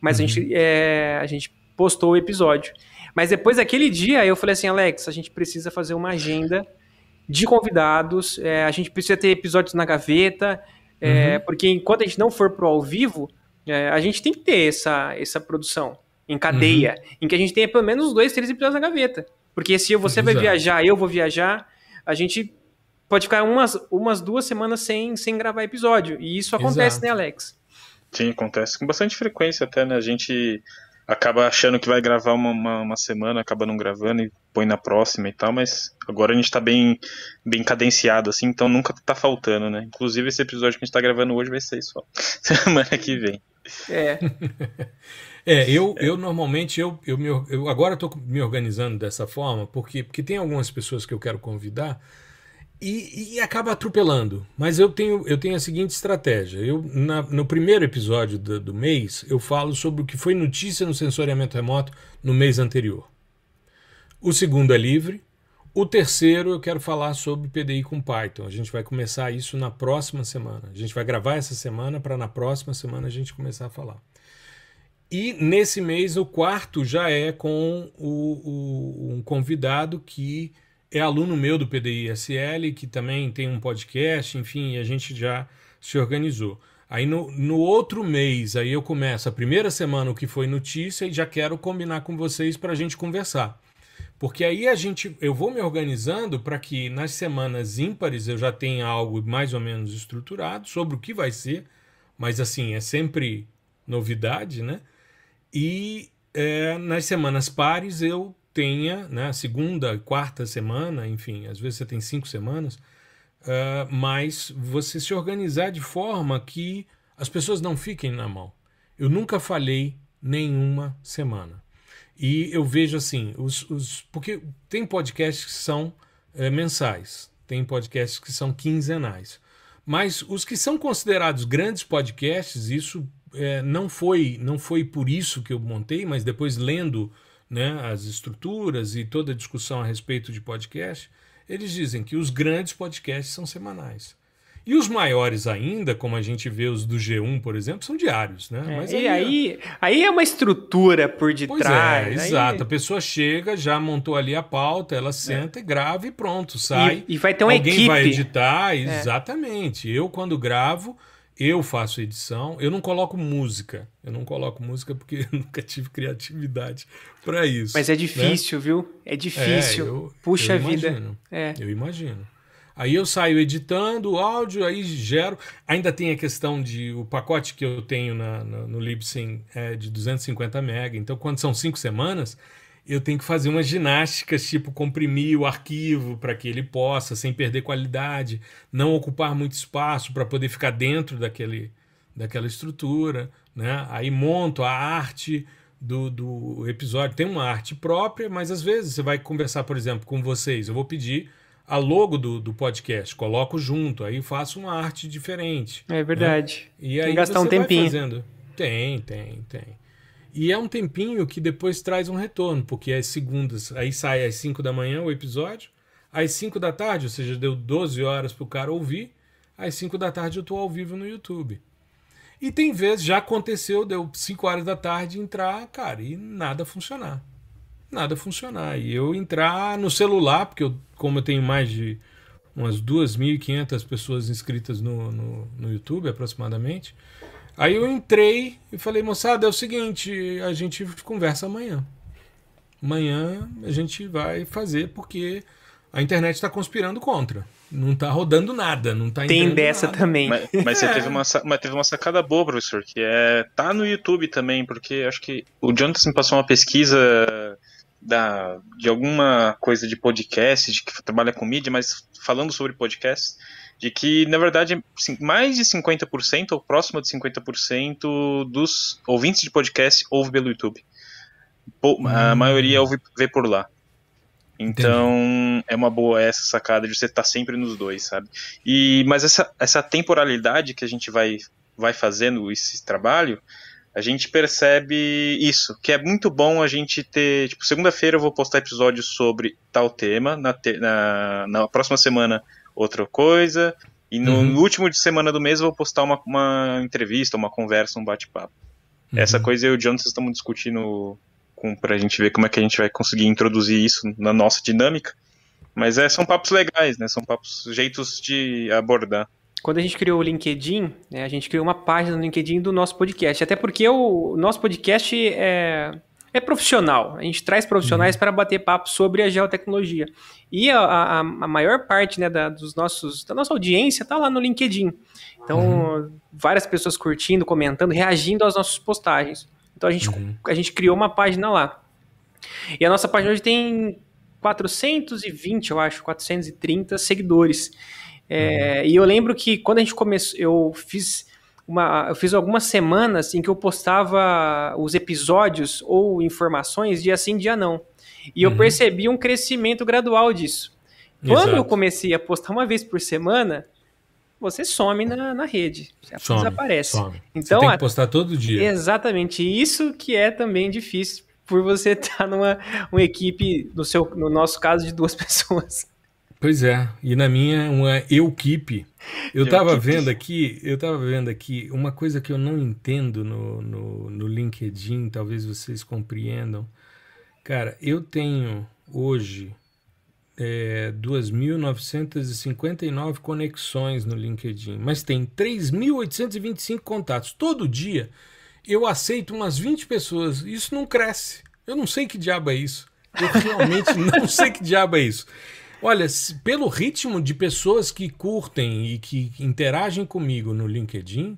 Mas uhum. a, gente, é, a gente postou o episódio. Mas depois daquele dia, eu falei assim, Alex, a gente precisa fazer uma agenda de convidados. É, a gente precisa ter episódios na gaveta, é, uhum. porque enquanto a gente não for pro ao vivo, é, a gente tem que ter essa, essa produção em cadeia, uhum. em que a gente tenha pelo menos dois, três episódios na gaveta. Porque se você Exato. vai viajar, eu vou viajar, a gente pode ficar umas, umas duas semanas sem, sem gravar episódio. E isso acontece, Exato. né, Alex? Sim, acontece com bastante frequência até, né? A gente acaba achando que vai gravar uma, uma, uma, semana, acaba não gravando e põe na próxima e tal, mas agora a gente tá bem, bem cadenciado, assim, então nunca tá faltando, né? Inclusive esse episódio que a gente tá gravando hoje vai ser só semana que vem. É. é, eu, eu normalmente, eu, eu, me, eu agora estou me organizando dessa forma, porque, porque tem algumas pessoas que eu quero convidar, e, e, acaba atropelando. Mas eu tenho, eu tenho a seguinte estratégia. Eu, na, no primeiro episódio do, do, mês, eu falo sobre o que foi notícia no sensoriamento remoto no mês anterior. O segundo é livre. O terceiro eu quero falar sobre PDI com Python. A gente vai começar isso na próxima semana. A gente vai gravar essa semana para na próxima semana a gente começar a falar. E nesse mês, o quarto já é com o, o, um convidado que é aluno meu do PDI-SL, que também tem um podcast, enfim, a gente já se organizou. Aí no, no outro mês, aí eu começo a primeira semana o que foi notícia e já quero combinar com vocês para a gente conversar. Porque aí a gente, eu vou me organizando para que nas semanas ímpares eu já tenha algo mais ou menos estruturado sobre o que vai ser, mas assim, é sempre novidade, né? E é, nas semanas pares eu tenha, né, segunda, quarta semana, enfim, às vezes você tem cinco semanas, uh, mas você se organizar de forma que as pessoas não fiquem na mão. Eu nunca falei nenhuma semana. E eu vejo assim, os, os porque tem podcasts que são é, mensais, tem podcasts que são quinzenais. Mas os que são considerados grandes podcasts, isso é, não foi não foi por isso que eu montei, mas depois lendo né, as estruturas e toda a discussão a respeito de podcast, eles dizem que os grandes podcasts são semanais. E os maiores ainda, como a gente vê os do G1, por exemplo, são diários, né? É, Mas aí, é- aí, aí, é uma estrutura por é, detrás. É, aí... exato. A é pessoa chega, já montou ali a pauta, ela senta é. e grava e pronto, sai. E, e vai ter uma Alguém equipe. Alguém vai editar, exatamente. Eu, quando gravo, eu faço edição, eu não coloco música. Eu não coloco música porque eu nunca tive criatividade para isso. Mas é né? difícil, né? viu? É, é difícil. É, eu, Puxa eu a vida. É. Eu imagino. Aí eu saio editando o áudio, aí gero. Ainda tem a questão de o pacote que eu tenho na, na, no Libsyn é de 250 MB. Então, quando são cinco semanas, eu tenho que fazer umas ginásticas, tipo comprimir o arquivo para que ele possa, sem perder qualidade, não ocupar muito espaço para poder ficar dentro daquele, daquela estrutura. Né? Aí monto a arte do, do episódio, tem uma arte própria, mas às vezes você vai conversar, por exemplo, com vocês, eu vou pedir a logo do, do podcast, coloco junto, aí faço uma arte diferente. É verdade. Né? E aí tem que gastar um tempinho. Tem, tem, tem. E é um tempinho que depois traz um retorno, porque é segundas, aí sai às 5 da manhã o episódio, às 5 da tarde, ou seja, deu 12 horas para o cara ouvir, às 5 da tarde eu estou ao vivo no YouTube. E tem vezes, já aconteceu, deu 5 horas da tarde entrar, cara, e nada funcionar. Nada funcionar. E eu entrar no celular, porque eu, como eu tenho mais de umas 2.500 pessoas inscritas no, no, no YouTube aproximadamente, Aí eu entrei e falei, moçada, é o seguinte, a gente conversa amanhã. Amanhã a gente vai fazer porque a internet está conspirando contra. Não está rodando nada, não está Tem dessa nada. também. Mas, mas é. você teve uma, mas teve uma sacada boa, professor, que é tá no YouTube também, porque acho que o Jonathan me passou uma pesquisa da, de alguma coisa de podcast, de que trabalha com mídia, mas falando sobre podcast de que, na verdade, mais de 50%, ou próximo de 50%, dos ouvintes de podcast ouve pelo YouTube. A hum. maioria ouve, vê por lá. Então, Entendi. é uma boa essa sacada de você estar tá sempre nos dois, sabe? E, mas essa, essa temporalidade que a gente vai, vai fazendo esse trabalho, a gente percebe isso, que é muito bom a gente ter. Tipo, segunda-feira eu vou postar episódio sobre tal tema, na, te, na, na próxima semana outra coisa. E no, uhum. último de semana do mês eu vou postar uma, uma entrevista, uma conversa, um bate-papo. Uhum. Essa coisa eu e o John estamos discutindo com, pra gente ver como é que a gente vai conseguir introduzir isso na nossa dinâmica. Mas é, são papos legais, né? São papos, jeitos de abordar. Quando a gente criou o LinkedIn, né, a gente criou uma página no LinkedIn do nosso podcast. Até porque o nosso podcast é, é profissional. A gente traz profissionais uhum. para bater papo sobre a geotecnologia. E a, a, a maior parte né, da, dos nossos, da nossa audiência está lá no LinkedIn. Então, uhum. várias pessoas curtindo, comentando, reagindo às nossas postagens. Então, a gente, uhum. a gente criou uma página lá. E a nossa página hoje tem 420, eu acho, 430 seguidores. É, uhum. e eu lembro que quando a gente começou, eu fiz uma, eu fiz algumas semanas em que eu postava os episódios ou informações dia sim, dia não. E uhum. eu percebi um crescimento gradual disso. Quando Exato. eu comecei a postar uma vez por semana, você some na, na rede, some, desaparece. Some. Então, você tem que postar todo dia. Exatamente, isso que é também difícil por você estar tá numa uma equipe, no, seu, no nosso caso, de duas pessoas. Pois é, e na minha uma Euquipe. É eu estava vendo aqui, eu tava vendo aqui uma coisa que eu não entendo no, no, no LinkedIn, talvez vocês compreendam. Cara, eu tenho hoje é, 2.959 conexões no LinkedIn, mas tem 3.825 contatos. Todo dia eu aceito umas 20 pessoas. Isso não cresce. Eu não sei que diabo é isso. Eu realmente não sei que diabo é isso. Olha, pelo ritmo de pessoas que curtem e que interagem comigo no LinkedIn,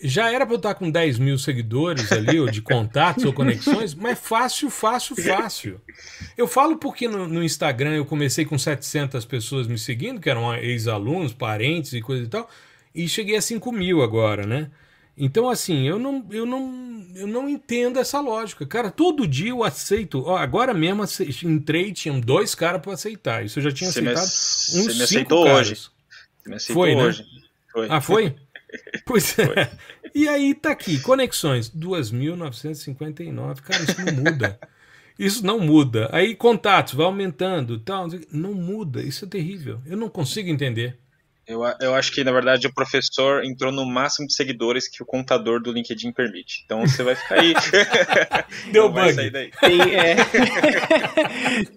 já era para eu estar com 10 mil seguidores ali, ou de contatos ou conexões, mas fácil, fácil, fácil. Eu falo porque no, no Instagram eu comecei com 700 pessoas me seguindo, que eram ex-alunos, parentes e coisa e tal, e cheguei a 5 mil agora, né? Então, assim, eu não, eu não, eu não entendo essa lógica. Cara, todo dia eu aceito. Ó, agora mesmo entrei, tinha dois caras para aceitar. Isso eu já tinha você aceitado me, cinco Você me aceitou caras. hoje. Você me aceitou foi, né? hoje. Né? Foi. Ah, foi? Pois é. E aí tá aqui, conexões, 2.959. Cara, isso não muda. Isso não muda. Aí contatos, vai aumentando, tal. Não muda. Isso é terrível. Eu não consigo entender. Eu, eu acho que, na verdade, o professor entrou no máximo de seguidores que o contador do LinkedIn permite. Então você vai ficar aí. Deu Não bug. Tem, é...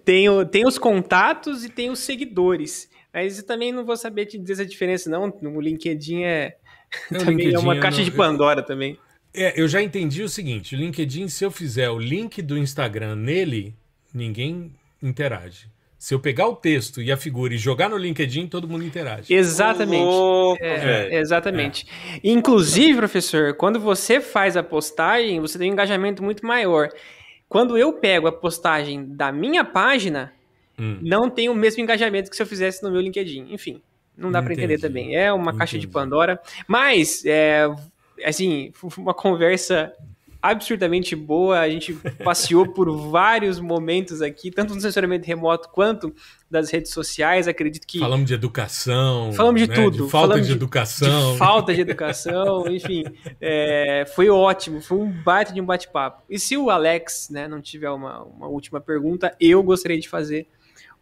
tem, o, tem os contatos e tem os seguidores. Mas eu também não vou saber te dizer essa diferença, não. O LinkedIn é, também LinkedIn, é uma caixa não... de Pandora também. É, eu já entendi o seguinte: o LinkedIn, se eu fizer o link do Instagram nele, ninguém interage. Se eu pegar o texto e a figura e jogar no LinkedIn, todo mundo interage. Exatamente. Louco, é, exatamente. É. Inclusive, professor, quando você faz a postagem, você tem um engajamento muito maior. Quando eu pego a postagem da minha página, hum. não tem o mesmo engajamento que se eu fizesse no meu LinkedIn. Enfim, não dá para entender também. É uma Entendi. caixa de Pandora. Mas, é, assim, uma conversa absurdamente boa. A gente passeou por vários momentos aqui, tanto no censuramento remoto quanto das redes sociais. Acredito que. Falamos de educação. Falamos de né? tudo. De falta de, de, educação. De falta de educação, enfim. É, foi ótimo, foi um baita de um bate-papo. E se o Alex né, não tiver uma, uma última pergunta, eu gostaria de fazer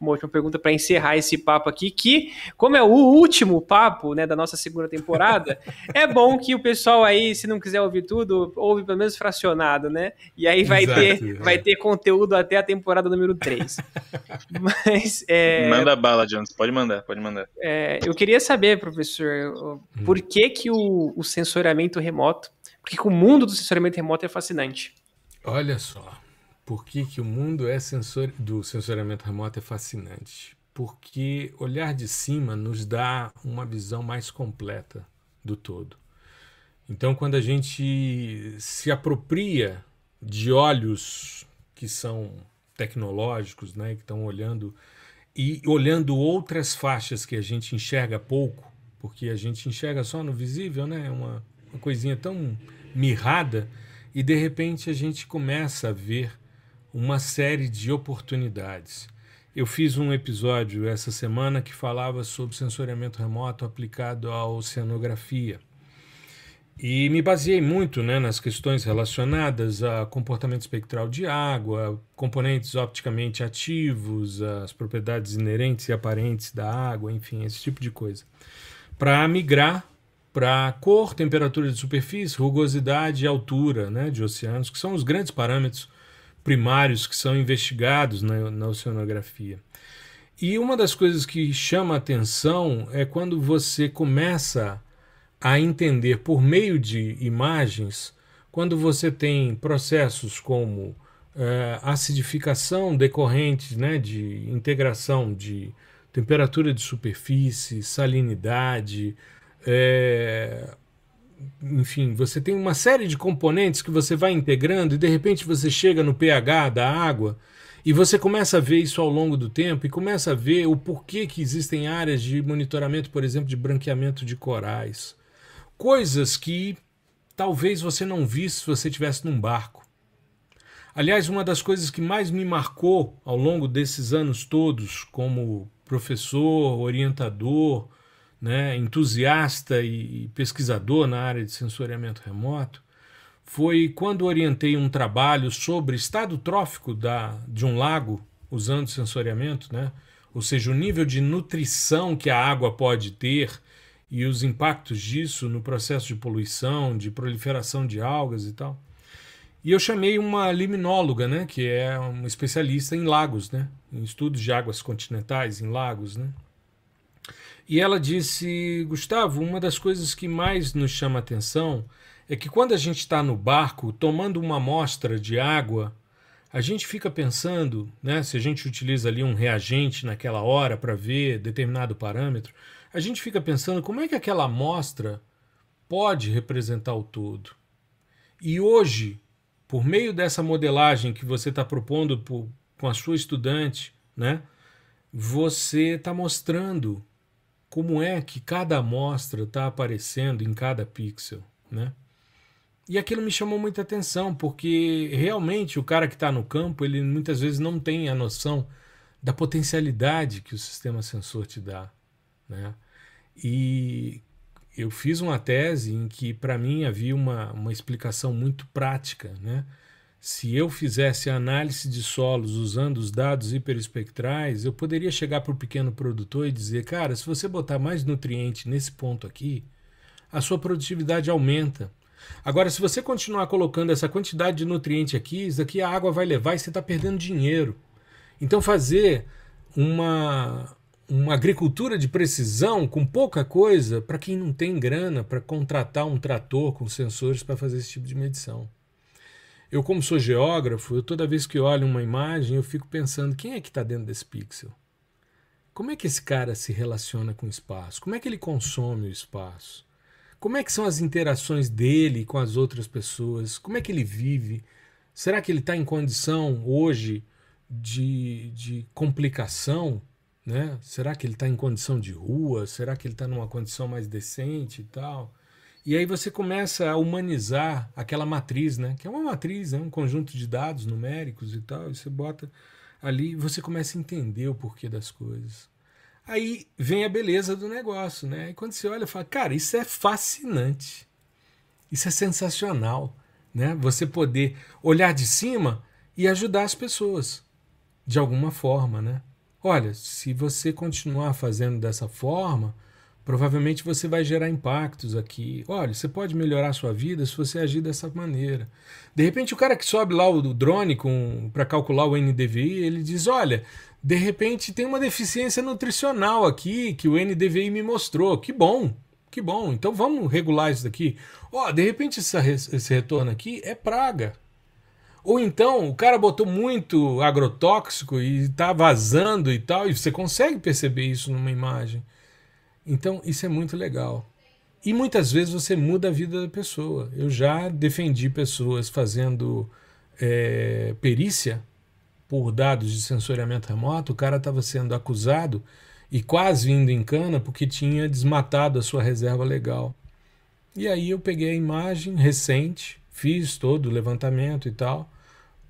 uma última pergunta para encerrar esse papo aqui, que, como é o último papo né, da nossa segunda temporada, é bom que o pessoal aí, se não quiser ouvir tudo, ouve pelo menos fracionado, né? E aí vai, Exato, ter, é. vai ter conteúdo até a temporada número 3. Mas, é, Manda bala, Jones, pode mandar, pode mandar. É, eu queria saber, professor, hum. por que, que o, o, remoto, porque o mundo do censuramento remoto é fascinante. Olha só. Por que, que o mundo é sensor... do sensoriamento remoto é fascinante? Porque olhar de cima nos dá uma visão mais completa do todo. Então, quando a gente se apropria de olhos que são tecnológicos, né, que estão olhando e olhando outras faixas que a gente enxerga pouco, porque a gente enxerga só no visível, né, uma, uma coisinha tão mirrada, e de repente a gente começa a ver uma série de oportunidades. Eu fiz um episódio essa semana que falava sobre sensoriamento remoto aplicado à oceanografia. E me baseei muito né, nas questões relacionadas a comportamento espectral de água, componentes opticamente ativos, as propriedades inerentes e aparentes da água, enfim, esse tipo de coisa. Para migrar para cor, temperatura de superfície, rugosidade e altura né, de oceanos, que são os grandes parâmetros primários que são investigados na, na oceanografia. E uma das coisas que chama a atenção é quando você começa a entender por meio de imagens, quando você tem processos como é, acidificação decorrente né, de integração de temperatura de superfície, salinidade, é, enfim, você tem uma série de componentes que você vai integrando e de repente você chega no pH da água e você começa a ver isso ao longo do tempo e começa a ver o porquê que existem áreas de monitoramento, por exemplo, de branqueamento de corais. Coisas que talvez você não visse se você estivesse num barco. Aliás, uma das coisas que mais me marcou ao longo desses anos todos como professor, orientador, né, entusiasta e pesquisador na área de sensoriamento remoto, foi quando orientei um trabalho sobre estado trófico da, de um lago usando sensoriamento, né? ou seja, o nível de nutrição que a água pode ter e os impactos disso no processo de poluição, de proliferação de algas e tal. E eu chamei uma liminóloga, né, que é uma especialista em lagos, né, em estudos de águas continentais em lagos, né. E ela disse: Gustavo, uma das coisas que mais nos chama atenção é que quando a gente está no barco tomando uma amostra de água, a gente fica pensando, né, se a gente utiliza ali um reagente naquela hora para ver determinado parâmetro, a gente fica pensando como é que aquela amostra pode representar o todo. E hoje, por meio dessa modelagem que você está propondo por, com a sua estudante, né, você está mostrando como é que cada amostra está aparecendo em cada pixel, né? E aquilo me chamou muita atenção, porque realmente o cara que está no campo, ele muitas vezes não tem a noção da potencialidade que o sistema sensor te dá, né? E eu fiz uma tese em que para mim havia uma, uma explicação muito prática, né? Se eu fizesse a análise de solos usando os dados hiperespectrais, eu poderia chegar para o pequeno produtor e dizer: cara, se você botar mais nutriente nesse ponto aqui, a sua produtividade aumenta. Agora, se você continuar colocando essa quantidade de nutriente aqui, isso daqui a água vai levar e você está perdendo dinheiro. Então, fazer uma, uma agricultura de precisão com pouca coisa para quem não tem grana para contratar um trator com sensores para fazer esse tipo de medição. Eu, como sou geógrafo, eu, toda vez que olho uma imagem, eu fico pensando quem é que está dentro desse pixel? Como é que esse cara se relaciona com o espaço? Como é que ele consome o espaço? Como é que são as interações dele com as outras pessoas? Como é que ele vive? Será que ele está em condição hoje de, de complicação? Né? Será que ele está em condição de rua? Será que ele está numa condição mais decente e tal? E aí você começa a humanizar aquela matriz, né? Que é uma matriz, é um conjunto de dados numéricos e tal, e você bota ali e você começa a entender o porquê das coisas. Aí vem a beleza do negócio, né? E quando você olha, fala, cara, isso é fascinante. Isso é sensacional, né? Você poder olhar de cima e ajudar as pessoas de alguma forma, né? Olha, se você continuar fazendo dessa forma, Provavelmente você vai gerar impactos aqui. Olha, você pode melhorar a sua vida se você agir dessa maneira. De repente, o cara que sobe lá o drone para calcular o NDVI, ele diz: Olha, de repente tem uma deficiência nutricional aqui que o NDVI me mostrou. Que bom, que bom. Então vamos regular isso daqui. Ó, oh, de repente essa, esse retorno aqui é praga. Ou então o cara botou muito agrotóxico e está vazando e tal, e você consegue perceber isso numa imagem. Então, isso é muito legal. E muitas vezes você muda a vida da pessoa. Eu já defendi pessoas fazendo é, perícia por dados de sensoriamento remoto. O cara estava sendo acusado e quase indo em cana porque tinha desmatado a sua reserva legal. E aí eu peguei a imagem recente, fiz todo o levantamento e tal,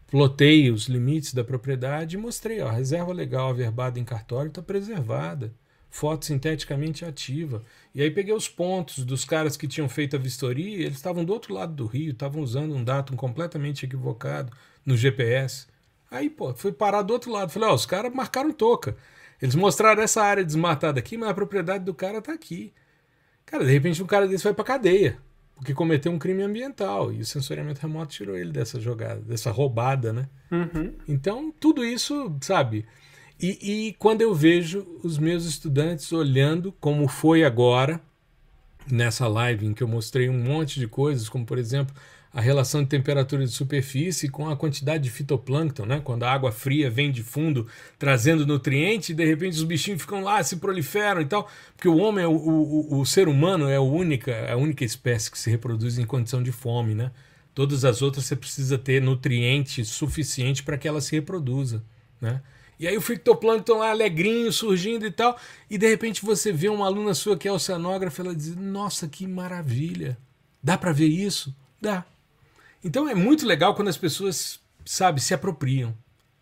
plotei os limites da propriedade e mostrei: ó, a reserva legal averbada em cartório está preservada fotossinteticamente ativa. E aí peguei os pontos dos caras que tinham feito a vistoria, eles estavam do outro lado do rio, estavam usando um datum completamente equivocado no GPS. Aí, pô, fui parar do outro lado, falei, ó, oh, os caras marcaram toca. Eles mostraram essa área desmatada aqui, mas a propriedade do cara tá aqui. Cara, de repente um cara desse vai pra cadeia, porque cometeu um crime ambiental, e o sensoriamento remoto tirou ele dessa jogada, dessa roubada, né? Uhum. Então, tudo isso, sabe... E, e quando eu vejo os meus estudantes olhando, como foi agora, nessa live em que eu mostrei um monte de coisas, como por exemplo a relação de temperatura de superfície com a quantidade de fitoplâncton, né? Quando a água fria vem de fundo trazendo nutriente, de repente os bichinhos ficam lá, se proliferam e tal, porque o homem, é o, o, o ser humano é a única, é a única espécie que se reproduz em condição de fome, né? Todas as outras você precisa ter nutriente suficiente para que ela se reproduza, né? E aí o fitoplâncton lá alegrinho, surgindo e tal, e de repente você vê uma aluna sua que é oceanógrafa, ela diz: "Nossa, que maravilha. Dá para ver isso?" Dá. Então é muito legal quando as pessoas, sabe, se apropriam.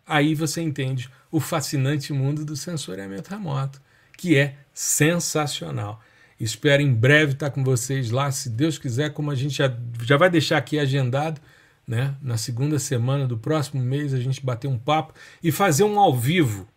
Aí você entende o fascinante mundo do sensoriamento remoto, que é sensacional. Espero em breve estar com vocês lá, se Deus quiser, como a gente já, já vai deixar aqui agendado né? Na segunda semana do próximo mês a gente bater um papo e fazer um ao vivo.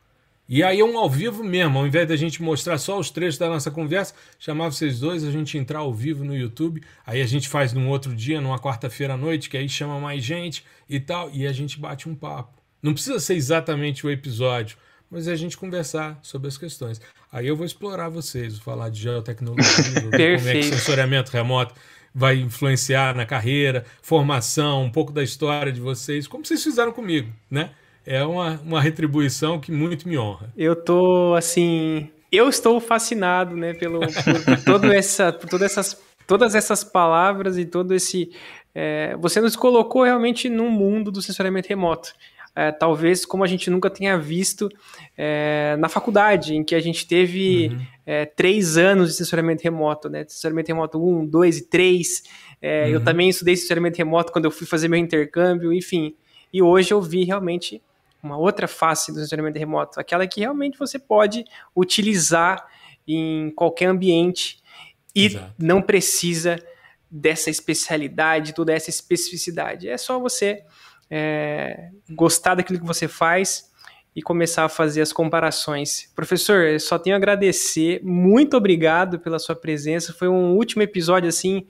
E aí é um ao vivo mesmo, ao invés da gente mostrar só os trechos da nossa conversa, chamar vocês dois, a gente entrar ao vivo no YouTube, aí a gente faz num outro dia, numa quarta-feira à noite, que aí chama mais gente e tal, e a gente bate um papo. Não precisa ser exatamente o episódio, mas é a gente conversar sobre as questões. Aí eu vou explorar vocês, vou falar de geotecnologia, como é que é sensoriamento remoto vai influenciar na carreira, formação, um pouco da história de vocês, como vocês fizeram comigo, né? É uma, uma retribuição que muito me honra. Eu tô assim, eu estou fascinado, né, pelo por, por todo essa, por todas essas todas essas palavras e todo esse é, você nos colocou realmente num mundo do sensoriamento remoto é, talvez como a gente nunca tenha visto é, na faculdade, em que a gente teve uhum. é, três anos de censuramento remoto, né? Censuramento remoto 1, 2 e 3. É, uhum. Eu também estudei censuramento remoto quando eu fui fazer meu intercâmbio, enfim. E hoje eu vi realmente uma outra face do censuramento remoto, aquela que realmente você pode utilizar em qualquer ambiente e Exato. não precisa dessa especialidade, toda essa especificidade. É só você é, gostar daquilo que você faz e começar a fazer as comparações. Professor, eu só tenho a agradecer, muito obrigado pela sua presença. Foi um último episódio assim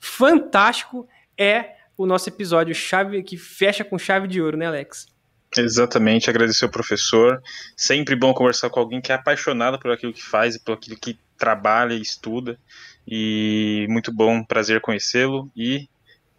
fantástico. É o nosso episódio chave que fecha com chave de ouro, né, Alex? Exatamente, agradecer ao professor. Sempre bom conversar com alguém que é apaixonado por aquilo que faz e por aquilo que trabalha e estuda. E muito bom, prazer conhecê-lo. E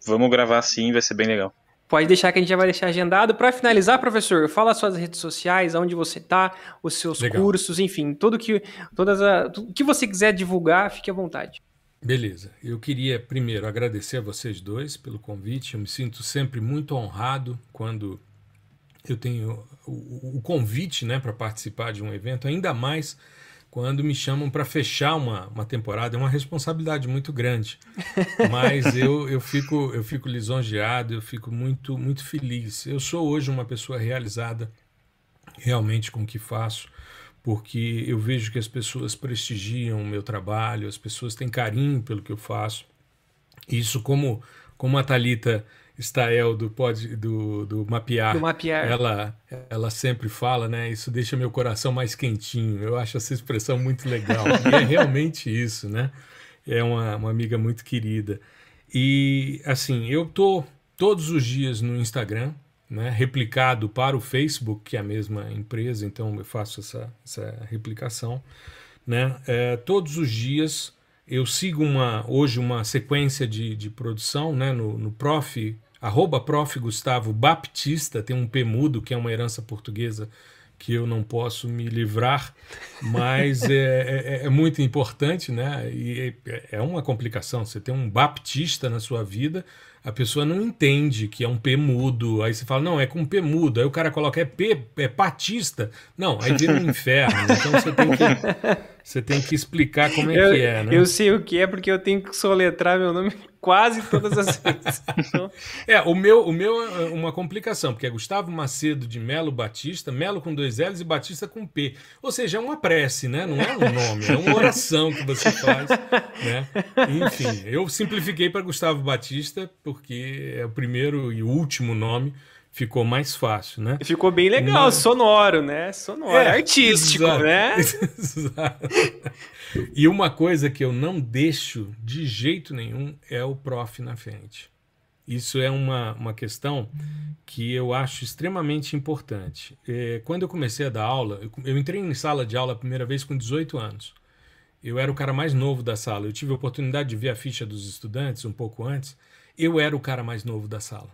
vamos gravar sim, vai ser bem legal. Pode deixar que a gente já vai deixar agendado. Para finalizar, professor, fala suas redes sociais, onde você está, os seus Legal. cursos, enfim, tudo que, todas a, tudo que você quiser divulgar, fique à vontade. Beleza. Eu queria primeiro agradecer a vocês dois pelo convite. Eu me sinto sempre muito honrado quando eu tenho o, o convite né, para participar de um evento, ainda mais quando me chamam para fechar uma, uma temporada, é uma responsabilidade muito grande. Mas eu, eu, fico, eu fico lisonjeado, eu fico muito, muito feliz. Eu sou hoje uma pessoa realizada realmente com o que faço, porque eu vejo que as pessoas prestigiam o meu trabalho, as pessoas têm carinho pelo que eu faço. Isso, como, como a Thalita Stael do, pode do, do mapear, do mapear. Ela, ela sempre fala, né? Isso deixa meu coração mais quentinho. Eu acho essa expressão muito legal. e é realmente isso, né? É uma, uma amiga muito querida. E assim, eu tô todos os dias no Instagram, né? Replicado para o Facebook, que é a mesma empresa, então eu faço essa, essa replicação, né? É, todos os dias eu sigo uma, hoje uma sequência de, de produção né, no, no Prof arroba prof. Gustavo Baptista, tem um p mudo que é uma herança portuguesa que eu não posso me livrar, mas é, é, é, é, muito importante, né? E é, é uma complicação. Você tem um baptista na sua vida, a pessoa não entende que é um P mudo. Aí você fala, não, é com P mudo. Aí o cara coloca, é P, é patista. Não, aí vira um inferno. Então você tem que, você tem que explicar como é eu, que é, né? Eu sei o que é porque eu tenho que soletrar meu nome quase todas as vezes. Então, é, o meu, o meu é uma complicação, porque é Gustavo Macedo de Melo Batista, Melo com dois L's e Batista com P. Ou seja, é uma prece, né? Não é um nome, é uma oração que você faz. Né? Enfim, eu simplifiquei para Gustavo Batista, porque é o primeiro e último nome ficou mais fácil, né? Ficou bem legal, Mas... sonoro, né? Sonoro, é, artístico, exato, né? Exato. E uma coisa que eu não deixo de jeito nenhum é o prof na frente. Isso é uma, uma questão que eu acho extremamente importante. É, quando eu comecei a dar aula, eu, eu, entrei em sala de aula a primeira vez com 18 anos. Eu era o cara mais novo da sala. Eu tive a oportunidade de ver a ficha dos estudantes um pouco antes. Eu era o cara mais novo da sala.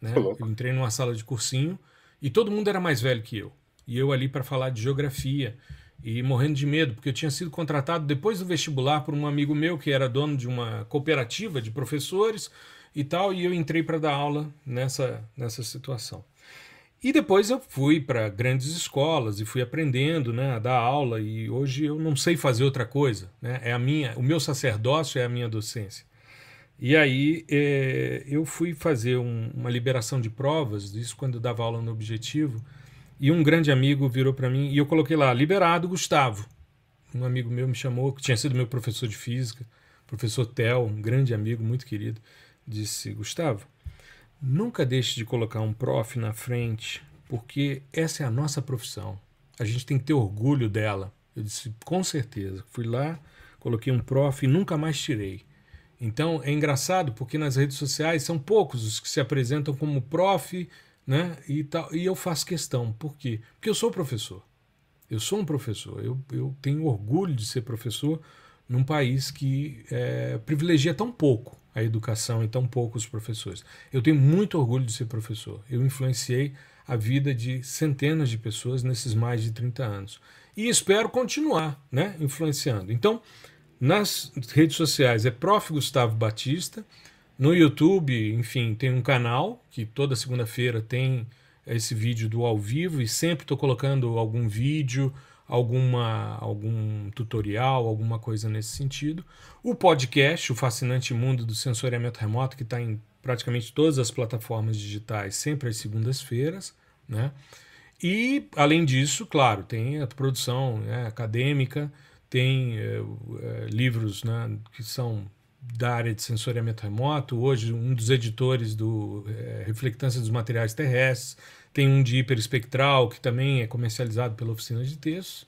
Né? Eu entrei numa sala de cursinho e todo mundo era mais velho que eu. E eu ali para falar de geografia e morrendo de medo, porque eu tinha sido contratado depois do vestibular por um amigo meu que era dono de uma cooperativa de professores e tal, e eu entrei para dar aula nessa, nessa situação. E depois eu fui para grandes escolas e fui aprendendo né, a dar aula, e hoje eu não sei fazer outra coisa. Né? É a minha, o meu sacerdócio é a minha docência. E aí é, eu fui fazer um, uma liberação de provas, isso quando eu dava aula no Objetivo, e um grande amigo virou para mim e eu coloquei lá, liberado Gustavo. Um amigo meu me chamou, que tinha sido meu professor de física, professor Tel, um grande amigo, muito querido, disse: Gustavo, nunca deixe de colocar um prof na frente, porque essa é a nossa profissão. A gente tem que ter orgulho dela. Eu disse: com certeza. Fui lá, coloquei um prof e nunca mais tirei. Então é engraçado porque nas redes sociais são poucos os que se apresentam como prof né? E, tal, e eu faço questão. Por quê? Porque eu sou professor. Eu sou um professor. Eu, eu tenho orgulho de ser professor num país que é, privilegia tão pouco a educação e tão pouco os professores. Eu tenho muito orgulho de ser professor. Eu influenciei a vida de centenas de pessoas nesses mais de 30 anos. E espero continuar né, influenciando. Então, nas redes sociais é Prof. Gustavo Batista. No YouTube, enfim, tem um canal que toda segunda-feira tem esse vídeo do ao vivo e sempre estou colocando algum vídeo, alguma, algum tutorial, alguma coisa nesse sentido. O podcast, o fascinante mundo do sensoriamento remoto, que está em praticamente todas as plataformas digitais, sempre às segundas-feiras, né? E, além disso, claro, tem a produção né, acadêmica, tem é, livros né, que são da área de sensoriamento remoto, hoje um dos editores do é, Reflectância dos Materiais Terrestres, tem um de hiperespectral, que também é comercializado pela oficina de textos.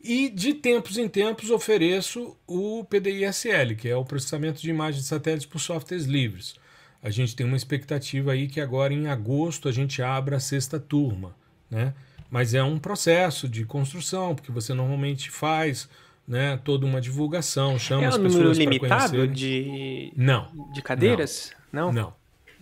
E de tempos em tempos ofereço o PDISL, que é o processamento de imagens de satélites por softwares livres. A gente tem uma expectativa aí que agora em agosto a gente abra a sexta turma, né? Mas é um processo de construção, porque você normalmente faz né, toda uma divulgação, chama é as um pessoas número limitado de não de cadeiras, não. não,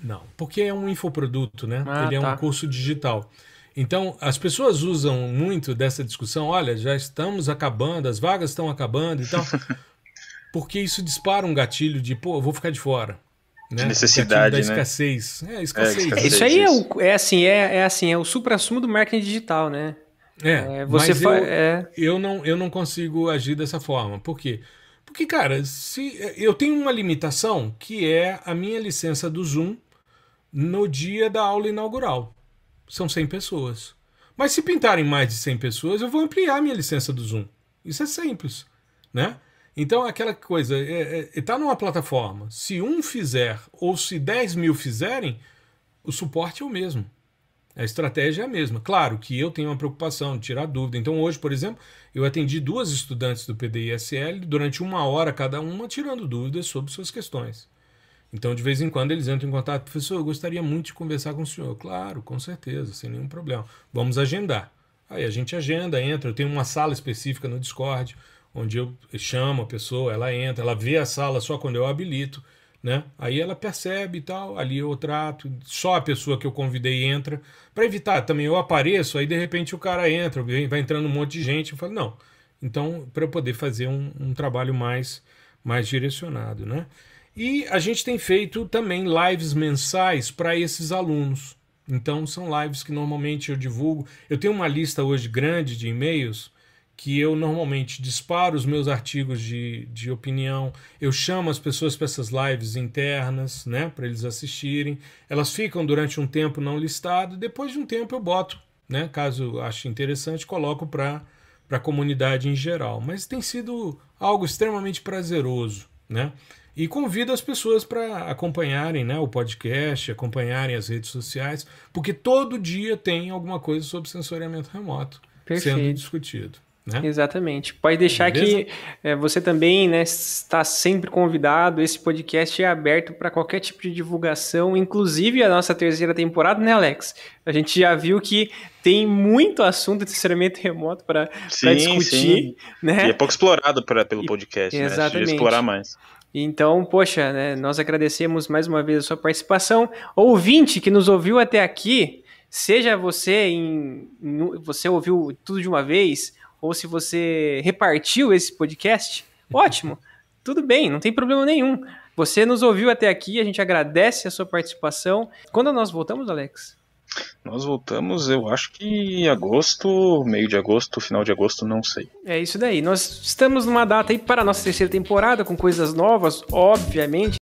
não, porque é um infoproduto, né? Ah, Ele tá. é um tá. curso digital. Então as pessoas usam muito dessa discussão. Olha, já estamos acabando, as vagas estão acabando então porque isso dispara um gatilho de pô, vou ficar de fora. Né? De necessidade, da né? escassez. É, é escassez. É, escassez. Isso aí é, o, é assim, é, é assim, é o supra-sumo do marketing digital, né? É, é você mas eu, é... eu, não, eu não consigo agir dessa forma. Por quê? Porque, cara, se eu tenho uma limitação que é a minha licença do Zoom no dia da aula inaugural. São 100 pessoas. Mas se pintarem mais de 100 pessoas, eu vou ampliar a minha licença do Zoom. Isso é simples, né? Então, aquela coisa, está é, é, é tá numa plataforma. Se um fizer ou se 10 mil fizerem, o suporte é o mesmo. A estratégia é a mesma. Claro que eu tenho uma preocupação de tirar dúvida. Então, hoje, por exemplo, eu atendi duas estudantes do PDISL durante uma hora cada uma, tirando dúvidas sobre suas questões. Então, de vez em quando, eles entram em contato. Professor, eu gostaria muito de conversar com o senhor. Claro, com certeza, sem nenhum problema. Vamos agendar. Aí a gente agenda, entra. Eu tenho uma sala específica no Discord, onde eu chamo a pessoa, ela entra, ela vê a sala só quando eu habilito. Né? Aí ela percebe e tal, ali eu é trato, só a pessoa que eu convidei entra, para evitar também eu apareço, aí de repente o cara entra, vai entrando um monte de gente, eu falo, não. Então, para eu poder fazer um, um, trabalho mais, mais direcionado, né? E a gente tem feito também lives mensais para esses alunos. Então, são lives que normalmente eu divulgo. Eu tenho uma lista hoje grande de e-mails, que eu normalmente disparo os meus artigos de, de opinião, eu chamo as pessoas para essas lives internas, né, para eles assistirem. Elas ficam durante um tempo não listado, depois de um tempo eu boto, né, caso ache interessante, coloco para para a comunidade em geral. Mas tem sido algo extremamente prazeroso, né? E convido as pessoas para acompanharem né, o podcast, acompanharem as redes sociais, porque todo dia tem alguma coisa sobre sensoriamento remoto Perfeito. sendo discutido. Né? Exatamente. Pode deixar Beleza? que é, você também né, está sempre convidado. Esse podcast é aberto para qualquer tipo de divulgação, inclusive a nossa terceira temporada, né, Alex? A gente já viu que tem muito assunto de saneamento remoto para discutir. Sim. Né? E é pouco explorado pra, pelo podcast. E, né? Explorar mais. Então, poxa, né, nós agradecemos mais uma vez a sua participação. Ouvinte que nos ouviu até aqui, seja você em, em você ouviu tudo de uma vez ou se você repartiu esse podcast, ótimo, tudo bem, não tem problema nenhum. Você nos ouviu até aqui, a gente agradece a sua participação. Quando nós voltamos, Alex? Nós voltamos, eu acho que em agosto, meio de agosto, final de agosto, não sei. É isso daí. Nós estamos numa data aí para a nossa terceira temporada, com coisas novas, obviamente.